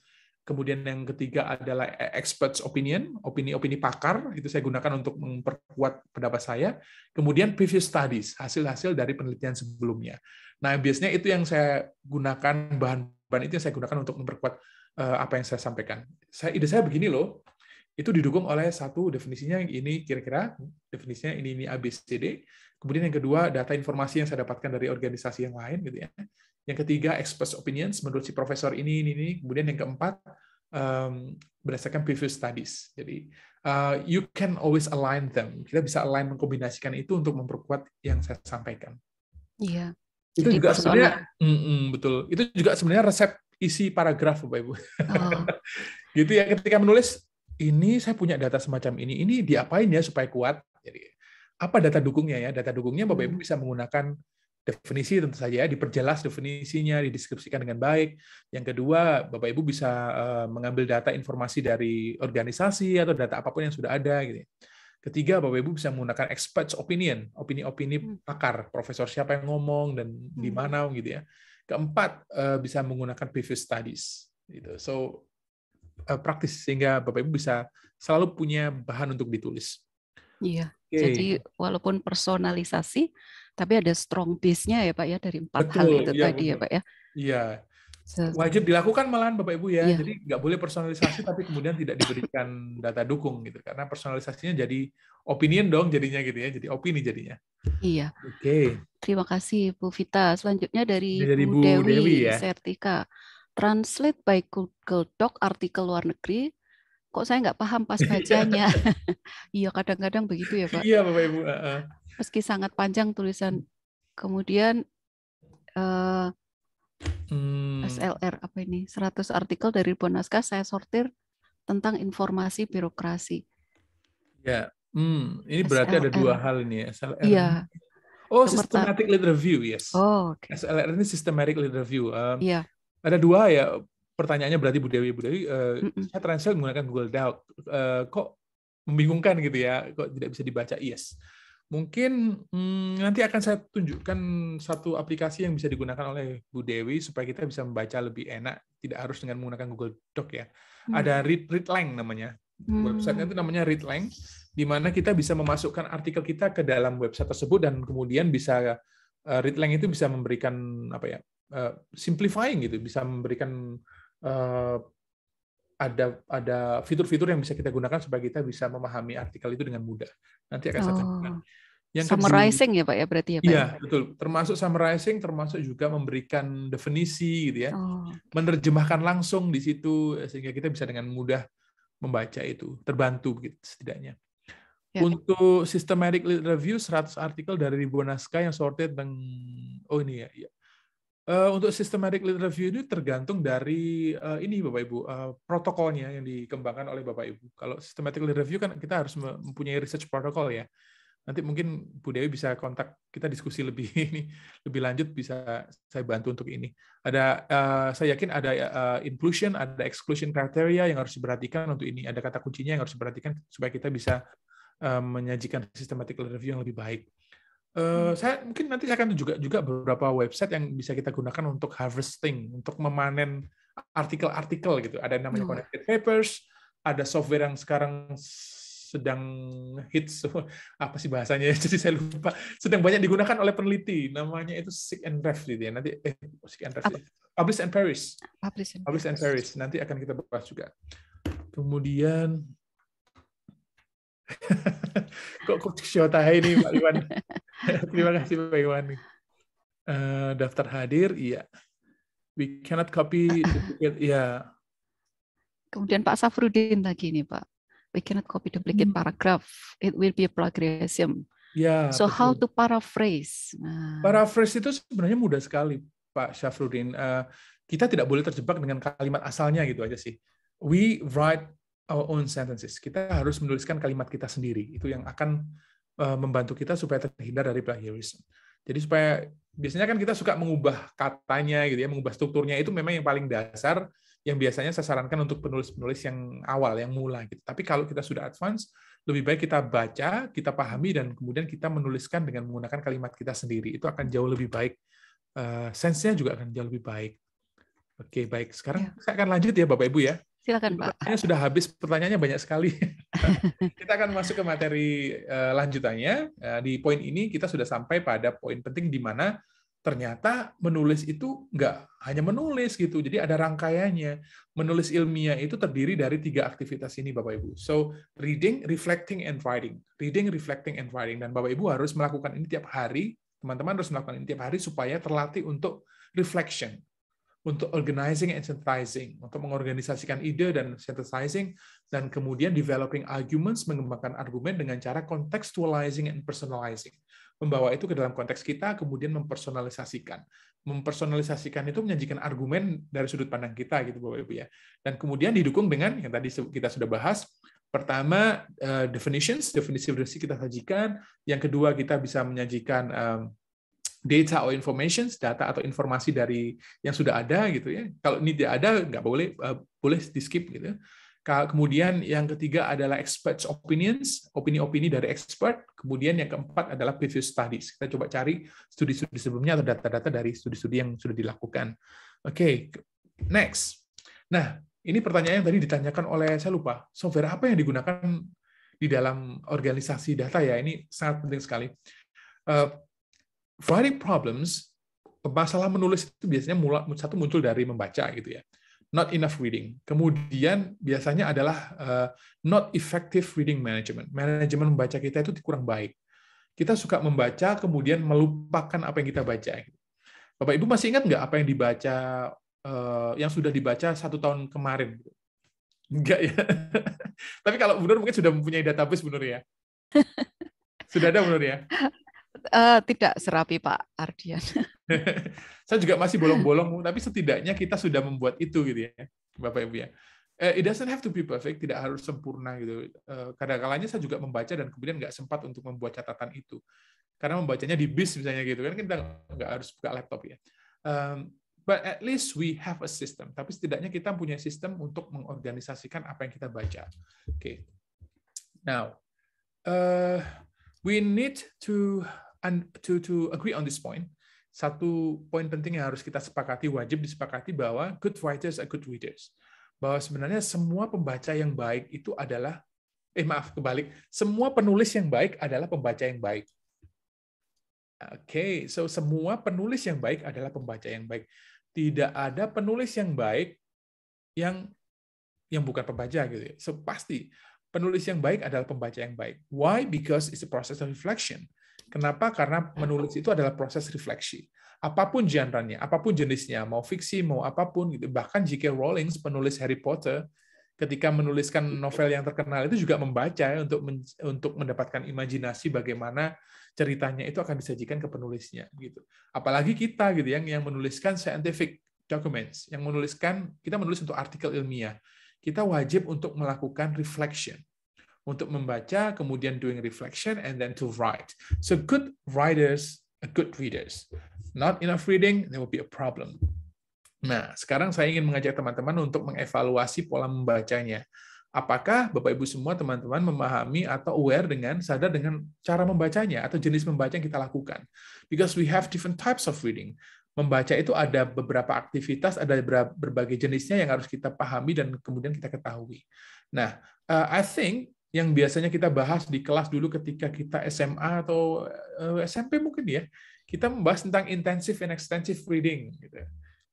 Kemudian yang ketiga adalah e-, experts opinion, opini-opini pakar, itu saya gunakan untuk memperkuat pendapat saya. Kemudian previous studies, hasil-hasil dari penelitian sebelumnya. Nah, biasanya itu yang saya gunakan, bahan-bahan itu yang saya gunakan untuk memperkuat Eh, apa yang saya sampaikan. Saya, ide saya begini loh, itu didukung oleh satu definisinya yang ini kira-kira definisinya ini ini ABCD kemudian yang kedua data informasi yang saya dapatkan dari organisasi yang lain gitu ya yang ketiga expert opinions menurut si profesor ini ini ini kemudian yang keempat um, berdasarkan previous studies jadi uh, you can always align them kita bisa align mengkombinasikan itu untuk memperkuat yang saya sampaikan iya itu jadi juga persona. sebenarnya mm, mm, betul itu juga sebenarnya resep isi paragraf Bapak Ibu. Oh. *laughs* gitu ya ketika menulis ini saya punya data semacam ini, ini diapain ya supaya kuat. Jadi apa data dukungnya ya? Data dukungnya Bapak Ibu hmm. bisa menggunakan definisi tentu saja ya, diperjelas definisinya, dideskripsikan dengan baik. Yang kedua, Bapak Ibu bisa eh, mengambil data informasi dari organisasi atau data apapun yang sudah ada gitu. Ya. Ketiga, Bapak Ibu bisa menggunakan expert opinion, opini-opini hmm. pakar, profesor siapa yang ngomong dan di hmm. mana gitu ya. Keempat, eh, bisa menggunakan previous studies. Gitu. So, eh, praktis sehingga Bapak Ibu bisa selalu punya bahan untuk ditulis. Iya. Okay. Jadi walaupun personalisasi tapi ada strong base-nya ya Pak ya dari empat betul, hal itu iya, ya, tadi betul. ya Pak ya. Iya wajib dilakukan malahan Bapak Ibu ya. ya. Jadi nggak boleh personalisasi tapi kemudian tidak diberikan data dukung gitu karena personalisasinya jadi opinion dong jadinya gitu ya. Jadi opini jadinya. Iya. Oke. Okay. Terima kasih Bu Vita. Selanjutnya dari, dari Bu, Bu Dewi, Dewi ya. Sertika. Translate by Google Doc artikel luar negeri kok saya nggak paham pas bacanya. *laughs* iya kadang-kadang begitu ya Pak. Iya Bapak Ibu. Uh -uh. Meski sangat panjang tulisan, kemudian uh, hmm. SLR apa ini 100 artikel dari ribuan saya sortir tentang informasi birokrasi. Ya, hmm, ini SLR. berarti ada dua hal ini ya SLR. Iya. Oh, Nomor systematic lead review, yes. Oh, okay. SLR ini systematic lead review. Um, iya. Ada dua ya pertanyaannya berarti Bu Dewi, Bu Dewi, uh, mm -mm. saya translate menggunakan Google Doc. Uh, kok membingungkan gitu ya, kok tidak bisa dibaca? Yes. Mungkin hmm, nanti akan saya tunjukkan satu aplikasi yang bisa digunakan oleh Bu Dewi supaya kita bisa membaca lebih enak, tidak harus dengan menggunakan Google Doc ya. Hmm. Ada Read, Readlang namanya. Hmm. Websitenya itu namanya Readlang, di mana kita bisa memasukkan artikel kita ke dalam website tersebut dan kemudian bisa uh, eh, Readlang itu bisa memberikan apa ya uh, simplifying gitu, bisa memberikan uh, ada ada fitur-fitur yang bisa kita gunakan supaya kita bisa memahami artikel itu dengan mudah. Nanti akan saya oh. tunjukkan. Yang summarizing kedua, ya Pak ya berarti ya Pak. Iya, ya? betul. Termasuk summarizing termasuk juga memberikan definisi gitu ya. Oh. Menerjemahkan langsung di situ sehingga kita bisa dengan mudah membaca itu, terbantu gitu setidaknya. Ya. Untuk systematic review 100 artikel dari ribuan naskah yang sorted dengan oh ini ya, ya Eh, untuk systematic literature review itu tergantung dari uh, ini Bapak Ibu uh, protokolnya yang dikembangkan oleh Bapak Ibu. Kalau systematic literature review kan kita harus mempunyai research protocol ya. Nanti mungkin Bu Dewi bisa kontak kita diskusi lebih *laughs* ini lebih lanjut bisa saya bantu untuk ini. Ada uh, saya yakin ada uh, inclusion, ada exclusion criteria yang harus diperhatikan untuk ini. Ada kata kuncinya yang harus diperhatikan supaya kita bisa uh, menyajikan systematic literature review yang lebih baik. Uh, saya mungkin nanti saya akan juga juga beberapa website yang bisa kita gunakan untuk harvesting, untuk memanen artikel-artikel gitu. Ada namanya hmm. connected papers, ada software yang sekarang sedang hits *laughs* apa sih bahasanya *laughs* jadi saya lupa sedang banyak digunakan oleh peneliti namanya itu seek and ref gitu ya nanti eh oh, seek and ref ya. publish and paris publish and, paris nanti akan kita bahas juga kemudian *laughs* Kok kucing Shiotahe ini Pak Iwan? *laughs* Terima kasih Pak Iwan. Uh, eh, daftar hadir, iya. We cannot copy duplicate, iya. Kemudian Pak Safrudin lagi nih Pak. We cannot copy duplicate hmm. paragraph. It will be a plagiarism. Ya, so betul. how to paraphrase? Nah. Paraphrase itu sebenarnya mudah sekali, Pak Syafrudin. Uh, eh, kita tidak boleh terjebak dengan kalimat asalnya gitu aja sih. We write our own sentences. Kita harus menuliskan kalimat kita sendiri. Itu yang akan eh, membantu kita supaya terhindar dari plagiarism. Jadi supaya biasanya kan kita suka mengubah katanya gitu ya, mengubah strukturnya itu memang yang paling dasar yang biasanya saya sarankan untuk penulis-penulis yang awal, yang mula gitu. Tapi kalau kita sudah advance, lebih baik kita baca, kita pahami dan kemudian kita menuliskan dengan menggunakan kalimat kita sendiri. Itu akan jauh lebih baik. Uh, sensenya juga akan jauh lebih baik. Oke, baik. Sekarang ya. saya akan lanjut ya Bapak Ibu ya. Silakan Pak. Pertanyaannya sudah habis, pertanyaannya banyak sekali. *laughs* kita akan masuk ke materi uh, lanjutannya. Uh, di poin ini kita sudah sampai pada poin penting di mana ternyata menulis itu nggak hanya menulis gitu, jadi ada rangkaiannya. Menulis ilmiah itu terdiri dari tiga aktivitas ini Bapak Ibu. So reading, reflecting, and writing. Reading, reflecting, and writing. Dan Bapak Ibu harus melakukan ini tiap hari. Teman-teman harus melakukan ini tiap hari supaya terlatih untuk reflection untuk organizing and synthesizing, untuk mengorganisasikan ide dan synthesizing, dan kemudian developing arguments, mengembangkan argumen dengan cara contextualizing and personalizing. Membawa itu ke dalam konteks kita, kemudian mempersonalisasikan. Mempersonalisasikan itu menyajikan argumen dari sudut pandang kita, gitu Bapak-Ibu ya. Dan kemudian didukung dengan, yang tadi kita sudah bahas, pertama, eh, definitions, definisi-definisi kita sajikan. Yang kedua, kita bisa menyajikan eh, data or information, data atau informasi dari yang sudah ada gitu ya. Kalau ini tidak ada, nggak boleh uh, boleh di skip gitu. Ya. Kemudian yang ketiga adalah experts opinions, opini-opini dari expert. Kemudian yang keempat adalah previous studies. Kita coba cari studi-studi sebelumnya atau data-data dari studi-studi yang sudah dilakukan. Oke, okay, next. Nah, ini pertanyaan yang tadi ditanyakan oleh saya lupa. Software apa yang digunakan di dalam organisasi data ya? Ini sangat penting sekali. Eh, writing problems, masalah menulis itu biasanya mula, satu muncul dari membaca gitu ya. Not enough reading. Kemudian biasanya adalah uh, not effective reading management. Manajemen membaca kita itu kurang baik. Kita suka membaca kemudian melupakan apa yang kita baca. Bapak Ibu masih ingat nggak apa yang dibaca uh, yang sudah dibaca satu tahun kemarin? Enggak ya. *laughs* Tapi kalau benar mungkin sudah mempunyai database benar ya. *laughs* Sudah ada benar ya? uh, tidak serapi Pak Ardian. *laughs* *laughs* Saya juga masih bolong-bolong, tapi setidaknya kita sudah membuat itu gitu ya, Bapak Ibu ya. Eh, it doesn't have to be perfect, tidak harus sempurna gitu. Eh, Kadang-kalanya saya juga membaca dan kemudian nggak sempat untuk membuat catatan itu, karena membacanya di bis misalnya gitu kan kita nggak harus buka laptop ya. but at least we have a system. Tapi setidaknya kita punya sistem untuk mengorganisasikan apa yang kita baca. Oke. Okay. Now, uh, we need to And to to agree on this point, satu poin penting yang harus kita sepakati wajib disepakati bahwa good writers are good readers. Bahwa sebenarnya semua pembaca yang baik itu adalah eh maaf kebalik, semua penulis yang baik adalah pembaca yang baik. Oke, okay, so semua penulis yang baik adalah pembaca yang baik. Tidak ada penulis yang baik yang yang bukan pembaca gitu ya. So pasti penulis yang baik adalah pembaca yang baik. Why? Because it's a process of reflection. Kenapa? Karena menulis itu adalah proses refleksi. Apapun genre-nya, apapun jenisnya, mau fiksi, mau apapun, gitu. bahkan J.K. Rowling, penulis Harry Potter, ketika menuliskan novel yang terkenal itu juga membaca ya untuk men, untuk mendapatkan imajinasi bagaimana ceritanya itu akan disajikan ke penulisnya gitu. Apalagi kita gitu yang yang menuliskan scientific documents, yang menuliskan kita menulis untuk artikel ilmiah, kita wajib untuk melakukan reflection untuk membaca, kemudian doing reflection, and then to write. So good writers are good readers. Not enough reading, there will be a problem. Nah, sekarang saya ingin mengajak teman-teman untuk mengevaluasi pola membacanya. Apakah Bapak Ibu semua teman-teman memahami atau aware dengan sadar dengan cara membacanya atau jenis membaca yang kita lakukan? Because we have different types of reading. Membaca itu ada beberapa aktivitas, ada berbagai jenisnya yang harus kita pahami dan kemudian kita ketahui. Nah, uh, I think yang biasanya kita bahas di kelas dulu ketika kita SMA atau eh, SMP mungkin ya, kita membahas tentang intensive and extensive reading. Gitu.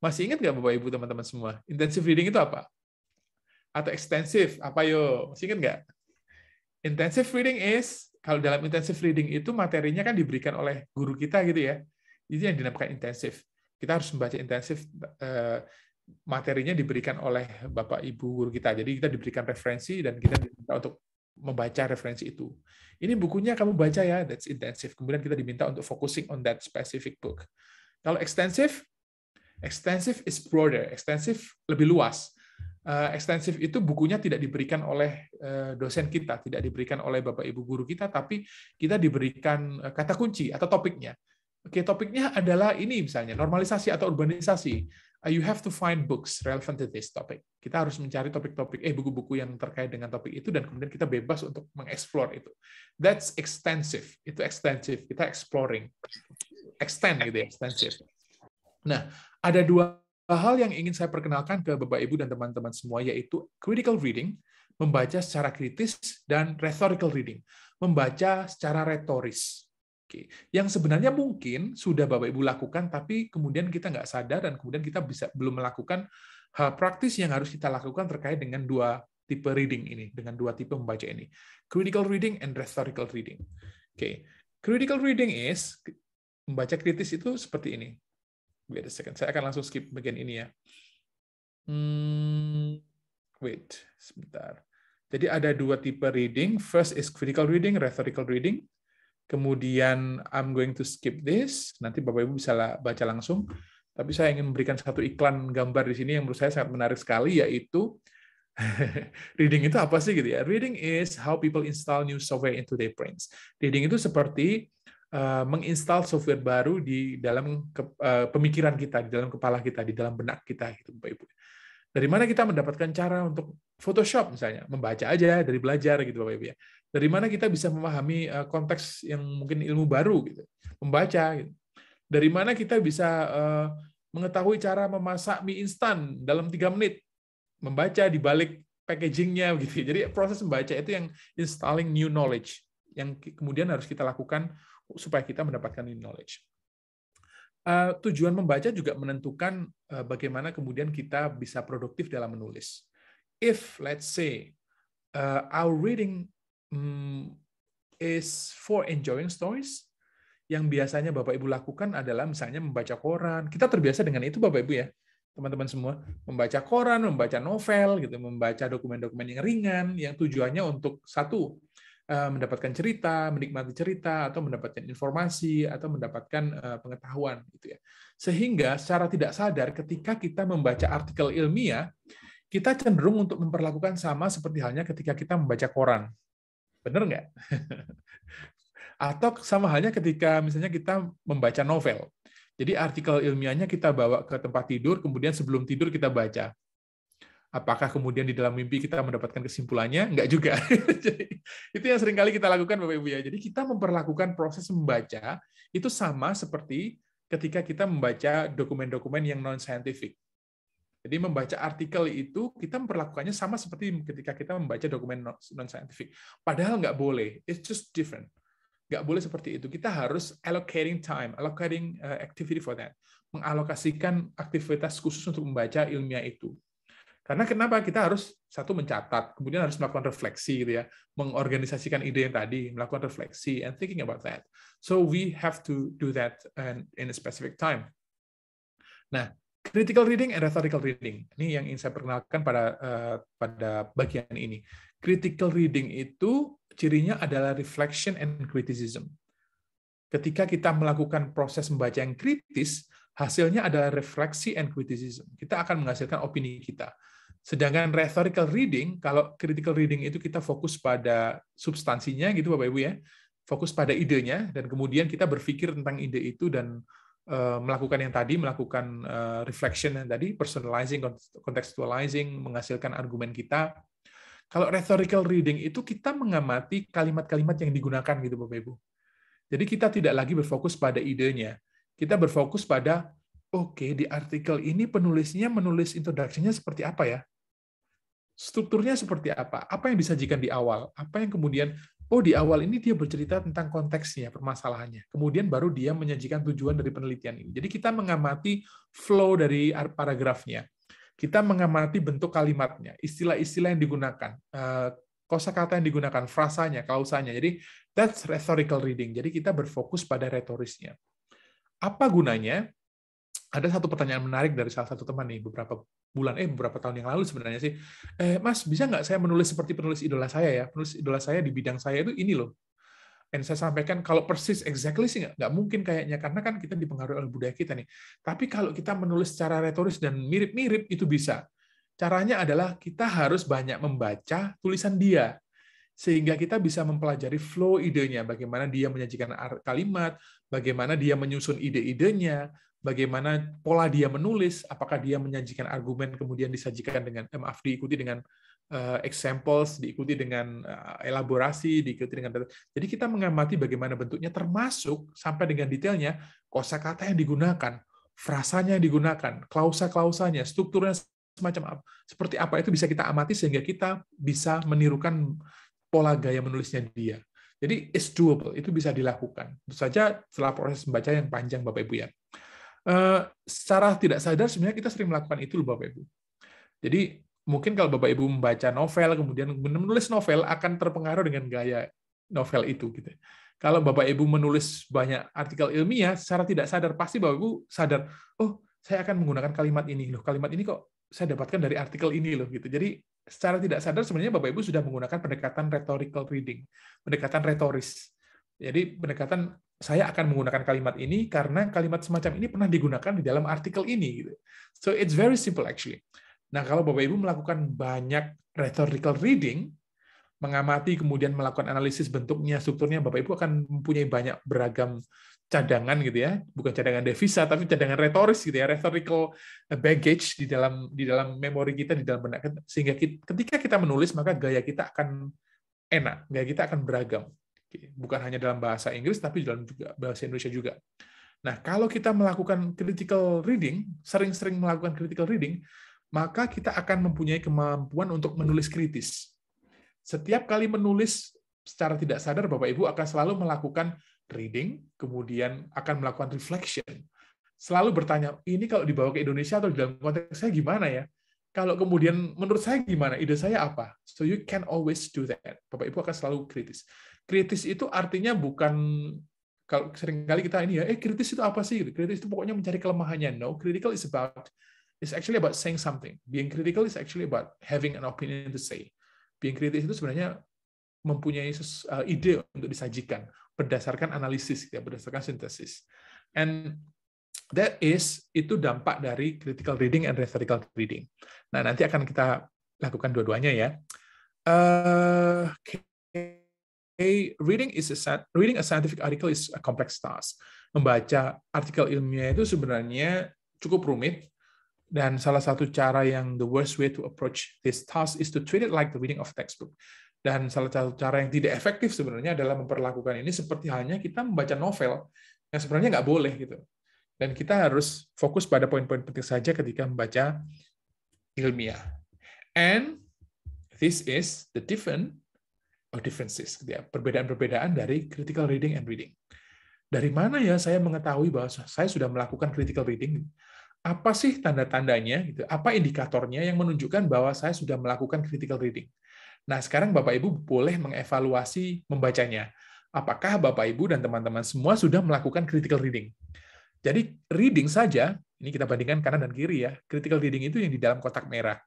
Masih ingat nggak Bapak Ibu teman-teman semua? Intensive reading itu apa? Atau extensive apa yo? Masih ingat nggak? Intensive reading is kalau dalam intensive reading itu materinya kan diberikan oleh guru kita gitu ya. Itu yang dinamakan intensif. Kita harus membaca intensif eh, materinya diberikan oleh Bapak Ibu guru kita. Jadi kita diberikan referensi dan kita diminta untuk membaca referensi itu. Ini bukunya kamu baca ya, that's intensive. Kemudian kita diminta untuk focusing on that specific book. Kalau extensive, extensive is broader, extensive lebih luas. Uh, extensive itu bukunya tidak diberikan oleh eh, dosen kita, tidak diberikan oleh bapak ibu guru kita, tapi kita diberikan eh, kata kunci atau topiknya. Oke, topiknya adalah ini misalnya normalisasi atau urbanisasi. Ah, you have to find books relevant to this topic. Kita harus mencari topik-topik, eh buku-buku yang terkait dengan topik itu, dan kemudian kita bebas untuk mengeksplor itu. That's extensive. Itu extensive. Kita exploring. Extend gitu ya, extensive. Nah, ada dua hal yang ingin saya perkenalkan ke Bapak Ibu dan teman-teman semua, yaitu critical reading, membaca secara kritis, dan rhetorical reading, membaca secara retoris. Oke, yang sebenarnya mungkin sudah Bapak Ibu lakukan, tapi kemudian kita nggak sadar dan kemudian kita bisa belum melakukan hal praktis yang harus kita lakukan terkait dengan dua tipe reading ini, dengan dua tipe membaca ini, critical reading and rhetorical reading. Oke, critical reading is membaca kritis itu seperti ini. Wait a second, saya akan langsung skip bagian ini ya. Hmm, wait sebentar. Jadi ada dua tipe reading. First is critical reading, rhetorical reading kemudian I'm going to skip this, nanti Bapak Ibu bisa baca langsung. Tapi saya ingin memberikan satu iklan gambar di sini yang menurut saya sangat menarik sekali, yaitu *laughs* reading itu apa sih gitu ya? Reading is how people install new software into their brains. Reading itu seperti uh, menginstal software baru di dalam ke, uh, pemikiran kita, di dalam kepala kita, di dalam benak kita gitu Bapak Ibu. Dari mana kita mendapatkan cara untuk Photoshop misalnya, membaca aja dari belajar gitu Bapak Ibu ya. Dari mana kita bisa memahami eh, konteks yang mungkin ilmu baru gitu, membaca gitu. Dari mana kita bisa eh, mengetahui cara memasak mie instan dalam tiga menit, membaca di balik packagingnya gitu. *laughs* Jadi proses membaca itu yang installing new knowledge yang kemudian harus kita lakukan supaya kita mendapatkan new knowledge. Eh, tujuan membaca juga menentukan bagaimana kemudian kita bisa produktif dalam menulis. If let's say uh, our reading hmm, is for enjoying stories yang biasanya Bapak Ibu lakukan adalah misalnya membaca koran. Kita terbiasa dengan itu Bapak Ibu ya, teman-teman semua, membaca koran, membaca novel gitu, membaca dokumen-dokumen yang ringan yang tujuannya untuk satu eh, mendapatkan cerita, menikmati cerita atau mendapatkan informasi atau mendapatkan eh, pengetahuan gitu ya. Sehingga secara tidak sadar ketika kita membaca artikel ilmiah, kita cenderung untuk memperlakukan sama seperti halnya ketika kita membaca koran Benar nggak? *laughs* Atau sama halnya ketika misalnya kita membaca novel. Jadi artikel ilmiahnya kita bawa ke tempat tidur, kemudian sebelum tidur kita baca. Apakah kemudian di dalam mimpi kita mendapatkan kesimpulannya? Enggak juga. *laughs* Jadi, itu yang sering kali kita lakukan Bapak Ibu ya. Jadi kita memperlakukan proses membaca itu sama seperti ketika kita membaca dokumen-dokumen yang non scientific. Jadi membaca artikel itu kita memperlakukannya sama seperti ketika kita membaca dokumen non scientific. Padahal nggak boleh. It's just different. Nggak boleh seperti itu. Kita harus allocating time, allocating eh, activity for that. Mengalokasikan aktivitas khusus untuk membaca ilmiah itu. Karena kenapa kita harus satu mencatat, kemudian harus melakukan refleksi gitu ya, mengorganisasikan ide yang tadi, melakukan refleksi and thinking about that. So we have to do that eh, in a specific time. Nah, critical reading and rhetorical reading. Ini yang ingin saya perkenalkan pada uh, pada bagian ini. Critical reading itu cirinya adalah reflection and criticism. Ketika kita melakukan proses membaca yang kritis, hasilnya adalah refleksi and criticism. Kita akan menghasilkan opini kita. Sedangkan rhetorical reading, kalau critical reading itu kita fokus pada substansinya gitu Bapak Ibu ya, fokus pada idenya dan kemudian kita berpikir tentang ide itu dan Eh, melakukan yang tadi, melakukan eh, reflection yang tadi, personalizing, contextualizing, menghasilkan argumen kita. Kalau rhetorical reading itu kita mengamati kalimat-kalimat yang digunakan gitu Bapak Ibu. Jadi kita tidak lagi berfokus pada idenya. Kita berfokus pada oke okay, di artikel ini penulisnya menulis introduction seperti apa ya? Strukturnya seperti apa? Apa yang disajikan di awal? Apa yang kemudian oh di awal ini dia bercerita tentang konteksnya, permasalahannya. Kemudian baru dia menyajikan tujuan dari penelitian ini. Jadi kita mengamati flow dari paragrafnya. Kita mengamati bentuk kalimatnya, istilah-istilah yang digunakan, eh, kosa kata yang digunakan, frasanya, klausanya. Jadi that's rhetorical reading. Jadi kita berfokus pada retorisnya. Apa gunanya? Ada satu pertanyaan menarik dari salah satu teman nih beberapa bulan eh beberapa tahun yang lalu sebenarnya sih eh mas bisa nggak saya menulis seperti penulis idola saya ya penulis idola saya di bidang saya itu ini loh dan saya sampaikan kalau persis exactly sih nggak, nggak mungkin kayaknya karena kan kita dipengaruhi oleh budaya kita nih tapi kalau kita menulis secara retoris dan mirip-mirip itu bisa caranya adalah kita harus banyak membaca tulisan dia sehingga kita bisa mempelajari flow idenya, bagaimana dia menyajikan kalimat, bagaimana dia menyusun ide-idenya, bagaimana pola dia menulis, apakah dia menyajikan argumen kemudian disajikan dengan eh, maaf diikuti dengan uh, examples, diikuti dengan uh, elaborasi, diikuti dengan jadi kita mengamati bagaimana bentuknya termasuk sampai dengan detailnya kosakata yang digunakan, frasanya yang digunakan, klausa-klausanya, strukturnya semacam apa, seperti apa itu bisa kita amati sehingga kita bisa menirukan pola gaya menulisnya dia. Jadi it's doable, itu bisa dilakukan. Tentu saja setelah proses membaca yang panjang Bapak Ibu ya. Eh, secara tidak sadar sebenarnya kita sering melakukan itu loh Bapak Ibu. Jadi mungkin kalau Bapak Ibu membaca novel kemudian menulis novel akan terpengaruh dengan gaya novel itu gitu. Kalau Bapak Ibu menulis banyak artikel ilmiah secara tidak sadar pasti Bapak Ibu sadar, oh saya akan menggunakan kalimat ini loh. Kalimat ini kok saya dapatkan dari artikel ini loh gitu. Jadi secara tidak sadar sebenarnya Bapak Ibu sudah menggunakan pendekatan rhetorical reading, pendekatan retoris. Jadi pendekatan saya akan menggunakan kalimat ini karena kalimat semacam ini pernah digunakan di dalam artikel ini. Gitu. So it's very simple actually. Nah kalau Bapak Ibu melakukan banyak rhetorical reading, mengamati kemudian melakukan analisis bentuknya, strukturnya, Bapak Ibu akan mempunyai banyak beragam cadangan gitu ya, bukan cadangan devisa tapi cadangan retoris gitu ya, rhetorical baggage di dalam di dalam memori kita di dalam benak sehingga kita, ketika kita menulis maka gaya kita akan enak, gaya kita akan beragam bukan hanya dalam bahasa Inggris tapi dalam juga bahasa Indonesia juga. Nah, kalau kita melakukan critical reading, sering-sering melakukan critical reading, maka kita akan mempunyai kemampuan untuk menulis kritis. Setiap kali menulis secara tidak sadar Bapak Ibu akan selalu melakukan reading, kemudian akan melakukan reflection. Selalu bertanya, ini kalau dibawa ke Indonesia atau dalam konteks saya gimana ya? Kalau kemudian menurut saya gimana? Ide saya apa? So you can always do that. Bapak Ibu akan selalu kritis kritis itu artinya bukan kalau seringkali kita ini ya, eh kritis itu apa sih? Gitu. Kritis itu pokoknya mencari kelemahannya. No, critical is about is actually about saying something. Being critical is actually about having an opinion to say. Being kritis itu sebenarnya mempunyai uh, ide untuk disajikan berdasarkan analisis, ya, berdasarkan sintesis. And that is itu dampak dari critical reading and rhetorical reading. Nah nanti akan kita lakukan dua-duanya ya. Uh, Oke reading is a reading a scientific article is a complex task. Membaca artikel ilmiah itu sebenarnya cukup rumit dan salah satu cara yang the worst way to approach this task is to treat it like the reading of textbook. Dan salah satu cara yang tidak efektif sebenarnya adalah memperlakukan ini seperti halnya kita membaca novel yang sebenarnya nggak boleh gitu. Dan kita harus fokus pada poin-poin penting saja ketika membaca ilmiah. And this is the difference differences, gitu ya. perbedaan-perbedaan dari critical reading and reading. Dari mana ya saya mengetahui bahwa saya sudah melakukan critical reading? Apa sih tanda-tandanya? Gitu? Apa indikatornya yang menunjukkan bahwa saya sudah melakukan critical reading? Nah, sekarang Bapak Ibu boleh mengevaluasi membacanya. Apakah Bapak Ibu dan teman-teman semua sudah melakukan critical reading? Jadi reading saja, ini kita bandingkan kanan dan kiri ya. Critical reading itu yang di dalam kotak merah.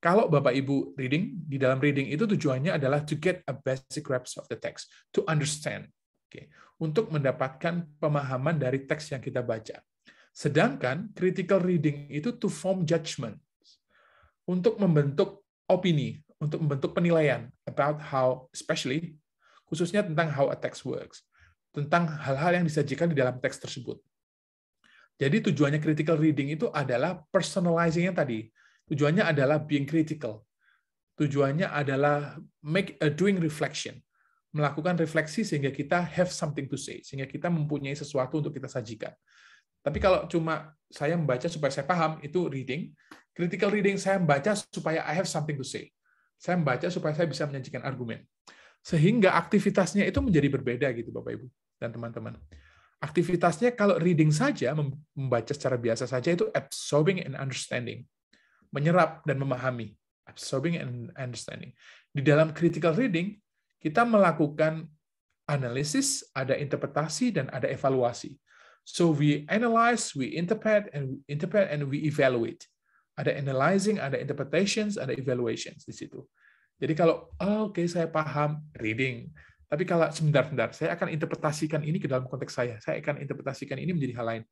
Kalau Bapak Ibu reading, di dalam reading itu tujuannya adalah to get a basic grasp of the text, to understand. Okay. Untuk mendapatkan pemahaman dari teks yang kita baca. Sedangkan critical reading itu to form judgment. Untuk membentuk opini, untuk membentuk penilaian about how, especially, khususnya tentang how a text works. Tentang hal-hal yang disajikan di dalam teks tersebut. Jadi tujuannya critical reading itu adalah personalizing yang tadi, Tujuannya adalah being critical. Tujuannya adalah make a uh, doing reflection, melakukan refleksi sehingga kita have something to say, sehingga kita mempunyai sesuatu untuk kita sajikan. Tapi kalau cuma saya membaca supaya saya paham, itu reading. Critical reading saya membaca supaya I have something to say. Saya membaca supaya saya bisa menyajikan argumen. Sehingga aktivitasnya itu menjadi berbeda gitu Bapak Ibu dan teman-teman. Aktivitasnya kalau reading saja, membaca secara biasa saja itu absorbing and understanding menyerap dan memahami, absorbing and understanding. Di dalam critical reading, kita melakukan analisis, ada interpretasi dan ada evaluasi. So we analyze, we interpret and interpret and we evaluate. Ada analyzing, ada interpretations, ada evaluations di situ. Jadi kalau oh, oke okay, saya paham reading, tapi kalau sebentar-bentar saya akan interpretasikan ini ke dalam konteks saya. Saya akan interpretasikan ini menjadi hal lain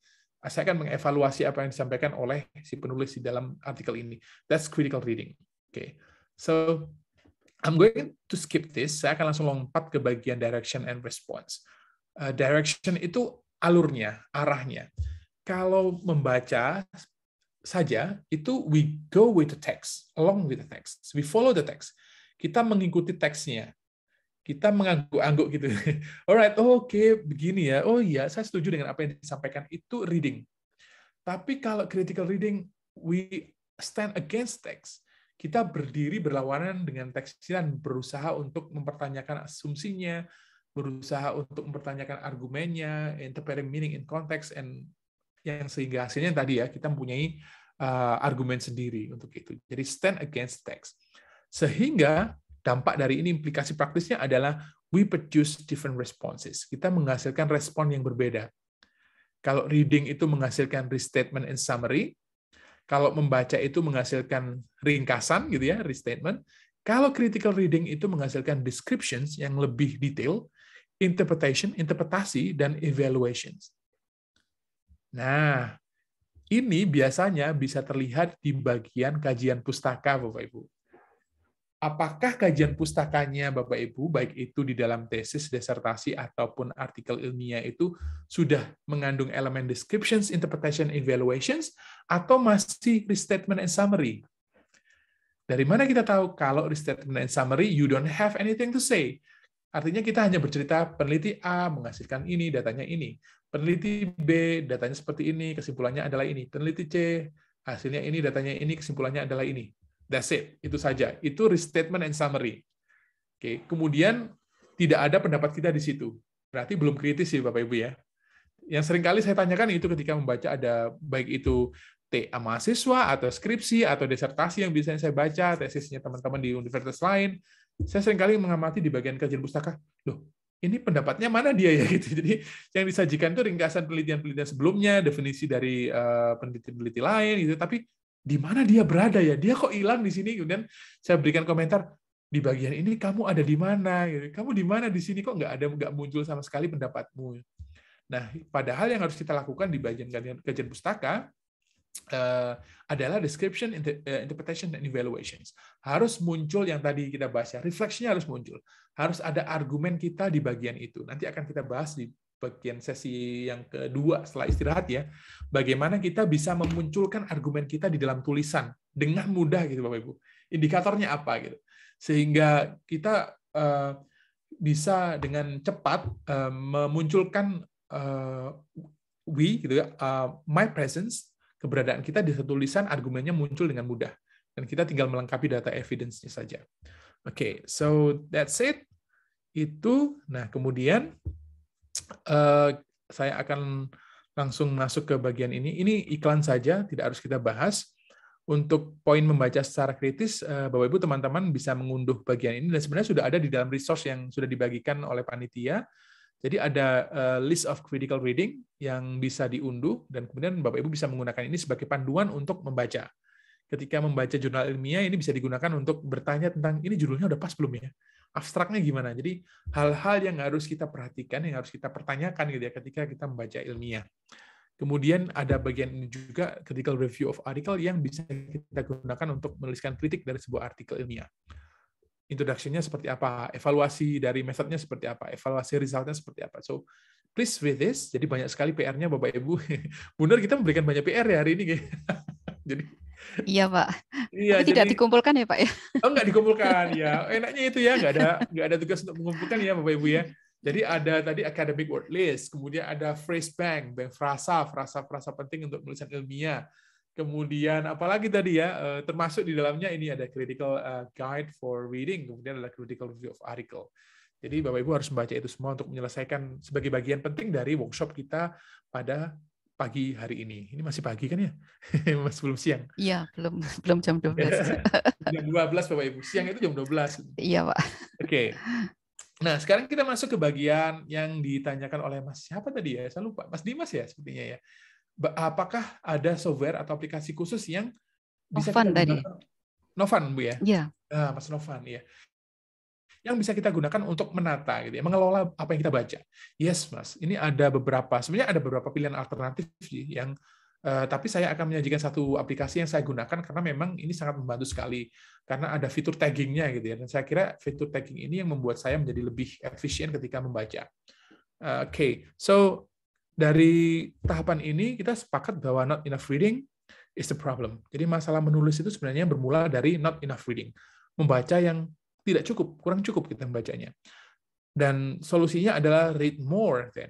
saya akan mengevaluasi apa yang disampaikan oleh si penulis di dalam artikel ini. That's critical reading. Oke, okay. so I'm going to skip this. Saya akan langsung lompat ke bagian direction and response. Uh, direction itu alurnya, arahnya. Kalau membaca saja itu we go with the text, along with the text, we follow the text. Kita mengikuti teksnya kita mengangguk-angguk gitu. *laughs* Alright, oke, okay, begini ya. Oh iya, saya setuju dengan apa yang disampaikan itu reading. Tapi kalau critical reading, we stand against text. Kita berdiri berlawanan dengan teks dan berusaha untuk mempertanyakan asumsinya, berusaha untuk mempertanyakan argumennya, interpreting meaning in context, and yang sehingga hasilnya tadi ya kita mempunyai uh, argumen sendiri untuk itu. Jadi stand against text. Sehingga dampak dari ini implikasi praktisnya adalah we produce different responses. Kita menghasilkan respon yang berbeda. Kalau reading itu menghasilkan restatement and summary, kalau membaca itu menghasilkan ringkasan gitu ya, restatement. Kalau critical reading itu menghasilkan descriptions yang lebih detail, interpretation, interpretasi dan evaluations. Nah, ini biasanya bisa terlihat di bagian kajian pustaka Bapak Ibu apakah kajian pustakanya Bapak Ibu, baik itu di dalam tesis, disertasi ataupun artikel ilmiah itu sudah mengandung elemen descriptions, interpretation, evaluations, atau masih restatement and summary? Dari mana kita tahu kalau restatement and summary, you don't have anything to say? Artinya kita hanya bercerita peneliti A menghasilkan ini, datanya ini. Peneliti B, datanya seperti ini, kesimpulannya adalah ini. Peneliti C, hasilnya ini, datanya ini, kesimpulannya adalah ini That's it. Itu saja. Itu restatement and summary. Oke, okay. kemudian tidak ada pendapat kita di situ. Berarti belum kritis sih Bapak Ibu ya. Yang seringkali saya tanyakan itu ketika membaca ada baik itu TA mahasiswa atau skripsi atau disertasi yang biasanya saya baca, tesisnya teman-teman di universitas lain, saya seringkali mengamati di bagian kajian pustaka, loh, ini pendapatnya mana dia ya *laughs* gitu. Jadi yang disajikan itu ringkasan penelitian-penelitian sebelumnya, definisi dari eh, peneliti-peneliti lain gitu, tapi di mana dia berada ya? Dia kok hilang di sini? Kemudian saya berikan komentar di bagian ini kamu ada di mana? Gitu. Kamu di mana di sini kok nggak ada nggak muncul sama sekali pendapatmu? Nah, padahal yang harus kita lakukan di bagian kajian pustaka uh, adalah description, eh, interpretation, dan evaluations. Harus muncul yang tadi kita bahas ya, refleksinya harus muncul. Harus ada argumen kita di bagian itu. Nanti akan kita bahas di bagian sesi yang kedua setelah istirahat ya, bagaimana kita bisa memunculkan argumen kita di dalam tulisan dengan mudah gitu Bapak Ibu. Indikatornya apa gitu. Sehingga kita uh, bisa dengan cepat uh, memunculkan uh, we gitu ya, uh, my presence, keberadaan kita di satu tulisan argumennya muncul dengan mudah dan kita tinggal melengkapi data evidence-nya saja. Oke, okay, so that's it. Itu nah kemudian Eh, saya akan langsung masuk ke bagian ini. Ini iklan saja, tidak harus kita bahas. Untuk poin membaca secara kritis, eh, Bapak Ibu teman-teman bisa mengunduh bagian ini dan sebenarnya sudah ada di dalam resource yang sudah dibagikan oleh panitia. Jadi ada eh, list of critical reading yang bisa diunduh dan kemudian Bapak Ibu bisa menggunakan ini sebagai panduan untuk membaca. Ketika membaca jurnal ilmiah ini bisa digunakan untuk bertanya tentang ini judulnya udah pas belum ya? abstraknya gimana. Jadi hal-hal yang harus kita perhatikan, yang harus kita pertanyakan gitu ya ketika kita membaca ilmiah. Kemudian ada bagian ini juga critical review of article yang bisa kita gunakan untuk menuliskan kritik dari sebuah artikel ilmiah. Introduction-nya seperti apa, evaluasi dari method-nya seperti apa, evaluasi result-nya seperti apa. So, please with this. Jadi banyak sekali PR-nya Bapak Ibu. *laughs* Bunda kita memberikan banyak PR ya hari ini. *laughs* Jadi Iya Pak. Iya. Jadi, tidak dikumpulkan ya Pak ya? Oh nggak dikumpulkan ya. *laughs* Enaknya itu ya nggak ada nggak ada tugas untuk mengumpulkan ya Bapak Ibu ya. Jadi ada tadi academic word list, kemudian ada phrase bank, bank frasa, frasa-frasa penting untuk tulisan ilmiah. Kemudian apalagi tadi ya, eh, termasuk di dalamnya ini ada critical eh, guide for reading, kemudian ada critical review of article. Jadi Bapak Ibu harus membaca itu semua untuk menyelesaikan sebagai bagian penting dari workshop kita pada pagi hari ini. Ini masih pagi kan ya? *laughs* masih belum siang. Iya, belum *laughs* belum jam 12. *laughs* jam 12 Bapak Ibu. Siang itu jam 12. Iya, Pak. Oke. Okay. Nah, sekarang kita masuk ke bagian yang ditanyakan oleh Mas siapa tadi ya? Saya lupa. Mas Dimas ya sepertinya ya. Apakah ada software atau aplikasi khusus yang bisa Novan tadi. Novan Bu ya? Iya. Ah, Mas Novan ya yang bisa kita gunakan untuk menata gitu ya, mengelola apa yang kita baca. Yes, Mas. Ini ada beberapa sebenarnya ada beberapa pilihan alternatif sih, yang eh, tapi saya akan menyajikan satu aplikasi yang saya gunakan karena memang ini sangat membantu sekali karena ada fitur taggingnya gitu ya dan saya kira fitur tagging ini yang membuat saya menjadi lebih efisien ketika membaca. Eh, oke, okay. so dari tahapan ini kita sepakat bahwa not enough reading is the problem. Jadi masalah menulis itu sebenarnya bermula dari not enough reading, membaca yang tidak cukup, kurang cukup kita membacanya. Dan solusinya adalah read more, then.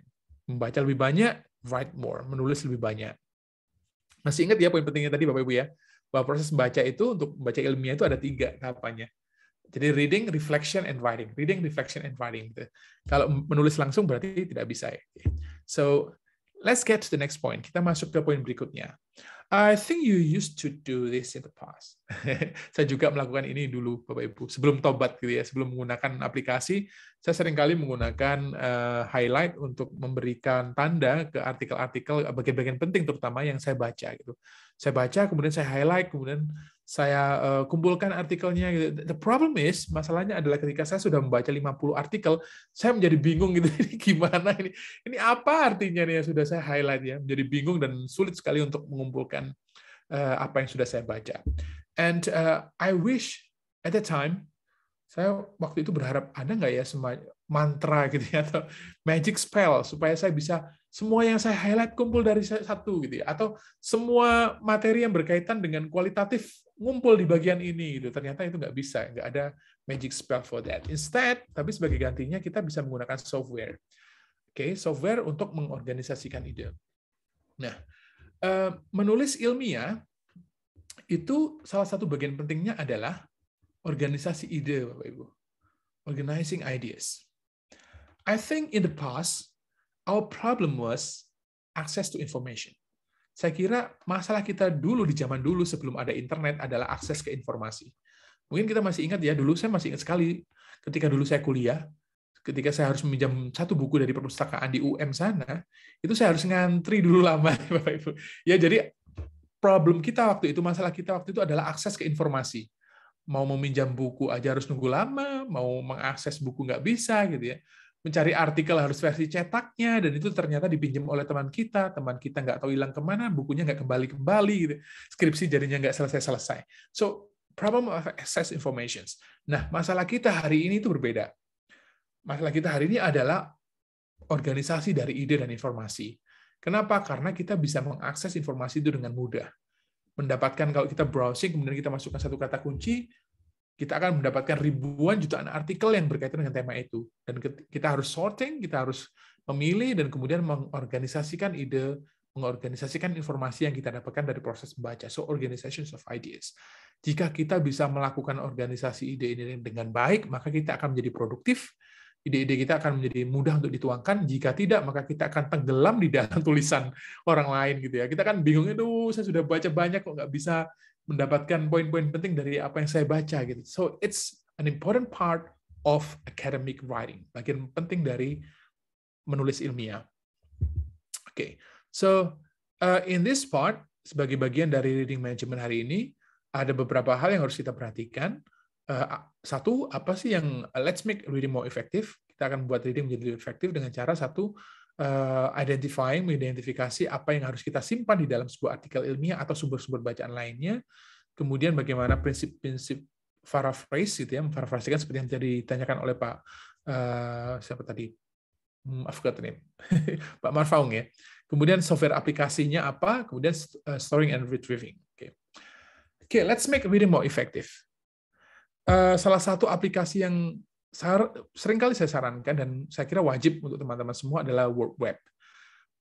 membaca lebih banyak, write more, menulis lebih banyak. Masih ingat ya poin pentingnya tadi Bapak Ibu ya, bahwa proses membaca itu untuk membaca ilmiah itu ada tiga tahapannya. Jadi reading, reflection, and writing. Reading, reflection, and writing. Gitu. Kalau menulis langsung berarti tidak bisa. Ya. So let's get to the next point. Kita masuk ke poin berikutnya. I think you used to do this in the past. *laughs* saya juga melakukan ini dulu, Bapak Ibu. Sebelum tobat gitu ya, sebelum menggunakan aplikasi, saya seringkali menggunakan uh, highlight untuk memberikan tanda ke artikel-artikel bagian-bagian penting terutama yang saya baca gitu. Saya baca, kemudian saya highlight, kemudian saya uh, kumpulkan artikelnya gitu. The problem is masalahnya adalah ketika saya sudah membaca 50 artikel, saya menjadi bingung gitu *laughs* ini gimana ini. Ini apa artinya nih yang sudah saya highlight ya, menjadi bingung dan sulit sekali untuk mengumpulkan uh, apa yang sudah saya baca. And uh, I wish at that time saya waktu itu berharap ada nggak ya mantra gitu ya atau magic spell supaya saya bisa semua yang saya highlight kumpul dari satu gitu ya atau semua materi yang berkaitan dengan kualitatif ngumpul di bagian ini gitu ternyata itu nggak bisa nggak ada magic spell for that instead tapi sebagai gantinya kita bisa menggunakan software oke okay, software untuk mengorganisasikan ide nah eh, menulis ilmiah itu salah satu bagian pentingnya adalah organisasi ide bapak ibu organizing ideas I think in the past, our problem was access to information. Saya kira masalah kita dulu di zaman dulu sebelum ada internet adalah akses ke informasi. Mungkin kita masih ingat ya, dulu saya masih ingat sekali ketika dulu saya kuliah, ketika saya harus meminjam satu buku dari perpustakaan di UM sana, itu saya harus ngantri dulu lama, *laughs* Ya, jadi problem kita waktu itu, masalah kita waktu itu adalah akses ke informasi. Mau meminjam buku aja harus nunggu lama, mau mengakses buku nggak bisa, gitu ya mencari artikel harus versi cetaknya dan itu ternyata dipinjam oleh teman kita teman kita nggak tahu hilang kemana bukunya nggak kembali kembali gitu. skripsi jadinya nggak selesai selesai so problem of access informations nah masalah kita hari ini itu berbeda masalah kita hari ini adalah organisasi dari ide dan informasi kenapa karena kita bisa mengakses informasi itu dengan mudah mendapatkan kalau kita browsing kemudian kita masukkan satu kata kunci kita akan mendapatkan ribuan jutaan artikel yang berkaitan dengan tema itu. Dan kita harus sorting, kita harus memilih, dan kemudian mengorganisasikan ide, mengorganisasikan informasi yang kita dapatkan dari proses membaca. So, organization of ideas. Jika kita bisa melakukan organisasi ide ini dengan baik, maka kita akan menjadi produktif, ide-ide kita akan menjadi mudah untuk dituangkan. Jika tidak, maka kita akan tenggelam di dalam *laughs* tulisan orang lain gitu ya. Kita kan bingung, aduh saya sudah baca banyak kok nggak bisa mendapatkan poin-poin penting dari apa yang saya baca gitu. So it's an important part of academic writing, bagian penting dari menulis ilmiah. Oke, okay. so uh, in this part sebagai bagian dari reading management hari ini ada beberapa hal yang harus kita perhatikan. Uh, satu apa sih yang uh, let's make reading more effective? Kita akan membuat reading menjadi lebih efektif dengan cara satu Eh, identify, identifying, mengidentifikasi apa yang harus kita simpan di dalam sebuah artikel ilmiah atau sumber-sumber bacaan lainnya. Kemudian bagaimana prinsip-prinsip paraphrase gitu ya, memparafrasikan seperti yang tadi ditanyakan oleh Pak uh, siapa tadi? Maaf hmm, forgot *laughs* Pak Marfaung ya. Kemudian software aplikasinya apa? Kemudian uh, storing and retrieving. Oke. Okay. Oke, okay, let's make reading more effective. Uh, salah satu aplikasi yang seringkali saya sarankan dan saya kira wajib untuk teman-teman semua adalah World Web.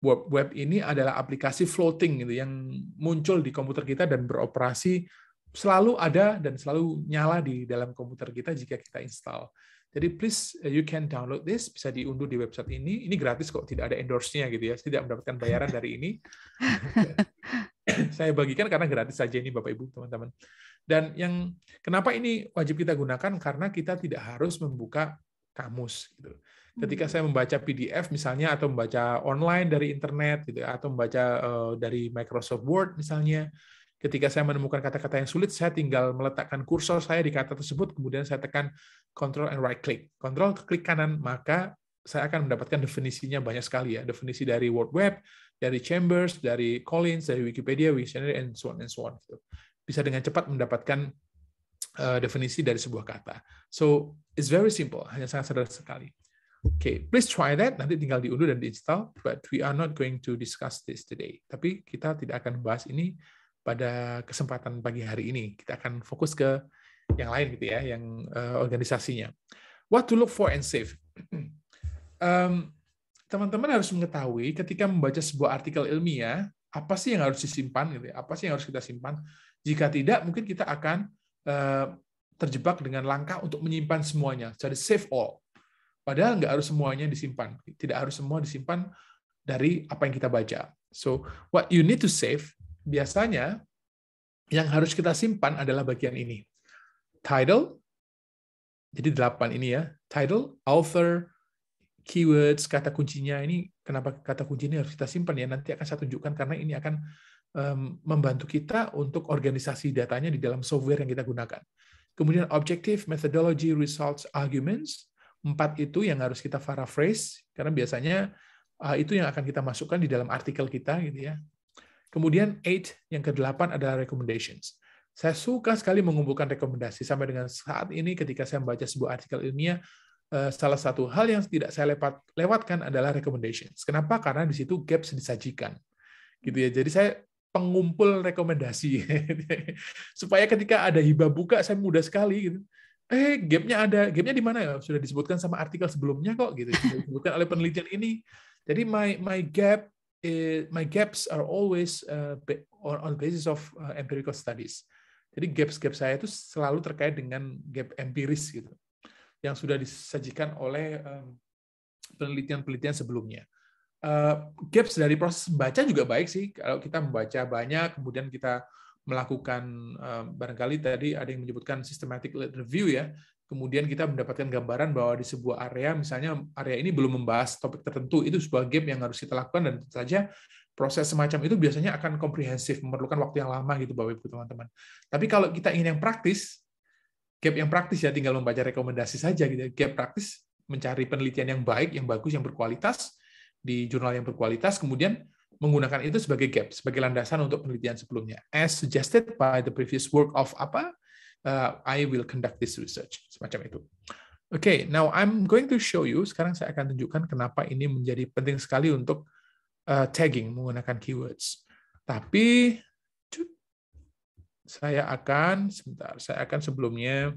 World Web ini adalah aplikasi floating gitu yang muncul di komputer kita dan beroperasi selalu ada dan selalu nyala di dalam komputer kita jika kita install. Jadi please uh, you can download this bisa diunduh di website ini. Ini gratis kok, tidak ada endorse-nya gitu ya. tidak mendapatkan bayaran dari ini. *laughs* saya bagikan karena gratis saja ini Bapak Ibu, teman-teman. Dan yang kenapa ini wajib kita gunakan karena kita tidak harus membuka kamus gitu. Ketika hmm. saya membaca PDF misalnya atau membaca online dari internet gitu ya, atau membaca uh, dari Microsoft Word misalnya, ketika saya menemukan kata-kata yang sulit saya tinggal meletakkan kursor saya di kata tersebut kemudian saya tekan control and right click. Control klik kanan maka saya akan mendapatkan definisinya banyak sekali ya, definisi dari World Web, dari Chambers, dari Collins, dari Wikipedia, Wiktionary, and so on and so on. Gitu bisa dengan cepat mendapatkan eh, definisi dari sebuah kata. So it's very simple, hanya sangat sederhana sekali. Okay, please try that. Nanti tinggal diunduh dan diinstal. But we are not going to discuss this today. Tapi kita tidak akan bahas ini pada kesempatan pagi hari ini. Kita akan fokus ke yang lain gitu ya, yang uh, organisasinya. What to look for and save. *clears throat* um, teman-teman harus mengetahui ketika membaca sebuah artikel ilmiah, apa sih yang harus disimpan gitu ya? Apa sih yang harus kita simpan? Jika tidak, mungkin kita akan eh, terjebak dengan langkah untuk menyimpan semuanya. Jadi save all. Padahal nggak harus semuanya disimpan. Tidak harus semua disimpan dari apa yang kita baca. So, what you need to save, biasanya yang harus kita simpan adalah bagian ini. Title, jadi delapan ini ya. Title, author, keywords, kata kuncinya. Ini kenapa kata kuncinya harus kita simpan ya. Nanti akan saya tunjukkan karena ini akan membantu kita untuk organisasi datanya di dalam software yang kita gunakan. Kemudian objective, methodology, results, arguments, empat itu yang harus kita paraphrase karena biasanya ah, itu yang akan kita masukkan di dalam artikel kita gitu ya. Kemudian eight yang kedelapan adalah recommendations. Saya suka sekali mengumpulkan rekomendasi sampai dengan saat ini ketika saya membaca sebuah artikel ilmiah eh, salah satu hal yang tidak saya lewat, lewatkan adalah recommendations. Kenapa? Karena di situ gaps disajikan. Gitu ya. Jadi saya pengumpul rekomendasi *laughs* supaya ketika ada hibah buka saya mudah sekali gitu eh gapnya ada gapnya di mana ya sudah disebutkan sama artikel sebelumnya kok gitu disebutkan oleh penelitian ini jadi my my gap eh, my gaps are always uh, on, basis of uh, empirical studies jadi gaps gap saya itu selalu terkait dengan gap empiris gitu yang sudah disajikan oleh penelitian-penelitian um, sebelumnya uh, gaps dari proses baca juga baik sih. Kalau kita membaca banyak, kemudian kita melakukan eh, barangkali tadi ada yang menyebutkan systematic review ya. Kemudian kita mendapatkan gambaran bahwa di sebuah area, misalnya area ini belum membahas topik tertentu, itu sebuah gap yang harus kita lakukan dan tentu saja proses semacam itu biasanya akan komprehensif, memerlukan waktu yang lama gitu Bapak Ibu teman-teman. Tapi kalau kita ingin yang praktis, gap yang praktis ya tinggal membaca rekomendasi saja gitu. Gap praktis mencari penelitian yang baik, yang bagus, yang berkualitas, di jurnal yang berkualitas, kemudian menggunakan itu sebagai gap, sebagai landasan untuk penelitian sebelumnya. As suggested by the previous work of apa, uh, I will conduct this research, semacam itu. Oke, okay, now I'm going to show you, sekarang saya akan tunjukkan kenapa ini menjadi penting sekali untuk uh, tagging menggunakan keywords. Tapi, saya akan, sebentar, saya akan sebelumnya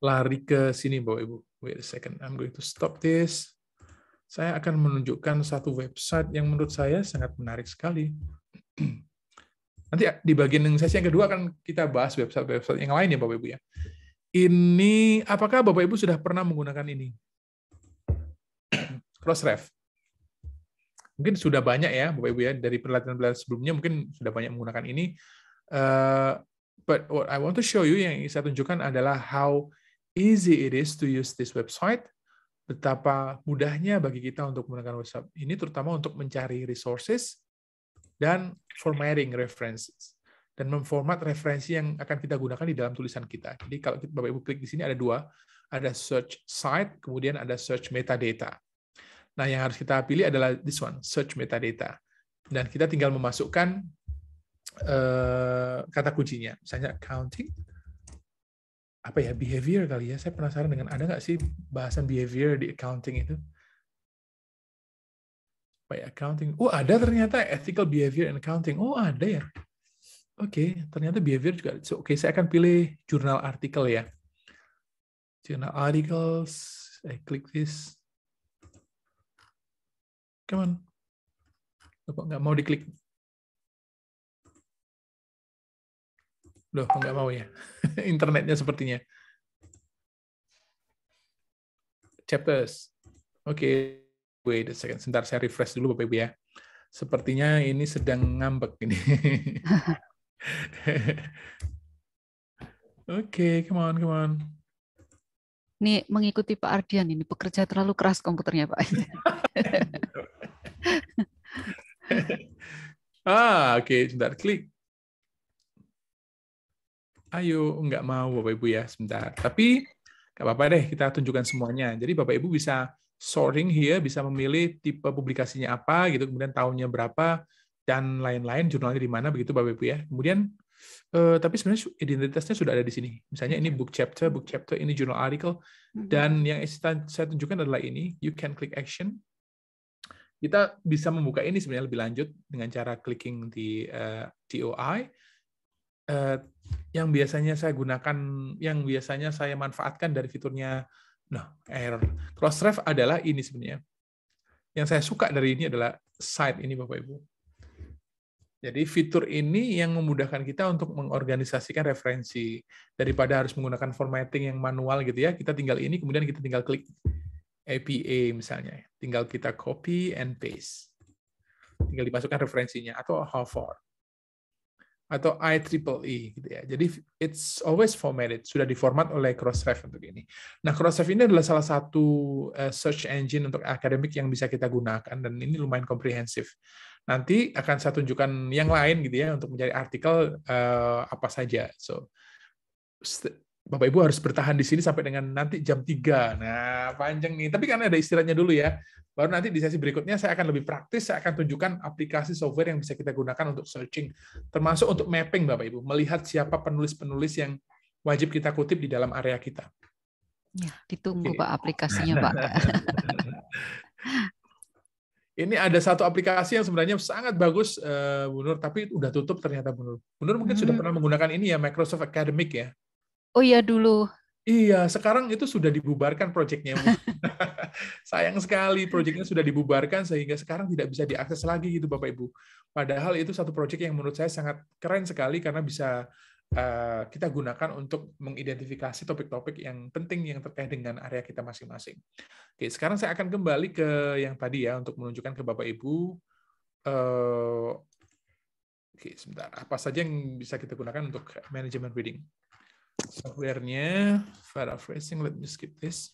lari ke sini, Bapak-Ibu. Wait a second, I'm going to stop this saya akan menunjukkan satu website yang menurut saya sangat menarik sekali. *clears throat* Nanti di bagian sesi yang kedua akan kita bahas website-website yang lain ya Bapak Ibu ya. Ini apakah Bapak Ibu sudah pernah menggunakan ini? *clears throat* Crossref. Mungkin sudah banyak ya Bapak Ibu ya dari pelatihan-pelatihan sebelumnya mungkin sudah banyak menggunakan ini. Uh, but what I want to show you yang saya tunjukkan adalah how easy it is to use this website betapa mudahnya bagi kita untuk menggunakan WhatsApp ini, terutama untuk mencari resources dan formatting references dan memformat referensi yang akan kita gunakan di dalam tulisan kita. Jadi kalau kita, Bapak Ibu klik di sini ada dua, ada search site, kemudian ada search metadata. Nah, yang harus kita pilih adalah this one, search metadata. Dan kita tinggal memasukkan eh, kata kuncinya, misalnya accounting, apa ya behavior kali ya. Saya penasaran dengan ada nggak sih bahasan behavior di accounting itu? Apa ya accounting? Oh ada ternyata ethical behavior in accounting. Oh ada ya. Oke, okay, ternyata behavior juga. So, Oke, okay, saya akan pilih jurnal artikel ya. Jurnal articles. I klik this. Come on. Kok nggak mau diklik? Loh, nggak mau ya. *laughs* Internetnya sepertinya. Chapters. Oke, okay. wait a second. Sebentar, saya refresh dulu Bapak Ibu ya. Sepertinya ini sedang ngambek ini. *laughs* Oke, okay, come on, come on. Ini mengikuti Pak Ardian ini pekerja terlalu keras komputernya Pak. *laughs* ah, oke, okay, sebentar klik ayo nggak mau Bapak Ibu ya sebentar. Tapi nggak apa-apa deh kita tunjukkan semuanya. Jadi Bapak Ibu bisa sorting here, bisa memilih tipe publikasinya apa gitu, kemudian tahunnya berapa dan lain-lain, jurnalnya di mana begitu Bapak Ibu ya. Kemudian eh, tapi sebenarnya identitasnya sudah ada di sini. Misalnya ini book chapter, book chapter, ini journal article mm-hmm. dan yang saya tunjukkan adalah ini, you can click action. Kita bisa membuka ini sebenarnya lebih lanjut dengan cara clicking di uh, eh, DOI. Uh, eh, yang biasanya saya gunakan, yang biasanya saya manfaatkan dari fiturnya no, nah, error. Crossref adalah ini sebenarnya. Yang saya suka dari ini adalah site ini Bapak Ibu. Jadi fitur ini yang memudahkan kita untuk mengorganisasikan referensi daripada harus menggunakan formatting yang manual gitu ya. Kita tinggal ini kemudian kita tinggal klik APA misalnya. Tinggal kita copy and paste. Tinggal dimasukkan referensinya atau hover atau IEEE e gitu ya. Jadi it's always formatted, sudah diformat oleh Crossref untuk ini. Nah, Crossref ini adalah salah satu eh, search engine untuk akademik yang bisa kita gunakan dan ini lumayan komprehensif. Nanti akan saya tunjukkan yang lain gitu ya untuk mencari artikel uh, apa saja. So Bapak Ibu harus bertahan di sini sampai dengan nanti jam 3. Nah, panjang nih. Tapi kan ada istilahnya dulu ya. Baru nanti di sesi berikutnya saya akan lebih praktis, saya akan tunjukkan aplikasi software yang bisa kita gunakan untuk searching, termasuk untuk mapping Bapak Ibu, melihat siapa penulis-penulis yang wajib kita kutip di dalam area kita. Ya, ditunggu Oke. Pak aplikasinya, Pak. *laughs* Ini ada satu aplikasi yang sebenarnya sangat bagus, eh, Bu Nur, tapi udah tutup ternyata Bu Nur. Bu Nur mungkin hmm. sudah pernah menggunakan ini ya, Microsoft Academic ya. Oh iya dulu. Iya, sekarang itu sudah dibubarkan proyeknya. *laughs* Sayang sekali proyeknya sudah dibubarkan sehingga sekarang tidak bisa diakses lagi gitu Bapak Ibu. Padahal itu satu proyek yang menurut saya sangat keren sekali karena bisa uh, kita gunakan untuk mengidentifikasi topik-topik yang penting yang terkait dengan area kita masing-masing. Oke, sekarang saya akan kembali ke yang tadi ya untuk menunjukkan ke Bapak Ibu uh, Oke, sebentar. Apa saja yang bisa kita gunakan untuk manajemen reading? softwarenya paraphrasing let me skip this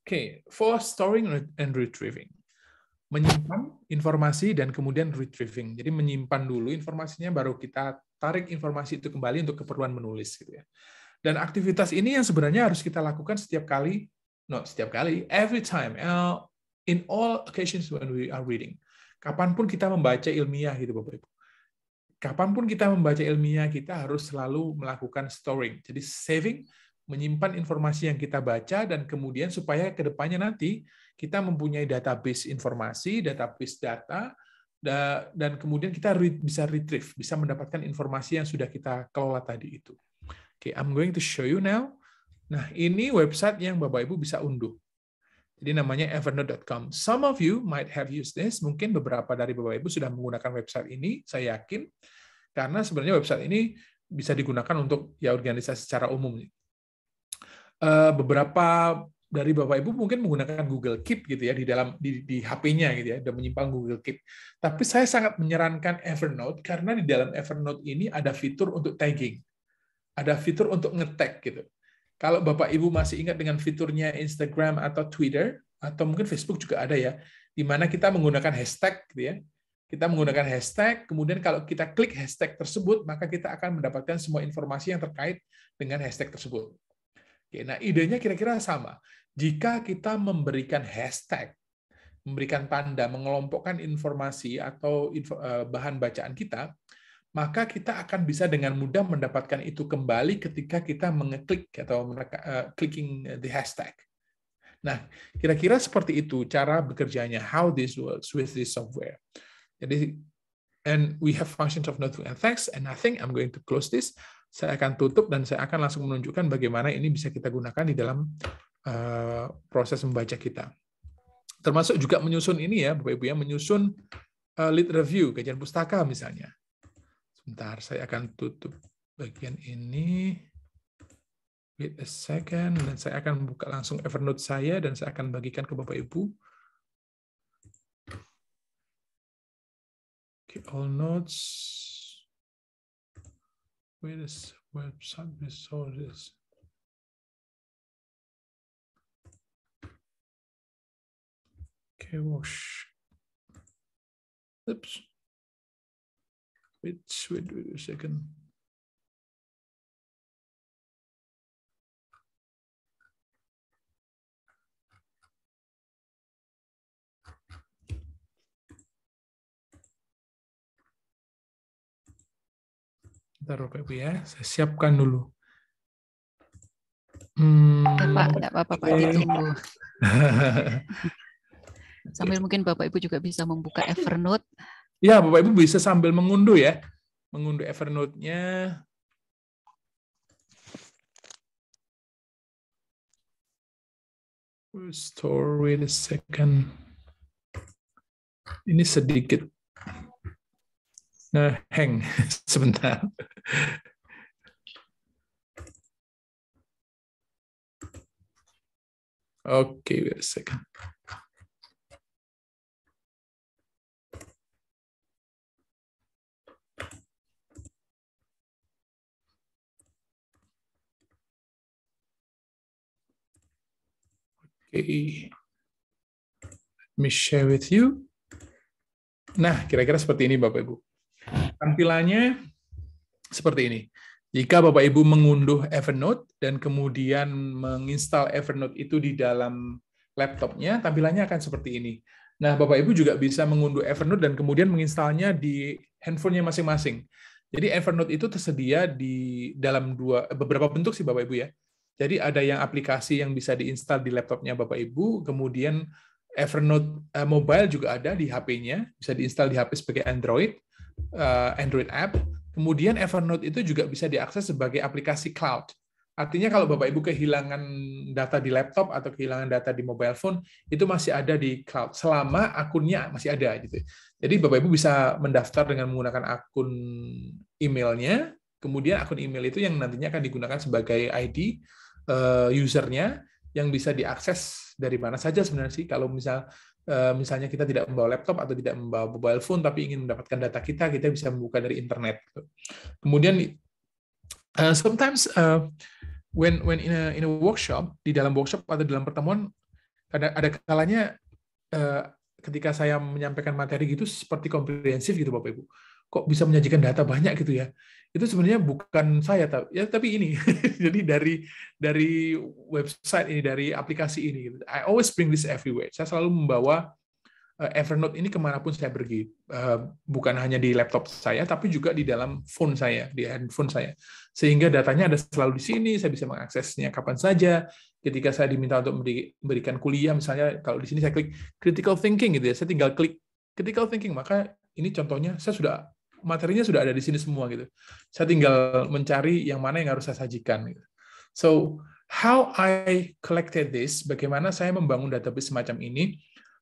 oke okay. for storing and retrieving menyimpan informasi dan kemudian retrieving jadi menyimpan dulu informasinya baru kita tarik informasi itu kembali untuk keperluan menulis gitu ya dan aktivitas ini yang sebenarnya harus kita lakukan setiap kali no setiap kali every time uh, in all occasions when we are reading kapanpun kita membaca ilmiah gitu Bapak Ibu kapanpun kita membaca ilmiah, kita harus selalu melakukan storing. Jadi saving, menyimpan informasi yang kita baca, dan kemudian supaya kedepannya nanti kita mempunyai database informasi, database data, dan kemudian kita bisa retrieve, bisa mendapatkan informasi yang sudah kita kelola tadi itu. Oke, okay, I'm going to show you now. Nah, ini website yang Bapak Ibu bisa unduh. Jadi namanya evernote.com. Some of you might have used this. Mungkin beberapa dari Bapak Ibu sudah menggunakan website ini, saya yakin. Karena sebenarnya website ini bisa digunakan untuk ya organisasi secara umum. Eh, beberapa dari Bapak Ibu mungkin menggunakan Google Keep gitu ya di dalam di, di HP-nya gitu ya, dan menyimpan Google Keep. Tapi saya sangat menyarankan Evernote karena di dalam Evernote ini ada fitur untuk tagging. Ada fitur untuk ngetag gitu. Kalau Bapak Ibu masih ingat dengan fiturnya Instagram atau Twitter, atau mungkin Facebook juga ada ya, di mana kita menggunakan hashtag gitu ya. Kita menggunakan hashtag, kemudian kalau kita klik hashtag tersebut, maka kita akan mendapatkan semua informasi yang terkait dengan hashtag tersebut. Oke, nah idenya kira-kira sama. Jika kita memberikan hashtag, memberikan tanda, mengelompokkan informasi atau eh, bahan bacaan kita, maka kita akan bisa dengan mudah mendapatkan itu kembali ketika kita mengeklik atau mereka, eh, clicking the hashtag. Nah, kira-kira seperti itu cara bekerjanya, how this works with this software. Jadi, and we have functions of nothing and thanks, and I think I'm going to close this. Saya akan tutup dan saya akan langsung menunjukkan bagaimana ini bisa kita gunakan di dalam uh, proses membaca kita. Termasuk juga menyusun ini ya, Bapak-Ibu ya, menyusun uh, lead review, kajian pustaka misalnya Sebentar, saya akan tutup bagian ini. Wait a second, dan saya akan buka langsung Evernote saya dan saya akan bagikan ke Bapak Ibu. Okay, all notes. Where is website resources? Okay, wash. Oops. Wait, wait, wait a second. Bentar Bapak Ibu ya, saya siapkan dulu. Hmm, Pak, tidak apa-apa Pak ditunggu. *laughs* Sambil mungkin Bapak Ibu juga bisa membuka Evernote. Ya, Bapak Ibu bisa sambil mengunduh ya. Mengunduh Evernote-nya. Restore, wait second. Ini sedikit nah hang *laughs* sebentar. Oke, okay, wait a second. okay. let me share with you. Nah, kira-kira seperti ini Bapak Ibu. Tampilannya seperti ini. Jika Bapak Ibu mengunduh Evernote dan kemudian menginstal Evernote itu di dalam laptopnya, tampilannya akan seperti ini. Nah, Bapak Ibu juga bisa mengunduh Evernote dan kemudian menginstalnya di handphonenya masing-masing. Jadi Evernote itu tersedia di dalam dua beberapa bentuk sih Bapak Ibu ya. Jadi ada yang aplikasi yang bisa diinstal di laptopnya Bapak Ibu, kemudian Evernote eh, mobile juga ada di HP-nya, bisa diinstal di HP sebagai Android, eh, Android app. Kemudian Evernote itu juga bisa diakses sebagai aplikasi cloud. Artinya kalau Bapak Ibu kehilangan data di laptop atau kehilangan data di mobile phone itu masih ada di cloud selama akunnya masih ada gitu. Jadi Bapak Ibu bisa mendaftar dengan menggunakan akun emailnya, kemudian akun email itu yang nantinya akan digunakan sebagai ID Eh, usernya yang bisa diakses dari mana saja sebenarnya sih kalau misal eh, misalnya kita tidak membawa laptop atau tidak membawa mobile phone tapi ingin mendapatkan data kita kita bisa membuka dari internet gitu. kemudian eh, sometimes when when in a in a workshop di dalam workshop atau dalam pertemuan ada ada kalanya ketika saya menyampaikan materi gitu seperti komprehensif gitu Bapak Ibu kok bisa menyajikan data banyak gitu ya itu sebenarnya bukan saya ya tapi ini *laughs* jadi dari dari website ini dari aplikasi ini gitu. I always bring this everywhere saya selalu membawa eh, Evernote ini kemanapun saya pergi, eh, bukan hanya di laptop saya, tapi juga di dalam phone saya, di handphone saya. Sehingga datanya ada selalu di sini, saya bisa mengaksesnya kapan saja. Ketika saya diminta untuk memberikan kuliah, misalnya kalau di sini saya klik critical thinking gitu ya, saya tinggal klik critical thinking, maka ini contohnya saya sudah materinya sudah ada di sini semua gitu. Saya tinggal mencari yang mana yang harus saya sajikan. Gitu. So how I collected this, bagaimana saya membangun database semacam ini.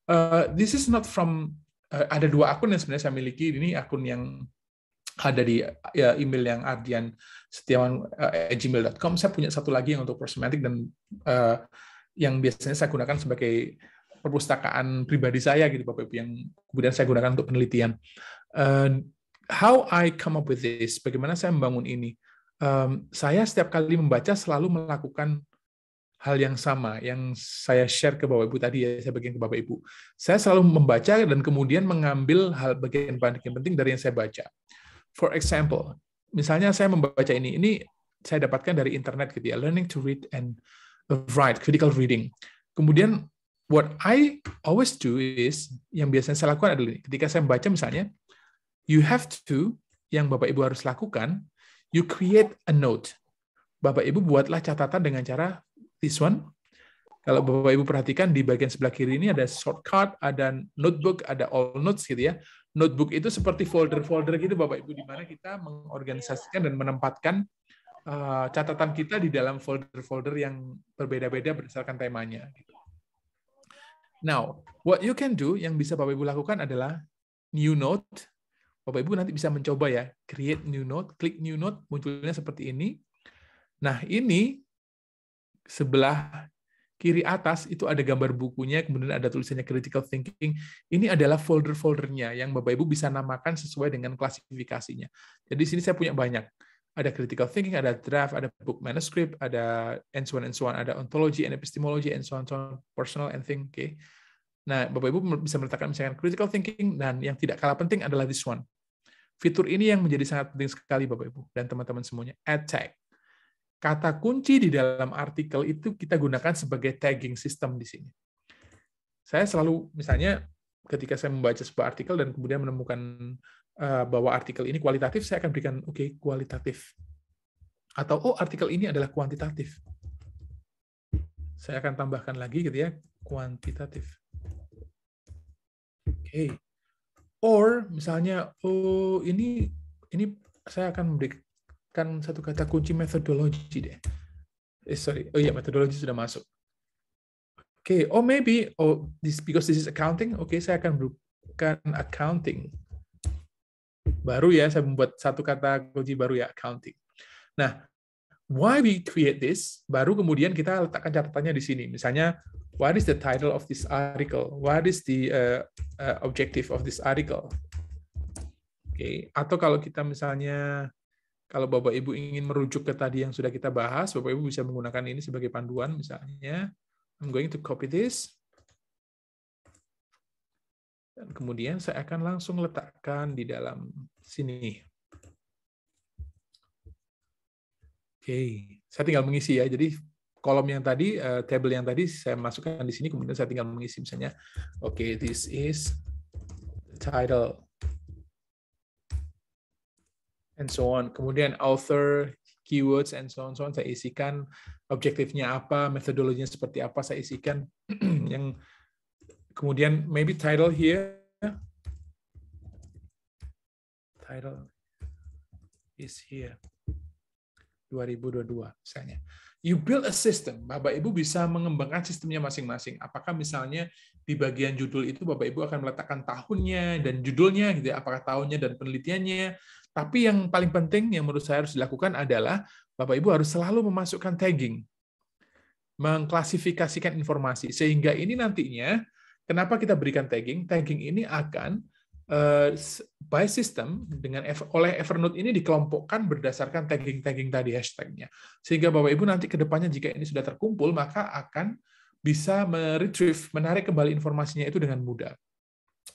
Uh, this is not from uh, ada dua akun yang sebenarnya saya miliki. Ini akun yang ada di ya, email yang ardian setiawan uh, gmail.com. Saya punya satu lagi yang untuk prosmetik dan uh, yang biasanya saya gunakan sebagai perpustakaan pribadi saya gitu Bapak Ibu yang kemudian saya gunakan untuk penelitian. Uh, how I come up with this, bagaimana saya membangun ini. Um, saya setiap kali membaca selalu melakukan hal yang sama yang saya share ke Bapak Ibu tadi ya, saya bagikan ke Bapak Ibu. Saya selalu membaca dan kemudian mengambil hal bagian-bagian penting dari yang saya baca. For example, misalnya saya membaca ini, ini saya dapatkan dari internet gitu ya, learning to read and write, critical reading. Kemudian what I always do is yang biasanya saya lakukan adalah ketika saya membaca misalnya, You have to, yang Bapak Ibu harus lakukan, you create a note. Bapak Ibu buatlah catatan dengan cara this one. Kalau Bapak Ibu perhatikan di bagian sebelah kiri ini ada shortcut, ada notebook, ada all notes gitu ya. Notebook itu seperti folder-folder gitu Bapak Ibu di mana kita mengorganisasikan dan menempatkan eh, catatan kita di dalam folder-folder yang berbeda-beda berdasarkan temanya gitu. Now, what you can do yang bisa Bapak Ibu lakukan adalah new note Bapak Ibu nanti bisa mencoba ya, create new note, klik new note, munculnya seperti ini. Nah, ini sebelah kiri atas itu ada gambar bukunya, kemudian ada tulisannya critical thinking. Ini adalah folder-foldernya yang Bapak Ibu bisa namakan sesuai dengan klasifikasinya. Jadi di sini saya punya banyak. Ada critical thinking, ada draft, ada book manuscript, ada and so on and so on, ada ontology and epistemology and so on, so on personal and thing. Okay. Nah, Bapak Ibu bisa meletakkan misalkan critical thinking dan yang tidak kalah penting adalah this one, Fitur ini yang menjadi sangat penting sekali Bapak Ibu dan teman-teman semuanya, Add tag. Kata kunci di dalam artikel itu kita gunakan sebagai tagging system di sini. Saya selalu misalnya ketika saya membaca sebuah artikel dan kemudian menemukan eh, bahwa artikel ini kualitatif, saya akan berikan oke okay, kualitatif. Atau oh artikel ini adalah kuantitatif. Saya akan tambahkan lagi gitu ya, kuantitatif. Oke. Okay. Or misalnya, oh ini ini saya akan memberikan satu kata kunci metodologi deh. Eh, sorry, oh iya metodologi sudah masuk. Oke, okay. oh maybe oh this because this is accounting, oke okay, saya akan bukan accounting. Baru ya saya membuat satu kata kunci baru ya accounting. Nah, why we create this, baru kemudian kita letakkan catatannya di sini. Misalnya, what is the title of this article? What is the uh, uh, objective of this article? Oke, okay. atau kalau kita misalnya kalau Bapak Ibu ingin merujuk ke tadi yang sudah kita bahas, Bapak Ibu bisa menggunakan ini sebagai panduan misalnya. I'm going to copy this. Dan kemudian saya akan langsung letakkan di dalam sini. okay. saya tinggal mengisi ya. Jadi kolom yang tadi, uh, table yang tadi saya masukkan di sini, kemudian saya tinggal mengisi misalnya, oke, okay, this is title, and so on. Kemudian author, keywords, and so on, so on. Saya isikan objektifnya apa, metodologinya seperti apa, saya isikan *clears throat* yang kemudian maybe title here, title is here. 2022 misalnya. You build a system. Bapak Ibu bisa mengembangkan sistemnya masing-masing. Apakah misalnya di bagian judul itu Bapak Ibu akan meletakkan tahunnya dan judulnya gitu ya, apakah tahunnya dan penelitiannya. Tapi yang paling penting yang menurut saya harus dilakukan adalah Bapak Ibu harus selalu memasukkan tagging. Mengklasifikasikan informasi sehingga ini nantinya kenapa kita berikan tagging? Tagging ini akan Eh, by system dengan oleh Evernote ini dikelompokkan berdasarkan tagging-tagging tadi hashtagnya. Sehingga Bapak Ibu nanti kedepannya jika ini sudah terkumpul, maka akan bisa meretrieve, menarik kembali informasinya itu dengan mudah.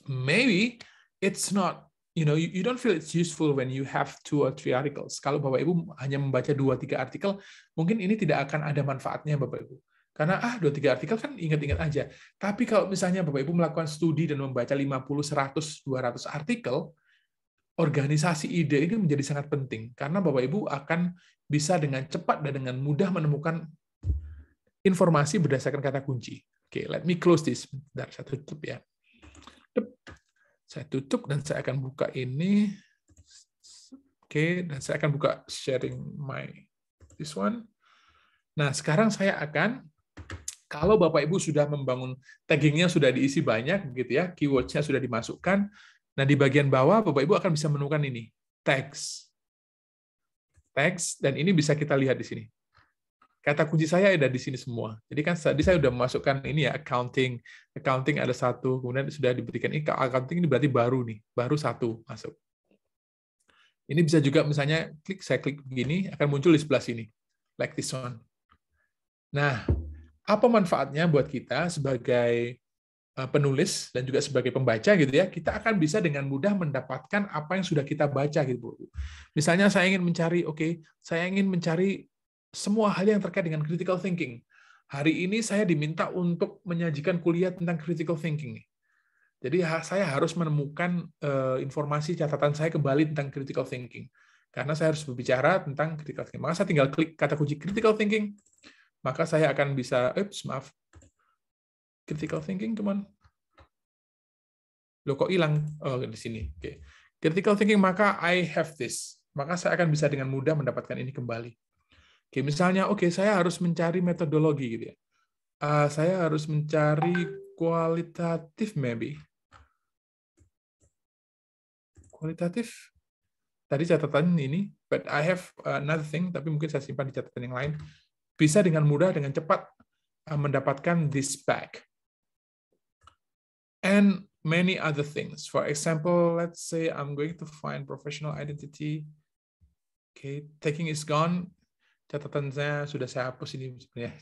Maybe it's not You know, you don't feel it's useful when you have two or three articles. Kalau Bapak Ibu hanya membaca dua tiga artikel, mungkin ini tidak akan ada manfaatnya Bapak Ibu. Karena ah dua tiga artikel kan ingat-ingat aja. Tapi kalau misalnya Bapak Ibu melakukan studi dan membaca 50, 100, 200 artikel, organisasi ide ini menjadi sangat penting karena Bapak Ibu akan bisa dengan cepat dan dengan mudah menemukan informasi berdasarkan kata kunci. Oke, okay, let me close this. Bentar, saya tutup ya. Saya tutup dan saya akan buka ini. Oke, okay, dan saya akan buka sharing my this one. Nah, sekarang saya akan kalau Bapak Ibu sudah membangun taggingnya sudah diisi banyak gitu ya, keywordnya sudah dimasukkan. Nah di bagian bawah Bapak Ibu akan bisa menemukan ini tags, tags dan ini bisa kita lihat di sini. Kata kunci saya ada di sini semua. Jadi kan tadi saya sudah memasukkan ini ya accounting, accounting ada satu, kemudian sudah diberikan ini accounting ini berarti baru nih, baru satu masuk. Ini bisa juga misalnya klik saya klik begini akan muncul di sebelah sini, like this one. Nah, apa manfaatnya buat kita sebagai eh, penulis dan juga sebagai pembaca gitu ya, kita akan bisa dengan mudah mendapatkan apa yang sudah kita baca gitu Bu. Misalnya saya ingin mencari, oke, okay, saya ingin mencari semua hal yang terkait dengan critical thinking. Hari ini saya diminta untuk menyajikan kuliah tentang critical thinking Jadi saya harus menemukan eh, informasi catatan saya kembali tentang critical thinking. Karena saya harus berbicara tentang critical thinking. Maka saya tinggal klik kata kunci critical thinking, maka saya akan bisa, ups, maaf, critical thinking, teman. lo kok hilang? Oh, di sini. Oke. Okay. Critical thinking, maka I have this. Maka saya akan bisa dengan mudah mendapatkan ini kembali. Oke, okay, misalnya, oke, okay, saya harus mencari metodologi, gitu ya. Uh, saya harus mencari kualitatif, maybe. Kualitatif? Tadi catatan ini, but I have another thing, tapi mungkin saya simpan di catatan yang lain bisa dengan mudah, dengan cepat uh, mendapatkan this bag. And many other things. For example, let's say I'm going to find professional identity. Okay, taking is gone. Catatan saya sudah saya hapus ini sebenarnya.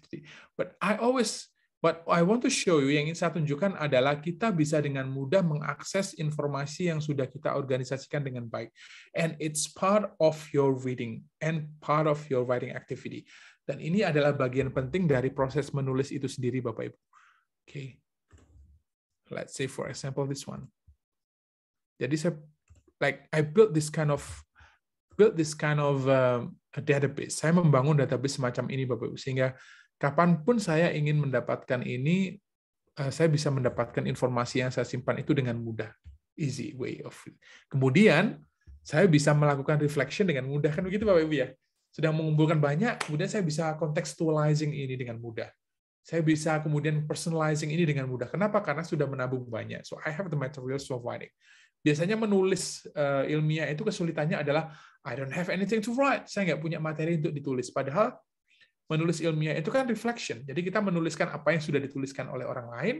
But I always but I want to show you, yang ingin saya tunjukkan adalah kita bisa dengan mudah mengakses informasi yang sudah kita organisasikan dengan baik. And it's part of your reading and part of your writing activity. Dan ini adalah bagian penting dari proses menulis itu sendiri, Bapak Ibu. Oke. Okay. Let's say for example this one. Jadi saya like I built this kind of built this kind of uh, a database. Saya membangun database semacam ini, Bapak Ibu, sehingga kapanpun saya ingin mendapatkan ini, uh, saya bisa mendapatkan informasi yang saya simpan itu dengan mudah, easy way of. It. Kemudian saya bisa melakukan reflection dengan mudah kan begitu Bapak Ibu ya sedang mengumpulkan banyak, kemudian saya bisa contextualizing ini dengan mudah. Saya bisa kemudian personalizing ini dengan mudah. Kenapa? Karena sudah menabung banyak. So I have the materials to it. Biasanya menulis eh, ilmiah itu kesulitannya adalah I don't have anything to write. Saya nggak punya materi untuk ditulis. Padahal menulis ilmiah itu kan reflection. Jadi kita menuliskan apa yang sudah dituliskan oleh orang lain,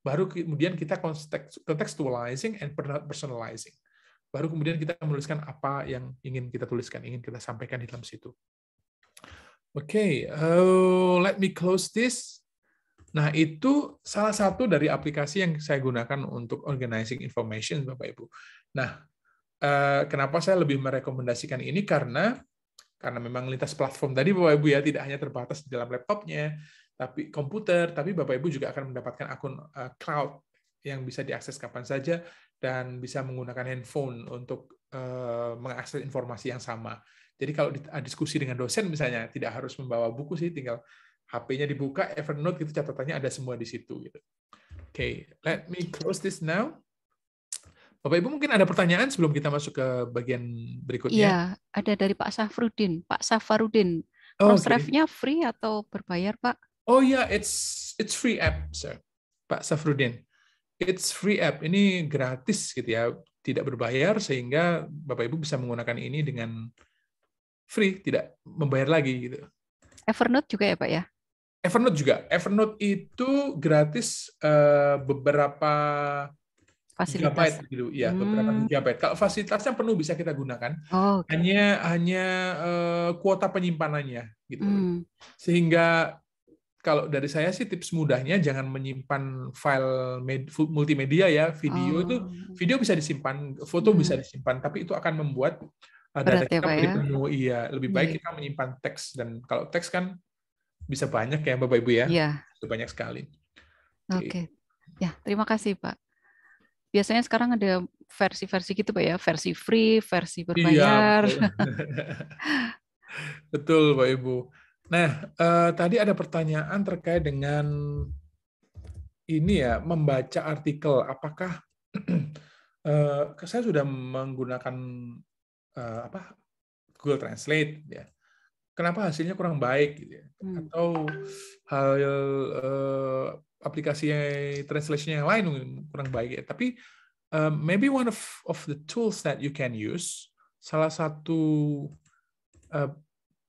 baru kemudian kita contextualizing and personalizing baru kemudian kita menuliskan apa yang ingin kita tuliskan, ingin kita sampaikan di dalam situ. Oke, okay, uh, eh, let me close this. Nah, itu salah satu dari aplikasi yang saya gunakan untuk organizing information, Bapak Ibu. Nah, eh, kenapa saya lebih merekomendasikan ini? Karena karena memang lintas platform tadi Bapak Ibu ya tidak hanya terbatas di dalam laptopnya, tapi komputer, tapi Bapak Ibu juga akan mendapatkan akun eh, cloud yang bisa diakses kapan saja dan bisa menggunakan handphone untuk eh, mengakses informasi yang sama. Jadi kalau ah, diskusi dengan dosen misalnya tidak harus membawa buku sih, tinggal HP-nya dibuka, Evernote gitu catatannya ada semua di situ gitu. Oke, okay, let me close this now. Bapak Ibu mungkin ada pertanyaan sebelum kita masuk ke bagian berikutnya. Iya, ada dari Pak Safrudin, Pak Safarudin. Oh, Crossref-nya free atau berbayar, Pak? Oh ya, yeah, it's it's free app, sir. Pak Safrudin it's free app ini gratis gitu ya tidak berbayar sehingga bapak ibu bisa menggunakan ini dengan free tidak membayar lagi gitu Evernote juga ya pak ya Evernote juga Evernote itu gratis uh, beberapa fasilitas gitu ya hmm. beberapa gigabyte kalau fasilitasnya penuh bisa kita gunakan oh, okay. hanya hanya uh, kuota penyimpanannya gitu hmm. sehingga kalau dari saya sih tips mudahnya jangan menyimpan file med, multimedia ya video oh. itu video bisa disimpan foto hmm. bisa disimpan tapi itu akan membuat uh, data kita ya, ya, penuh iya lebih baik yeah. kita menyimpan teks dan kalau teks kan bisa banyak ya bapak ibu ya yeah. banyak sekali gitu. oke okay. okay. ya terima kasih pak biasanya sekarang ada versi-versi gitu pak ya versi free versi iya, berbayar iya, betul. *laughs* betul pak ibu Nah, eh, tadi ada pertanyaan terkait dengan ini ya, membaca artikel. Apakah *clears throat* eh, saya sudah menggunakan eh, apa Google Translate ya? Kenapa hasilnya kurang baik gitu ya? Hmm. Atau hal eh, aplikasi translation yang lain kurang baik ya? Tapi eh, maybe one of, of the tools that you can use, salah satu eh,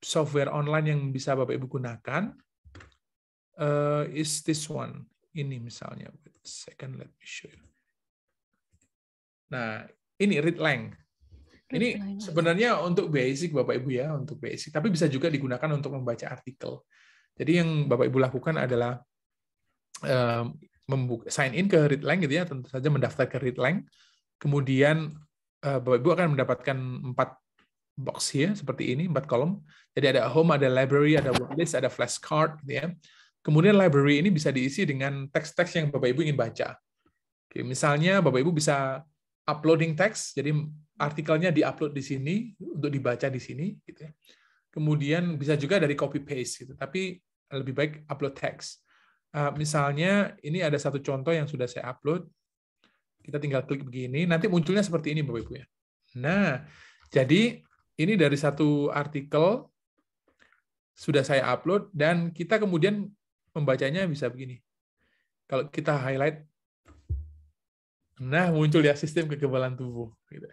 software online yang bisa Bapak Ibu gunakan uh, is this one. Ini misalnya. Wait a second, let me show you. Nah, ini readlang. Ini sebenarnya untuk basic Bapak Ibu ya, untuk basic. Tapi bisa juga digunakan untuk membaca artikel. Jadi yang Bapak Ibu lakukan adalah eh, membuka, sign in ke readlang gitu ya, tentu saja mendaftar ke readlang. Kemudian eh, Bapak Ibu akan mendapatkan empat box here seperti ini empat kolom. Jadi ada home, ada library, ada worklist, ada flashcard gitu ya. Kemudian library ini bisa diisi dengan teks-teks yang Bapak Ibu ingin baca. Oke, misalnya Bapak Ibu bisa uploading teks, jadi artikelnya diupload di sini untuk dibaca di sini gitu ya. Kemudian bisa juga dari copy paste gitu, tapi lebih baik upload teks. Eh, misalnya ini ada satu contoh yang sudah saya upload. Kita tinggal klik begini, nanti munculnya seperti ini Bapak Ibu ya. Nah, jadi ini dari satu artikel sudah saya upload dan kita kemudian membacanya bisa begini. Kalau kita highlight, nah muncul ya sistem kekebalan tubuh. Gitu.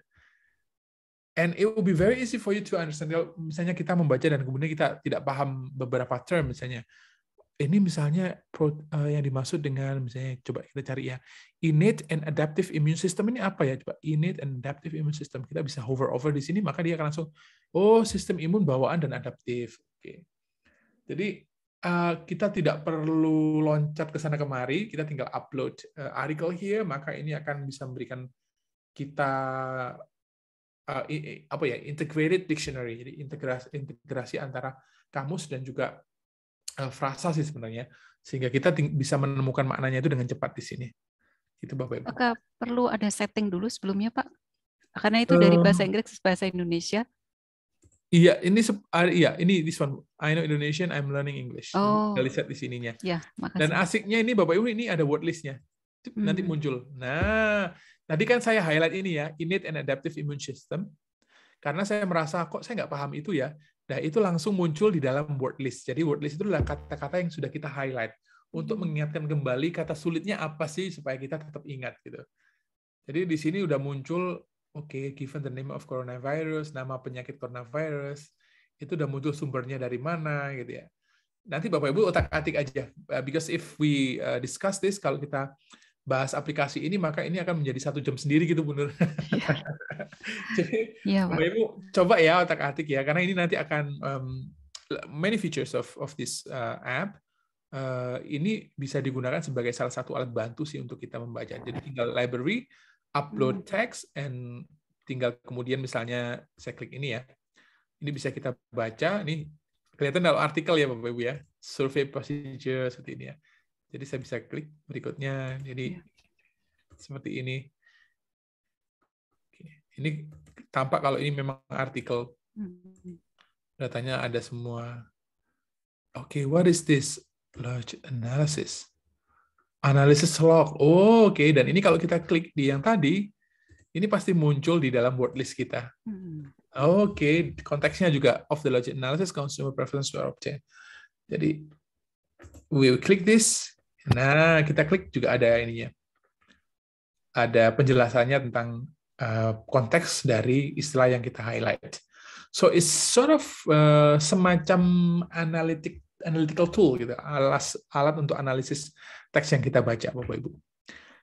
And it will be very easy for you to understand. misalnya kita membaca dan kemudian kita tidak paham beberapa term misalnya, ini misalnya eh, yang dimaksud dengan misalnya coba kita cari ya innate and adaptive immune system ini apa ya coba innate and adaptive immune system kita bisa hover over di sini maka dia akan langsung oh sistem imun bawaan dan adaptif oke jadi eh, kita tidak perlu loncat ke sana kemari kita tinggal upload uh, eh, artikel here maka ini akan bisa memberikan kita apa ya integrated dictionary jadi integrasi integrasi antara kamus dan juga Eh, frasa sih sebenarnya sehingga kita bisa menemukan maknanya itu dengan cepat di sini. Itu Bapak Ibu. Apakah perlu ada setting dulu sebelumnya Pak? Karena itu dari eh. bahasa Inggris ke bahasa Indonesia. Iya, ini uh, iya, ini this one. I know Indonesian, I'm learning English. Oh. set di sininya. Ya, Dan asiknya ini Bapak Ibu ini ada word listnya. Nanti hmm. muncul. Nah, tadi kan saya highlight ini ya, innate and adaptive immune system. Karena saya merasa kok saya nggak paham itu ya. Nah, itu langsung muncul di dalam word list. Jadi word list itu adalah kata-kata yang sudah kita highlight untuk hmm. mengingatkan kembali kata sulitnya apa sih supaya kita tetap ingat gitu. Jadi di sini udah muncul oke okay, given the name of coronavirus, nama penyakit coronavirus, itu udah muncul sumbernya dari mana gitu ya. Nanti Bapak Ibu otak-atik aja because if we eh, discuss this kalau kita bahas aplikasi ini maka ini akan menjadi satu jam sendiri gitu bener. Ya. *laughs* Jadi ya, Bapak Ibu coba ya otak atik ya karena ini nanti akan um, many features of of this uh, app uh, ini bisa digunakan sebagai salah satu alat bantu sih untuk kita membaca. Jadi tinggal library, upload hmm. text, and tinggal kemudian misalnya saya klik ini ya. Ini bisa kita baca. Ini kelihatan dalam artikel ya Bapak Ibu ya. Survey procedure seperti ini ya jadi saya bisa klik berikutnya. Jadi ya. seperti ini. Ini tampak kalau ini memang artikel. Hmm. Datanya ada semua. Oke, okay, what is this? Large analysis. Analysis log. Oh, oke. Okay. Dan ini kalau kita klik di yang tadi, ini pasti muncul di dalam word list kita. Hmm. Oke, okay. konteksnya juga of the logic analysis consumer preference to object. Jadi we will click this, Nah, kita klik juga ada ininya. Ada penjelasannya tentang uh, konteks dari istilah yang kita highlight. So it's sort of uh, semacam analitik analytical tool gitu, alas alat untuk analisis teks yang kita baca Bapak Ibu.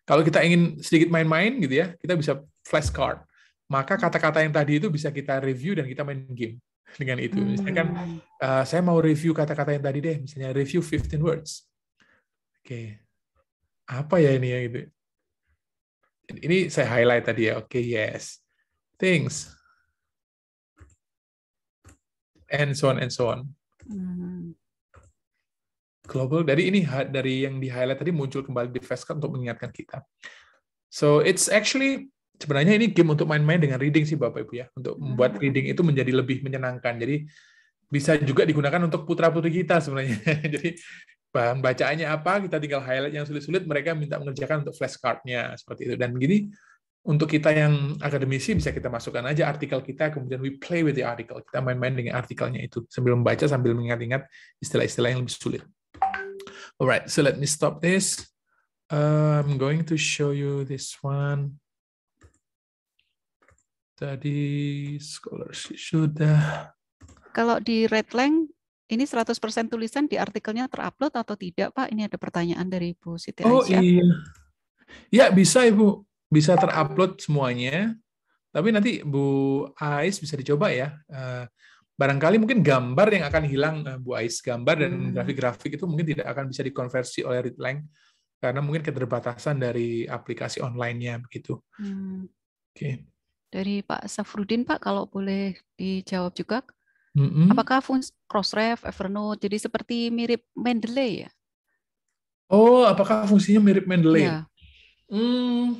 Kalau kita ingin sedikit main-main gitu ya, kita bisa flashcard. Maka kata-kata yang tadi itu bisa kita review dan kita main game dengan itu. Misalkan uh, saya mau review kata-kata yang tadi deh, misalnya review 15 words. Oke. Apa ya ini ya gitu? Ini saya highlight tadi ya. Oke, okay, yes. Things. And so on and so on. Hmm. Global. Dari ini dari yang di highlight tadi muncul kembali di Facebook untuk mengingatkan kita. So it's actually sebenarnya ini game untuk main-main dengan reading sih Bapak Ibu ya, untuk membuat hmm. reading itu menjadi lebih menyenangkan. Jadi bisa juga digunakan untuk putra putri kita sebenarnya. *laughs* Jadi bahan bacaannya apa, kita tinggal highlight yang sulit-sulit, mereka minta mengerjakan untuk flashcardnya seperti itu. Dan gini, untuk kita yang akademisi bisa kita masukkan aja artikel kita, kemudian we play with the article, kita main-main dengan artikelnya itu sambil membaca sambil mengingat-ingat istilah-istilah yang lebih sulit. Alright, so let me stop this. Uh, I'm going to show you this one. Tadi scholarship sudah. Kalau di Redlang ini 100% tulisan di artikelnya terupload atau tidak, Pak? Ini ada pertanyaan dari Bu Siti Oh iya. Ya, bisa Ibu. Bisa terupload semuanya. Tapi nanti Bu Ais bisa dicoba ya. Eh, barangkali mungkin gambar yang akan hilang eh, Bu Ais, gambar dan hmm. grafik-grafik hmm. itu mungkin tidak akan bisa dikonversi oleh Readlang karena mungkin keterbatasan dari aplikasi online-nya begitu. Hmm. Oke. Okay. Dari Pak Safrudin Pak kalau boleh dijawab juga Mm-hmm. Apakah fungsi Crossref, Evernote, jadi seperti mirip Mendeley ya? Oh, apakah fungsinya mirip Mendeley? Yeah. Hmm,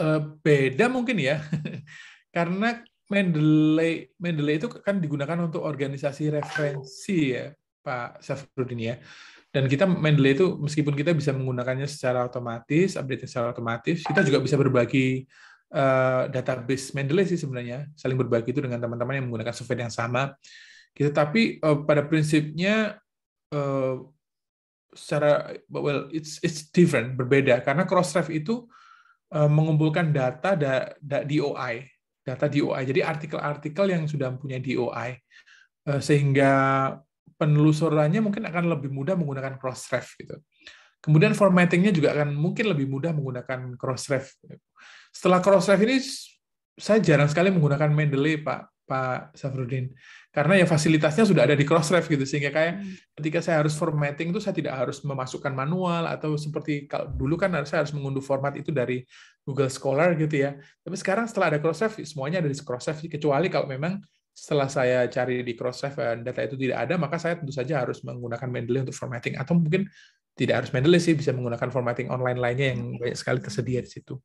uh, beda mungkin ya, *laughs* karena Mendeley Mendeley itu kan digunakan untuk organisasi referensi ya, Pak Safrudin ya. Dan kita Mendeley itu meskipun kita bisa menggunakannya secara otomatis, update secara otomatis, kita juga bisa berbagi Eh, database Mendeley sih sebenarnya, saling berbagi itu dengan teman-teman yang menggunakan software yang sama. Gitu, tapi eh, pada prinsipnya eh, secara well it's it's different berbeda karena Crossref itu mengumpulkan data da, da, DOI data DOI jadi artikel-artikel yang sudah punya DOI sehingga penelusurannya mungkin akan lebih mudah menggunakan Crossref gitu. Uh, Kemudian formattingnya juga akan mungkin lebih mudah menggunakan Crossref. Setelah Crossref ini saya jarang sekali menggunakan Mendeley, Pak Pak Safrudin. Karena ya fasilitasnya sudah ada di Crossref gitu sehingga kayak hmm. ketika saya harus formatting itu saya tidak harus memasukkan manual atau seperti kalau dulu kan saya harus mengunduh format itu dari Google Scholar gitu ya. Tapi sekarang setelah ada Crossref semuanya ada di Crossref kecuali kalau memang setelah saya cari di Crossref eh, data itu tidak ada maka saya tentu saja harus menggunakan Mendeley untuk formatting atau mungkin tidak harus Mendeley sih bisa menggunakan formatting online lainnya yang banyak sekali tersedia di situ.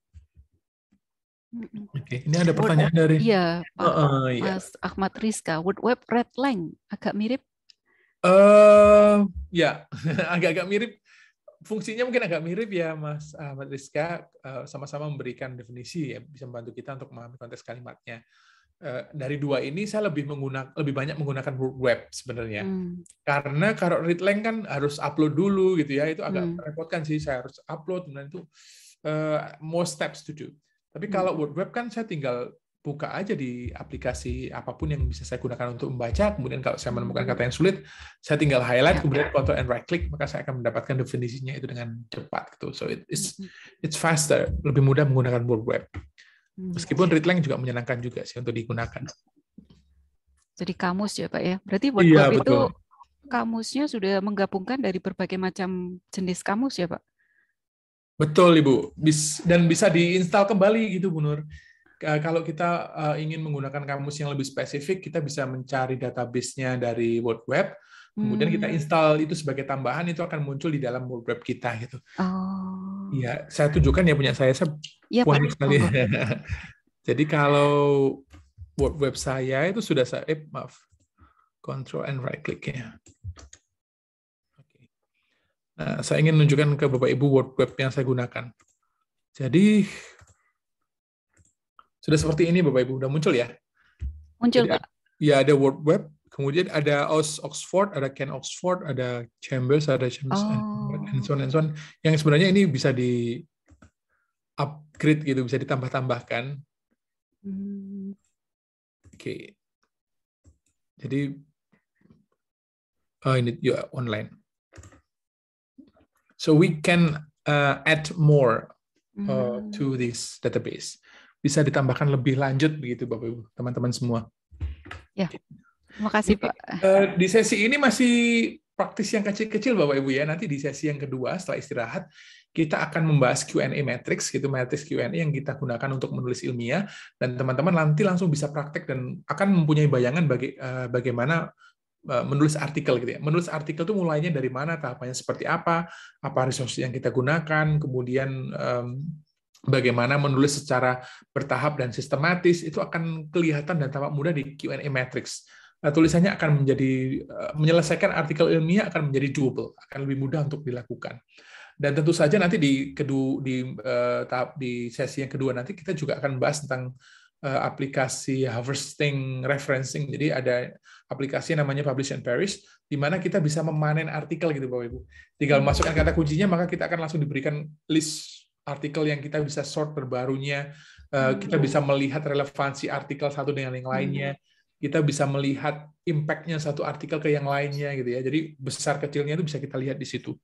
Oke, okay. ini ada pertanyaan web, dari Iya, Pak uh, uh, iya. Mas Ahmad Rizka. Word web red line agak mirip? Eh, uh, ya, *laughs* agak-agak mirip. Fungsinya mungkin agak mirip ya, Mas Ahmad Rizka. Eh, sama-sama uh, memberikan definisi ya, bisa membantu kita untuk memahami konteks kalimatnya. Eh, dari dua ini saya lebih menggunakan lebih banyak menggunakan web sebenarnya hmm. karena kalau length kan harus upload dulu gitu ya itu agak hmm. repotkan sih saya harus upload kemudian itu uh, more steps to do tapi hmm. kalau web kan saya tinggal buka aja di aplikasi apapun yang bisa saya gunakan untuk membaca kemudian kalau saya menemukan hmm. kata yang sulit saya tinggal highlight ya. kemudian control and right click maka saya akan mendapatkan definisinya itu dengan cepat gitu so it's hmm. it's faster lebih mudah menggunakan word web Hmm, Meskipun iya. length juga menyenangkan juga sih untuk digunakan. Jadi kamus ya Pak ya. Berarti buat iya, itu kamusnya sudah menggabungkan dari berbagai macam jenis kamus ya Pak? Betul Ibu. Bis, dan bisa diinstal kembali gitu Bu Nur. Kalau kita eh, ingin menggunakan kamus yang lebih spesifik, kita bisa mencari database-nya dari World Web Kemudian kita hmm. install itu sebagai tambahan itu akan muncul di dalam web kita gitu. Oh. Iya, saya tunjukkan ya punya saya. Saya ya, puas sekali. Oh. *laughs* Jadi kalau web, web saya itu sudah saya eh, maaf. Control and right click ya. Oke. Nah, saya ingin menunjukkan ke Bapak Ibu web, web yang saya gunakan. Jadi sudah seperti ini Bapak Ibu, sudah muncul ya? Muncul, Jadi, Pak. Ya, ada word web Kemudian ada Aus Oxford, ada Ken Oxford, ada Chambers, ada Chambers, oh. and so on and so on. Oh. Yang sebenarnya ini bisa di upgrade gitu, bisa ditambah-tambahkan. Hmm. Oke. Okay. Jadi oh ini juga ya, online. So we can uh, add more uh, hmm. to this database. Bisa ditambahkan lebih lanjut begitu Bapak Ibu, teman-teman semua. Ya. Yeah. Makasih Pak. Eh, di sesi ini masih praktis yang kecil-kecil Bapak Ibu ya. Nanti di sesi yang kedua setelah istirahat kita akan membahas Q&A matrix gitu matrix Q&A yang kita gunakan untuk menulis ilmiah dan teman-teman nanti langsung bisa praktek dan akan mempunyai bayangan baga eh, bagaimana eh, menulis artikel gitu ya. Menulis artikel itu mulainya dari mana, tahapannya seperti apa, apa resource yang kita gunakan, kemudian um, bagaimana menulis secara bertahap dan sistematis itu akan kelihatan dan tampak mudah di Q&A matrix. Eh, tulisannya akan menjadi eh, menyelesaikan artikel ilmiah akan menjadi doable, akan lebih mudah untuk dilakukan. Dan tentu saja nanti di kedua di eh, tahap di sesi yang kedua nanti kita juga akan bahas tentang aplikasi harvesting referencing. Jadi ada aplikasi yang namanya Publish and Perish di mana kita bisa memanen artikel gitu Bapak Ibu. Tinggal masukkan kata kuncinya maka kita akan langsung diberikan list artikel yang kita bisa sort terbarunya, hmm. kita bisa melihat relevansi artikel satu dengan yang lainnya. Hmm kita bisa melihat impact-nya satu artikel ke yang lainnya gitu ya. Jadi besar kecilnya itu bisa kita lihat di situ.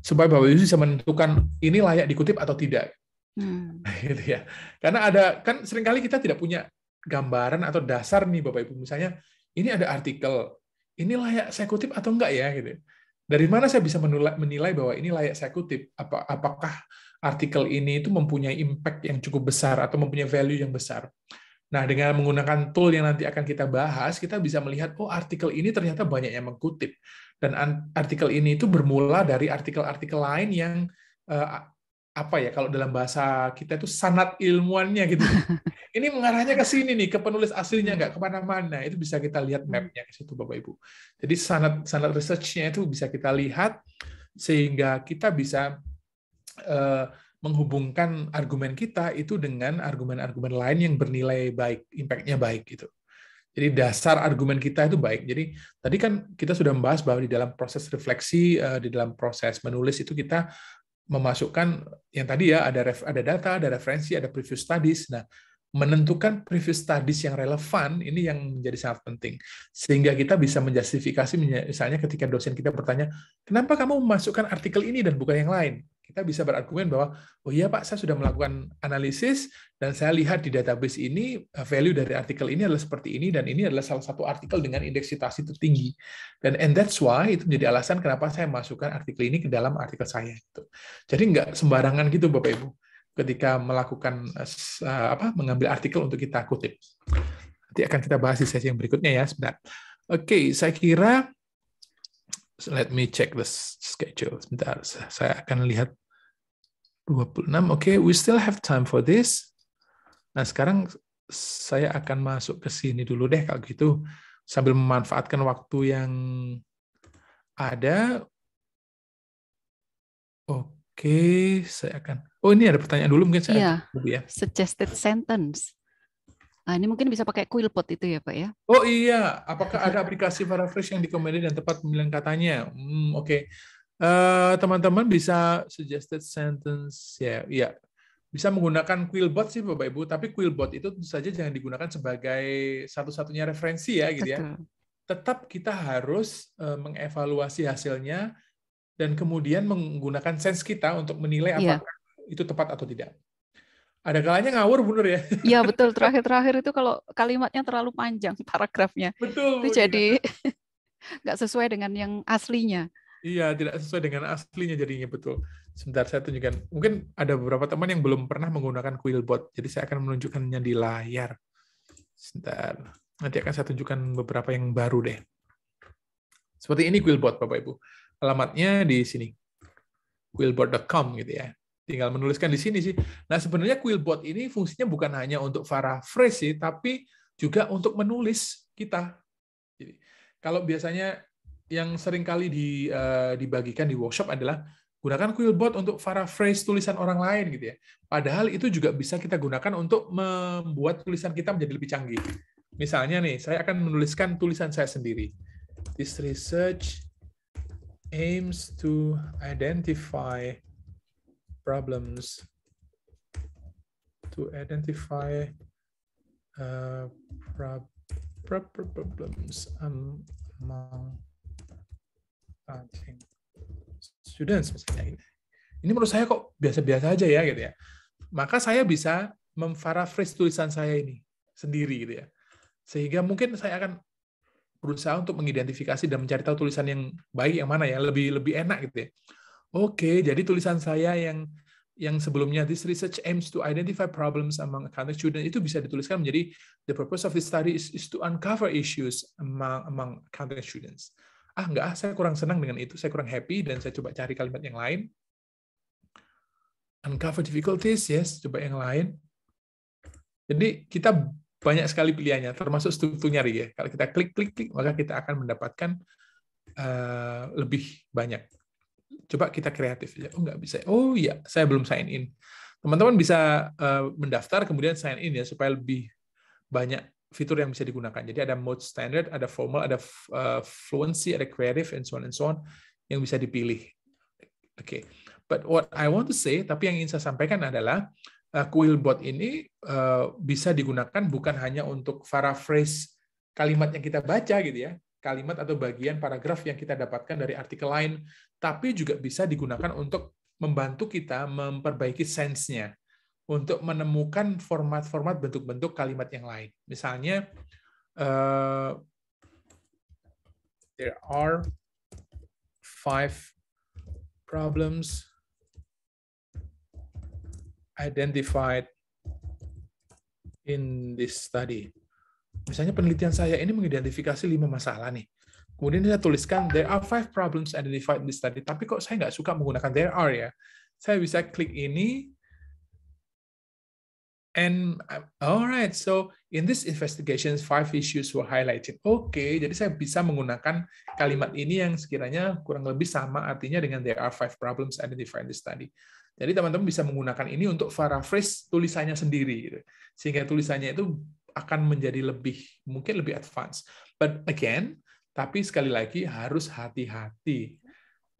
Supaya Bapak Ibu bisa menentukan ini layak dikutip atau tidak. Hmm. *laughs* gitu ya. Karena ada kan seringkali kita tidak punya gambaran atau dasar nih Bapak Ibu misalnya ini ada artikel, ini layak saya kutip atau enggak ya gitu. Ya. Dari mana saya bisa menilai bahwa ini layak saya kutip? Apa apakah artikel ini itu mempunyai impact yang cukup besar atau mempunyai value yang besar? Nah, dengan menggunakan tool yang nanti akan kita bahas, kita bisa melihat, oh artikel ini ternyata banyak yang mengkutip. Dan artikel ini itu bermula dari artikel-artikel lain yang eh, apa ya kalau dalam bahasa kita itu sanat ilmuannya gitu. *laughs* Ini mengarahnya ke sini nih, ke penulis aslinya nggak kemana-mana. Itu bisa kita lihat hmm. mapnya ke situ Bapak Ibu. Jadi sanat sanat research-nya itu bisa kita lihat sehingga kita bisa eh, menghubungkan argumen kita itu dengan argumen-argumen lain yang bernilai baik, impact-nya baik gitu. Jadi dasar argumen kita itu baik. Jadi tadi kan kita sudah membahas bahwa di dalam proses refleksi, eh, di dalam proses menulis itu kita memasukkan yang tadi ya ada ref, ada data, ada referensi, ada preview studies. Nah, menentukan preview studies yang relevan ini yang menjadi sangat penting sehingga kita bisa menjustifikasi misalnya ketika dosen kita bertanya kenapa kamu memasukkan artikel ini dan bukan yang lain kita bisa berargumen bahwa oh iya Pak, saya sudah melakukan analisis dan saya lihat di database ini eh, value dari artikel ini adalah seperti ini dan ini adalah salah satu artikel dengan indeks citasi tertinggi. Dan and that's why itu menjadi alasan kenapa saya masukkan artikel ini ke dalam artikel saya itu Jadi nggak sembarangan gitu Bapak Ibu ketika melakukan eh, eh, apa mengambil artikel untuk kita kutip. Nanti akan kita bahas di sesi yang berikutnya ya, sebentar. Oke, okay, saya kira let me check the schedule. Sebentar, saya akan lihat 26, oke, okay, we still have time for this. Nah, sekarang saya akan masuk ke sini dulu deh kalau gitu, sambil memanfaatkan waktu yang ada. Oke, okay, saya akan. Oh, ini ada pertanyaan dulu mungkin saya. Iya, ya. suggested sentence. Nah, ini mungkin bisa pakai Quillpot itu ya, Pak ya? Oh iya, apakah ada aplikasi paraphrase yang dikomedi dan tepat pemilihan katanya? Hmm, Oke, okay. Eh, teman-teman uh, bisa suggested sentence ya yeah, yeah. bisa menggunakan Quillbot sih Bapak Ibu tapi Quillbot itu tentu saja jangan digunakan sebagai satu-satunya referensi ya gitu ya tetap kita harus uh, mengevaluasi hasilnya dan kemudian menggunakan sense kita untuk menilai iya. apakah yeah. itu tepat atau tidak ada kalanya ngawur bener ya. Iya betul terakhir-terakhir itu kalau kalimatnya terlalu panjang *laughs* paragrafnya. Betul. Itu jadi *laughs* nggak sesuai dengan yang aslinya. Iya, tidak sesuai dengan aslinya jadinya betul. Sebentar saya tunjukkan. Mungkin ada beberapa teman yang belum pernah menggunakan Quillbot, jadi saya akan menunjukkannya di layar. Sebentar. Nanti akan saya tunjukkan beberapa yang baru deh. Seperti ini Quillbot Bapak Ibu. Alamatnya di sini. quillbot.com gitu ya. Tinggal menuliskan di sini sih. Nah, sebenarnya Quillbot ini fungsinya bukan hanya untuk paraphrase sih, tapi juga untuk menulis kita. Jadi, kalau biasanya yang sering kali di, uh, dibagikan di workshop adalah gunakan Quillbot untuk paraphrase tulisan orang lain gitu ya. Padahal itu juga bisa kita gunakan untuk membuat tulisan kita menjadi lebih canggih. Misalnya nih, saya akan menuliskan tulisan saya sendiri. This research aims to identify problems to identify uh, problems among anjing students misalnya ini ini menurut saya kok biasa-biasa aja ya gitu ya maka saya bisa memparafrase tulisan saya ini sendiri gitu ya sehingga mungkin saya akan berusaha untuk mengidentifikasi dan mencari tahu tulisan yang baik yang mana ya lebih lebih enak gitu ya oke jadi tulisan saya yang yang sebelumnya this research aims to identify problems among accounting students itu bisa dituliskan menjadi the purpose of this study is, is to uncover issues among among accounting students ah nggak ah saya kurang senang dengan itu, saya kurang happy dan saya coba cari kalimat yang lain. Uncover difficulties, yes, coba yang lain. Jadi kita banyak sekali pilihannya, termasuk strukturnya ya. Kalau kita klik klik klik maka kita akan mendapatkan uh, lebih banyak. Coba kita kreatif ya. Oh nggak bisa. Oh ya saya belum sign in. Teman-teman bisa uh, mendaftar kemudian sign in ya supaya lebih banyak fitur yang bisa digunakan. Jadi ada mode standard, ada formal, ada eh, fluency, ada creative, and so on and so on yang bisa dipilih. Oke, okay. but what I want to say, tapi yang ingin saya sampaikan adalah uh, eh, Quillbot ini eh, bisa digunakan bukan hanya untuk paraphrase kalimat yang kita baca gitu ya, kalimat atau bagian paragraf yang kita dapatkan dari artikel lain, tapi juga bisa digunakan untuk membantu kita memperbaiki sensenya untuk menemukan format-format bentuk-bentuk kalimat yang lain. Misalnya, uh, there are five problems identified in this study. Misalnya penelitian saya ini mengidentifikasi lima masalah nih. Kemudian saya tuliskan there are five problems identified in this study. Tapi kok saya nggak suka menggunakan there are ya. Saya bisa klik ini, And all right, so in this investigation, five issues were highlighted. Oke, okay, jadi saya bisa menggunakan kalimat ini yang sekiranya kurang lebih sama artinya dengan there are five problems identified in the study. Jadi teman-teman bisa menggunakan ini untuk paraphrase tulisannya sendiri, gitu. sehingga tulisannya itu akan menjadi lebih mungkin lebih advance. But again, tapi sekali lagi harus hati-hati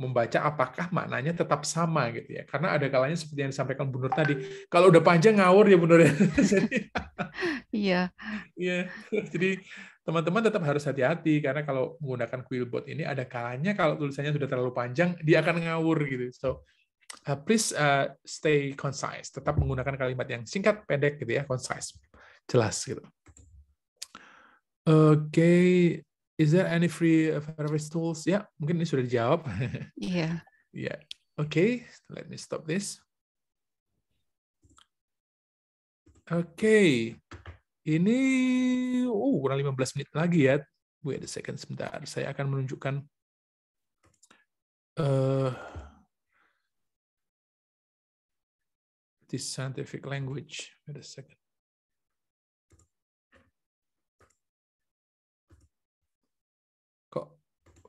membaca apakah maknanya tetap sama gitu ya. Karena ada kalanya seperti yang disampaikan Bu Nur tadi, kalau udah panjang ngawur ya Bu Nur. Ya. *laughs* Jadi Iya. Iya. Jadi teman-teman tetap harus hati-hati karena kalau menggunakan quillbot ini ada kalanya kalau tulisannya sudah terlalu panjang dia akan ngawur gitu. So uh, please uh, stay concise, tetap menggunakan kalimat yang singkat, pendek gitu ya, concise. Jelas gitu. Oke, okay is there any free uh, favorite tools? Ya, yeah, mungkin ini sudah dijawab. *laughs* Iya. yeah. yeah. Oke, okay, let me stop this. Oke, okay. ini oh kurang 15 menit lagi ya. Wait a second sebentar, saya akan menunjukkan uh, this scientific language. Wait a second.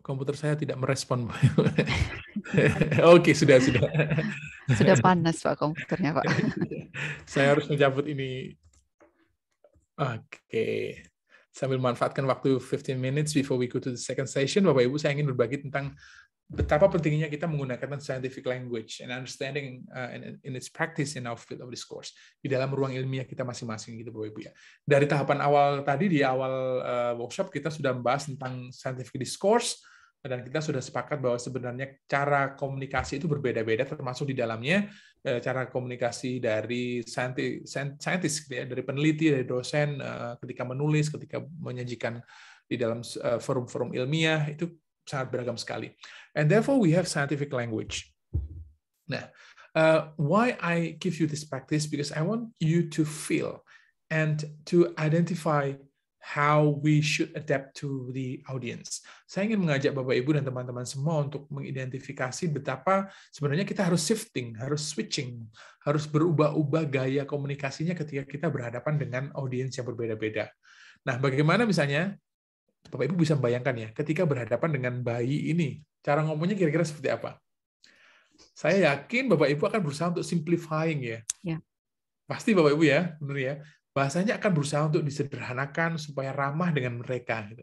komputer saya tidak merespon. *laughs* Oke, okay, sudah sudah. sudah panas Pak komputernya, Pak. *laughs* saya harus mencabut ini. Oke. Okay. Sambil memanfaatkan waktu 15 minutes before we go to the second session, Bapak Ibu saya ingin berbagi tentang betapa pentingnya kita menggunakan scientific language and understanding uh, in, its practice in our field of discourse di dalam ruang ilmiah kita masing-masing gitu Bapak Ibu ya. Dari tahapan awal tadi di awal uh, workshop kita sudah membahas tentang scientific discourse, dan kita sudah sepakat bahwa sebenarnya cara komunikasi itu berbeda-beda termasuk di dalamnya eh, cara komunikasi dari saintis gitu ya, dari peneliti dari dosen eh, ketika menulis ketika menyajikan di dalam eh, forum-forum ilmiah itu sangat beragam sekali and therefore we have scientific language nah why I give you this practice because I want you to feel and to identify how we should adapt to the audience. Saya ingin mengajak Bapak Ibu dan teman-teman semua untuk mengidentifikasi betapa sebenarnya kita harus shifting, harus switching, harus berubah-ubah gaya komunikasinya ketika kita berhadapan dengan audiens yang berbeda-beda. Nah, bagaimana misalnya Bapak Ibu bisa bayangkan ya, ketika berhadapan dengan bayi ini, cara ngomongnya kira-kira seperti apa? Saya yakin Bapak Ibu akan berusaha untuk simplifying ya. ya. Pasti Bapak Ibu ya, benar ya bahasanya akan berusaha untuk disederhanakan supaya ramah dengan mereka gitu.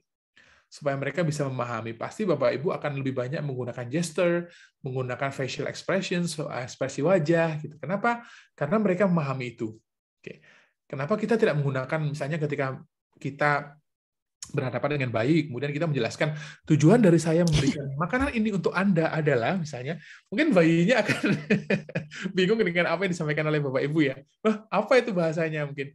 supaya mereka bisa memahami pasti bapak ibu akan lebih banyak menggunakan gesture menggunakan facial expressions eh, ekspresi wajah gitu kenapa karena mereka memahami itu oke kenapa kita tidak menggunakan misalnya ketika kita berhadapan dengan bayi, kemudian kita menjelaskan tujuan dari saya memberikan *laughs* makanan ini untuk Anda adalah misalnya, mungkin bayinya akan *laughs* bingung dengan apa yang disampaikan oleh Bapak Ibu ya. Wah apa itu bahasanya mungkin?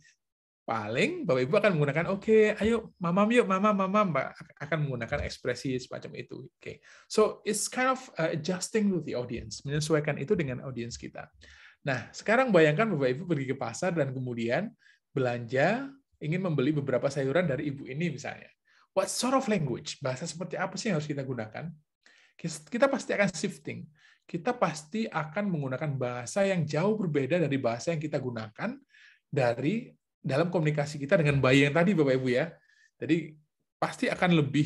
paling bapak ibu akan menggunakan oke okay, ayo mamam yuk mama mama akan menggunakan ekspresi semacam itu oke okay. so it's kind of uh, adjusting to the audience menyesuaikan itu dengan audience kita nah sekarang bayangkan bapak ibu pergi ke pasar dan kemudian belanja ingin membeli beberapa sayuran dari ibu ini misalnya what sort of language bahasa seperti apa sih yang harus kita gunakan kita pasti akan shifting kita pasti akan menggunakan bahasa yang jauh berbeda dari bahasa yang kita gunakan dari dalam komunikasi kita dengan bayi yang tadi Bapak Ibu ya. Jadi pasti akan lebih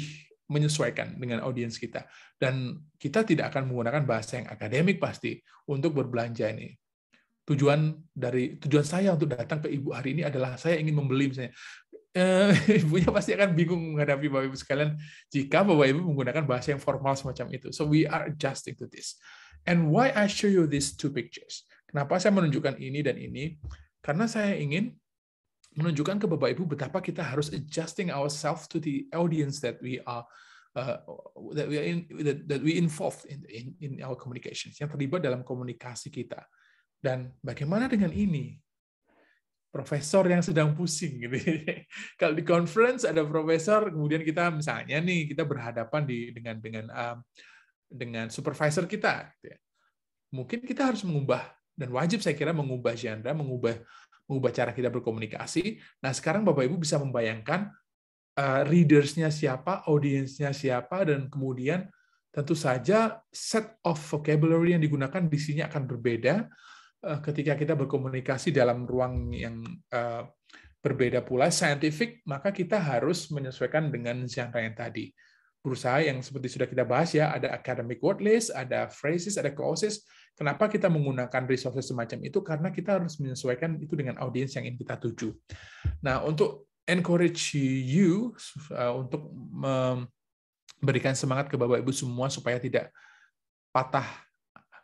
menyesuaikan dengan audiens kita dan kita tidak akan menggunakan bahasa yang akademik pasti untuk berbelanja ini. Tujuan dari tujuan saya untuk datang ke ibu hari ini adalah saya ingin membeli misalnya eh, *laughs* ibunya pasti akan bingung menghadapi bapak ibu sekalian jika bapak ibu menggunakan bahasa yang formal semacam itu. So we are adjusting to this. And why I show you these two pictures? Kenapa saya menunjukkan ini dan ini? Karena saya ingin menunjukkan ke Bapak Ibu betapa kita harus adjusting ourselves to the audience that we are uh, that we are in, that, that we involved in, in in our communications yang terlibat dalam komunikasi kita. Dan bagaimana dengan ini? Profesor yang sedang pusing gitu. *laughs* Kalau di conference ada profesor, kemudian kita misalnya nih kita berhadapan di dengan dengan uh, dengan supervisor kita. Gitu ya. Mungkin kita harus mengubah dan wajib saya kira mengubah genre, mengubah mengubah cara kita berkomunikasi. Nah, sekarang Bapak Ibu bisa membayangkan eh, readersnya siapa, audiensnya siapa, dan kemudian tentu saja set of vocabulary yang digunakan di sini akan berbeda eh, ketika kita berkomunikasi dalam ruang yang eh, berbeda pula scientific, maka kita harus menyesuaikan dengan genre yang tadi. Berusaha yang seperti sudah kita bahas ya, ada academic word list, ada phrases, ada clauses, Kenapa kita menggunakan resources semacam itu? Karena kita harus menyesuaikan itu dengan audiens yang ingin kita tuju. Nah, untuk encourage you uh, untuk memberikan semangat ke Bapak Ibu semua supaya tidak patah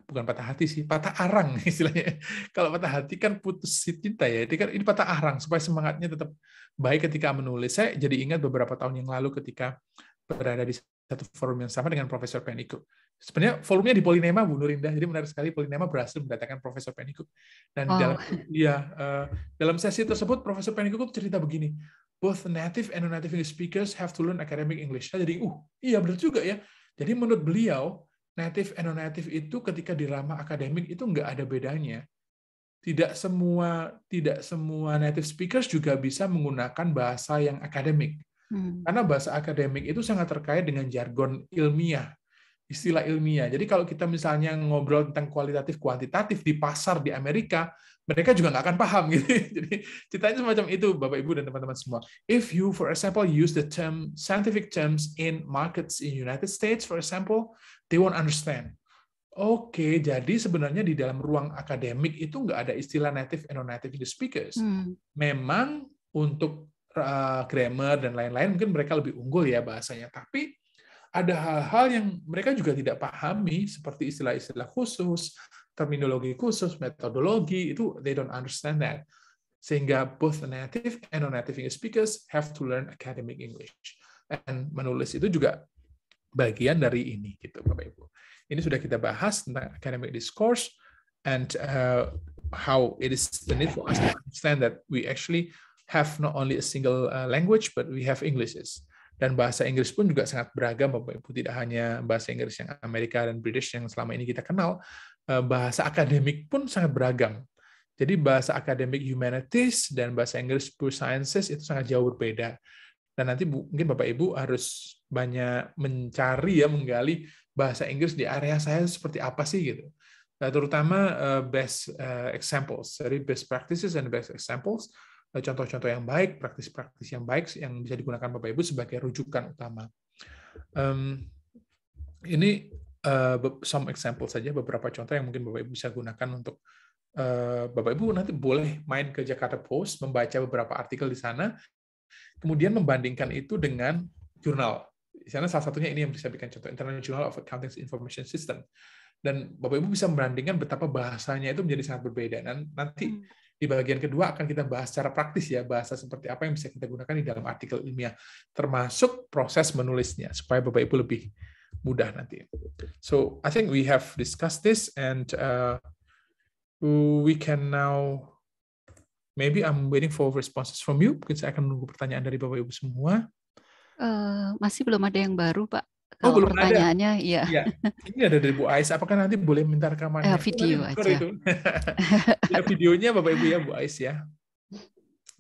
bukan patah hati sih, patah arang *laughs* istilahnya. Kalau patah hati kan putus cinta ya. Ini kan ini patah arang supaya semangatnya tetap baik ketika menulis. Saya jadi ingat beberapa tahun yang lalu ketika berada di satu forum yang sama dengan Profesor Peniko. Sebenarnya volumenya di Polinema Bu Nurinda, jadi menarik sekali Polinema berhasil mendatangkan Profesor Pennycook dan oh. dalam ya uh, dalam sesi tersebut Profesor Pennycook cerita begini, both native and non-native English speakers have to learn academic English. Nah, jadi uh iya benar juga ya. Jadi menurut beliau native and non-native itu ketika di lama akademik itu nggak ada bedanya. Tidak semua tidak semua native speakers juga bisa menggunakan bahasa yang akademik. Hmm. Karena bahasa akademik itu sangat terkait dengan jargon ilmiah istilah ilmiah. Jadi kalau kita misalnya ngobrol tentang kualitatif kuantitatif di pasar di Amerika, mereka juga nggak akan paham *laughs* gitu. Jadi ceritanya semacam itu Bapak Ibu dan teman-teman semua. If you for example use the term scientific terms in markets in United States for example, they won't understand. Oke, okay, jadi sebenarnya di dalam ruang akademik itu nggak ada istilah native and non-native speakers. Hmm. Memang untuk eh, grammar dan lain-lain mungkin mereka lebih unggul ya bahasanya, tapi ada hal-hal yang mereka juga tidak pahami seperti istilah-istilah khusus, terminologi khusus, metodologi itu they don't understand that. Sehingga both native and non-native English speakers have to learn academic English. And menulis itu juga bagian dari ini gitu Bapak Ibu. Ini sudah kita bahas tentang academic discourse and uh, how it is the need for us to understand that we actually have not only a single uh, language but we have Englishes dan bahasa Inggris pun juga sangat beragam Bapak Ibu tidak hanya bahasa Inggris yang Amerika dan British yang selama ini kita kenal eh, bahasa akademik pun sangat beragam jadi bahasa akademik humanities dan bahasa Inggris pure sciences itu sangat jauh berbeda dan nanti mungkin Bapak Ibu harus banyak mencari ya menggali bahasa Inggris di area saya seperti apa sih gitu nah, terutama eh, best eh, examples jadi best practices and best examples Eh, contoh-contoh yang baik, praktis-praktis yang baik yang bisa digunakan Bapak Ibu sebagai rujukan utama. Um, ini uh, some example saja beberapa contoh yang mungkin Bapak Ibu bisa gunakan untuk uh, Bapak Ibu nanti boleh main ke Jakarta Post, membaca beberapa artikel di sana, kemudian membandingkan itu dengan jurnal. Di sana salah satunya ini yang bisa bikin contoh International of Accounting Information System. Dan Bapak Ibu bisa membandingkan betapa bahasanya itu menjadi sangat berbeda. Dan nanti hmm di bagian kedua akan kita bahas secara praktis ya, bahasa seperti apa yang bisa kita gunakan di dalam artikel ilmiah, termasuk proses menulisnya, supaya Bapak Ibu lebih mudah nanti. So I think we have discussed this and uh, we can now maybe I'm waiting for responses from you. Mungkin saya akan menunggu pertanyaan dari Bapak Ibu semua. Uh, masih belum ada yang baru, Pak oh, belum pertanyaannya ada. iya. Ya. Ini ada dari Bu Ais, apakah nanti boleh minta rekamannya? Eh, video oh, aja. Itu. *laughs* ya, videonya Bapak Ibu ya Bu Ais ya.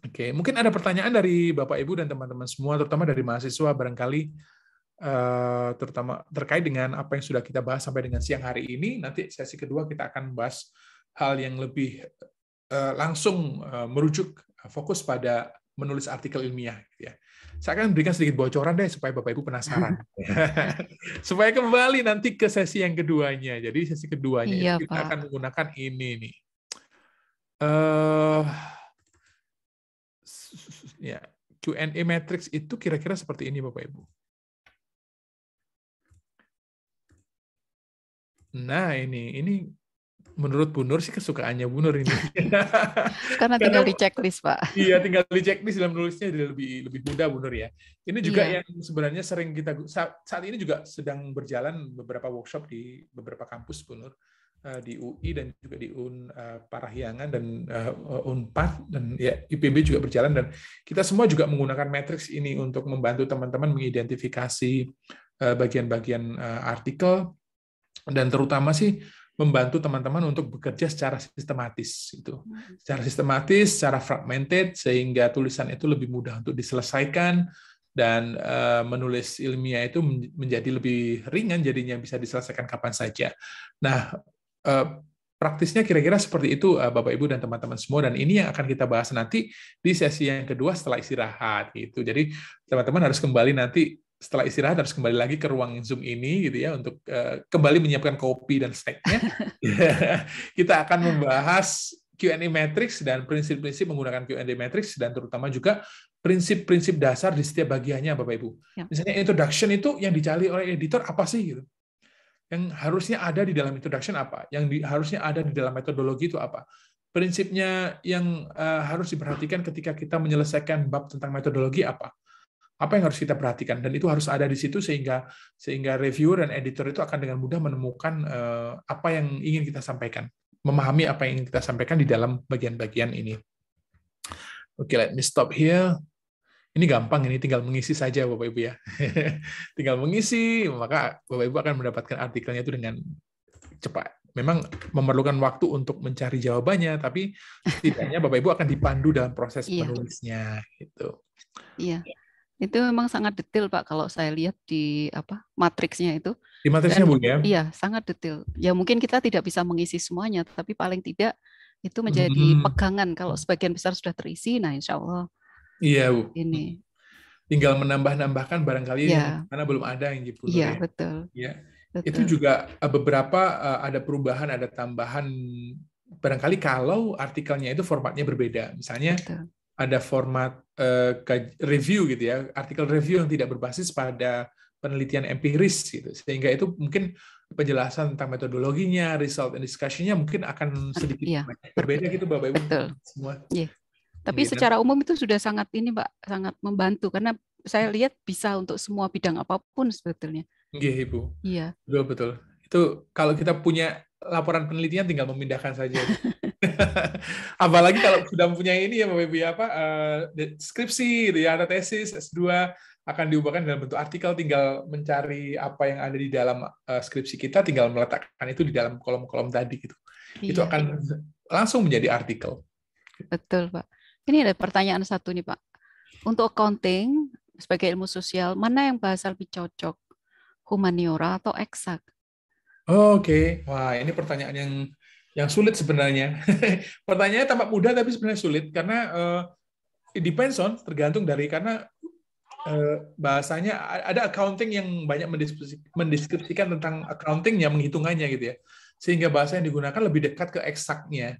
Oke, mungkin ada pertanyaan dari Bapak Ibu dan teman-teman semua, terutama dari mahasiswa barangkali uh, terutama terkait dengan apa yang sudah kita bahas sampai dengan siang hari ini. Nanti sesi kedua kita akan bahas hal yang lebih uh, langsung uh, merujuk fokus pada menulis artikel ilmiah gitu ya. Saya akan berikan sedikit bocoran deh supaya Bapak Ibu penasaran. *laughs* *laughs* supaya kembali nanti ke sesi yang keduanya. Jadi sesi keduanya iya, kita Pak. akan menggunakan ini nih. Uh, ya Q&A matrix itu kira-kira seperti ini Bapak Ibu. Nah ini ini menurut Bu Nur sih kesukaannya Bu Nur ini. *laughs* Karena tinggal di checklist, Pak. Iya, tinggal di checklist dalam nulisnya lebih lebih mudah Bu Nur ya. Ini juga iya. yang sebenarnya sering kita saat, saat ini juga sedang berjalan beberapa workshop di beberapa kampus Bu Nur eh, di UI dan juga di UN eh, Parahyangan dan eh, Unpad dan ya IPB juga berjalan dan kita semua juga menggunakan matriks ini untuk membantu teman-teman mengidentifikasi bagian-bagian artikel dan terutama sih membantu teman-teman untuk bekerja secara sistematis itu. Hmm. Secara sistematis, secara fragmented sehingga tulisan itu lebih mudah untuk diselesaikan dan eh, menulis ilmiah itu menjadi lebih ringan jadinya bisa diselesaikan kapan saja. Nah, eh, praktisnya kira-kira seperti itu eh, Bapak Ibu dan teman-teman semua dan ini yang akan kita bahas nanti di sesi yang kedua setelah istirahat itu. Jadi teman-teman harus kembali nanti setelah istirahat harus kembali lagi ke ruang Zoom ini gitu ya untuk uh, kembali menyiapkan kopi dan snacknya. *laughs* kita akan membahas Q&A matrix dan prinsip-prinsip menggunakan Q&A matrix dan terutama juga prinsip-prinsip dasar di setiap bagiannya Bapak Ibu. Ya. Misalnya introduction itu yang dicari oleh editor apa sih gitu. Yang harusnya ada di dalam introduction apa? Yang di, harusnya ada di dalam metodologi itu apa? Prinsipnya yang uh, harus diperhatikan ketika kita menyelesaikan bab tentang metodologi apa? apa yang harus kita perhatikan dan itu harus ada di situ sehingga sehingga reviewer dan editor itu akan dengan mudah menemukan uh, apa yang ingin kita sampaikan memahami apa yang ingin kita sampaikan di dalam bagian-bagian ini oke okay, let me stop here ini gampang ini tinggal mengisi saja bapak ibu ya *laughs* tinggal mengisi maka bapak ibu akan mendapatkan artikelnya itu dengan cepat memang memerlukan waktu untuk mencari jawabannya, tapi setidaknya Bapak Ibu akan dipandu dalam proses penulisnya menulisnya gitu. Iya itu memang sangat detail Pak kalau saya lihat di apa matriksnya itu. Di matriksnya Bu ya. Iya, sangat detail. Ya mungkin kita tidak bisa mengisi semuanya, tapi paling tidak itu menjadi hmm. pegangan kalau sebagian besar sudah terisi, nah insya Allah. Iya Bu. Ini. Tinggal menambah-nambahkan barangkali ya. karena belum ada yang gitu. Iya betul. Iya. Itu juga eh, beberapa eh, ada perubahan, ada tambahan barangkali kalau artikelnya itu formatnya berbeda. Misalnya Betul ada format uh, review gitu ya, artikel review yang tidak berbasis pada penelitian empiris gitu. Sehingga itu mungkin penjelasan tentang metodologinya, result and discussionnya mungkin akan ah, sedikit ya, berbeda gitu Bapak Ibu betul. semua. Ya. Tapi ya, secara umum itu sudah sangat ini Mbak, sangat membantu karena saya lihat bisa untuk semua bidang apapun sebetulnya. Iya Ibu. Iya. Betul betul. Itu kalau kita punya laporan penelitian tinggal memindahkan saja. *laughs* *laughs* Apalagi kalau sudah mempunyai ini ya Mbak Bibi apa uh, skripsi gitu ya, ada tesis S2 akan diubahkan dalam bentuk artikel tinggal mencari apa yang ada di dalam uh, skripsi kita tinggal meletakkan itu di dalam kolom-kolom tadi gitu. Iya. Itu akan langsung menjadi artikel. Betul, Pak. Ini ada pertanyaan satu nih, Pak. Untuk accounting sebagai ilmu sosial, mana yang bahasa lebih cocok? Humaniora atau eksak? Oh, Oke, okay. wah ini pertanyaan yang yang sulit sebenarnya. *laughs* Pertanyaannya tampak mudah tapi sebenarnya sulit karena uh, it depends on tergantung dari karena uh, bahasanya ada accounting yang banyak mendeskripsikan tentang accounting yang menghitungannya gitu ya. Sehingga bahasa yang digunakan lebih dekat ke eksaknya.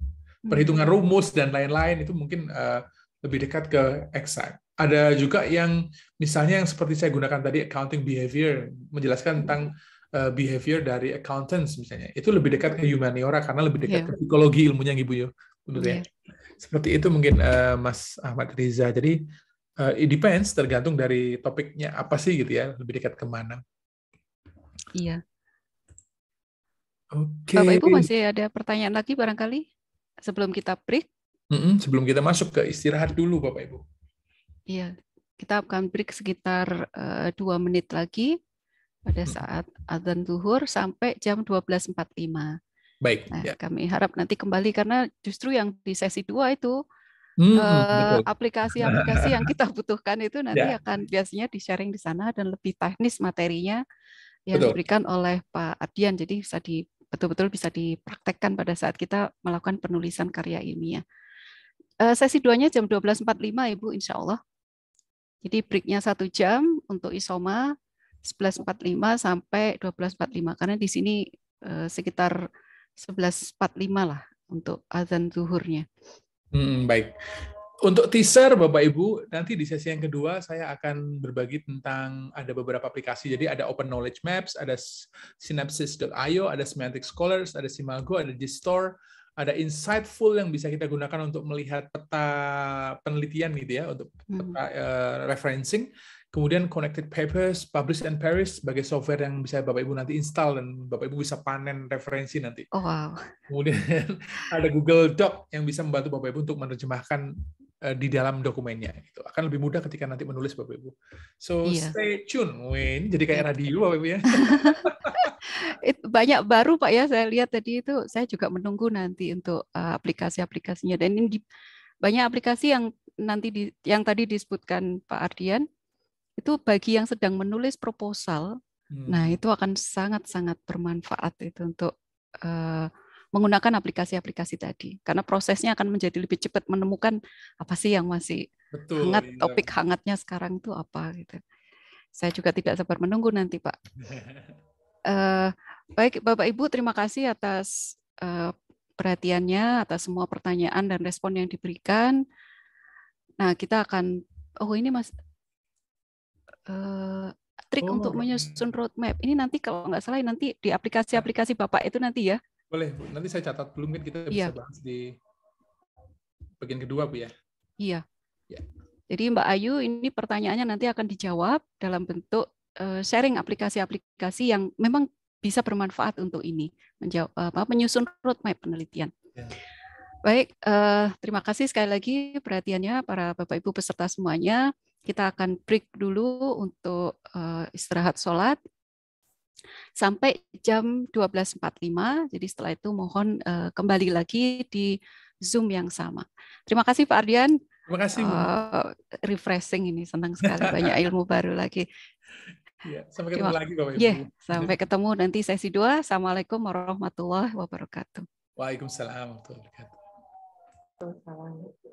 Perhitungan hmm. rumus dan lain-lain itu mungkin uh, lebih dekat ke eksak. Ada juga yang misalnya yang seperti saya gunakan tadi accounting behavior menjelaskan tentang Eh, behavior dari accountants misalnya itu lebih dekat ke humaniora karena lebih dekat yeah. ke psikologi ilmunya ibu ya yeah. seperti itu mungkin uh, Mas Ahmad Riza jadi uh, it depends tergantung dari topiknya apa sih gitu ya lebih dekat kemana iya yeah. Oke. Okay. Bapak Ibu masih ada pertanyaan lagi barangkali sebelum kita break? mm hmm sebelum kita masuk ke istirahat dulu Bapak Ibu. Iya, kita akan break sekitar dua menit lagi pada hmm. saat azan zuhur sampai jam 12.45. Baik. Nah, ya. Kami harap nanti kembali karena justru yang di sesi dua itu aplikasi-aplikasi hmm, eh, aplikasi-aplikasi yang kita butuhkan itu nanti ya. akan biasanya di sharing di sana dan lebih teknis materinya yang betul. diberikan oleh Pak Adian. Jadi bisa di betul-betul bisa dipraktekkan pada saat kita melakukan penulisan karya ilmiah. Eh, sesi duanya jam 12.45 Ibu, insya Allah. Jadi breaknya satu jam untuk isoma, 11.45 sampai 12.45 karena di sini eh, sekitar 11.45 lah untuk azan zuhurnya. Hmm, baik. Untuk teaser Bapak Ibu, nanti di sesi yang kedua saya akan berbagi tentang ada beberapa aplikasi. Jadi ada Open Knowledge Maps, ada Synapsis.io, ada Semantic Scholars, ada Simago, ada Gstore, ada insightful yang bisa kita gunakan untuk melihat peta penelitian gitu ya untuk hmm. peta uh, referencing Kemudian Connected Papers, Publish and Paris sebagai software yang bisa Bapak Ibu nanti install dan Bapak Ibu bisa panen referensi nanti. Oh, wow. Kemudian *laughs* ada Google Doc yang bisa membantu Bapak Ibu untuk menerjemahkan eh, di dalam dokumennya. Itu akan lebih mudah ketika nanti menulis Bapak Ibu. So iya. stay tune. Win, jadi kayak iya. radio Bapak Ibu ya. *laughs* banyak baru Pak ya saya lihat tadi itu saya juga menunggu nanti untuk eh, aplikasi-aplikasinya dan ini banyak aplikasi yang nanti di, yang tadi disebutkan Pak Ardian itu bagi yang sedang menulis proposal, nah hmm. nah itu akan sangat-sangat bermanfaat itu untuk uh, menggunakan aplikasi-aplikasi tadi karena prosesnya akan menjadi lebih cepat menemukan apa sih yang masih Betul, hangat indah. topik hangatnya sekarang itu apa gitu. Saya juga tidak sabar menunggu nanti Pak. Uh, *laughs* baik Bapak Ibu terima kasih atas uh, perhatiannya atas semua pertanyaan dan respon yang diberikan. Nah kita akan oh ini Mas uh, trik oh. untuk iya. menyusun roadmap. Ini nanti kalau nggak salah nanti di aplikasi-aplikasi iya. Bapak itu nanti ya. Boleh, Bu. Nanti saya catat belum kan kita iya. bisa ya. bahas di bagian kedua, Bu ya. Iya. Ya. Jadi Mbak Ayu, ini pertanyaannya nanti akan dijawab dalam bentuk uh, sharing aplikasi-aplikasi yang memang bisa bermanfaat untuk ini, menjawab apa menyusun roadmap penelitian. Ya. Baik, eh, terima kasih sekali lagi perhatiannya para Bapak Ibu peserta semuanya. Kita akan break dulu untuk uh, istirahat sholat sampai jam 12.45. Jadi setelah itu mohon uh, kembali lagi di Zoom yang sama. Terima kasih Pak Ardian. Terima kasih. Uh, refreshing ini, senang sekali banyak *laughs* ilmu baru lagi. Ya, sampai ketemu Cuma, lagi Bapak iya, Ibu. Ya, sampai ketemu nanti sesi 2. Assalamualaikum warahmatullahi wabarakatuh. Waalaikumsalam warahmatullahi wabarakatuh.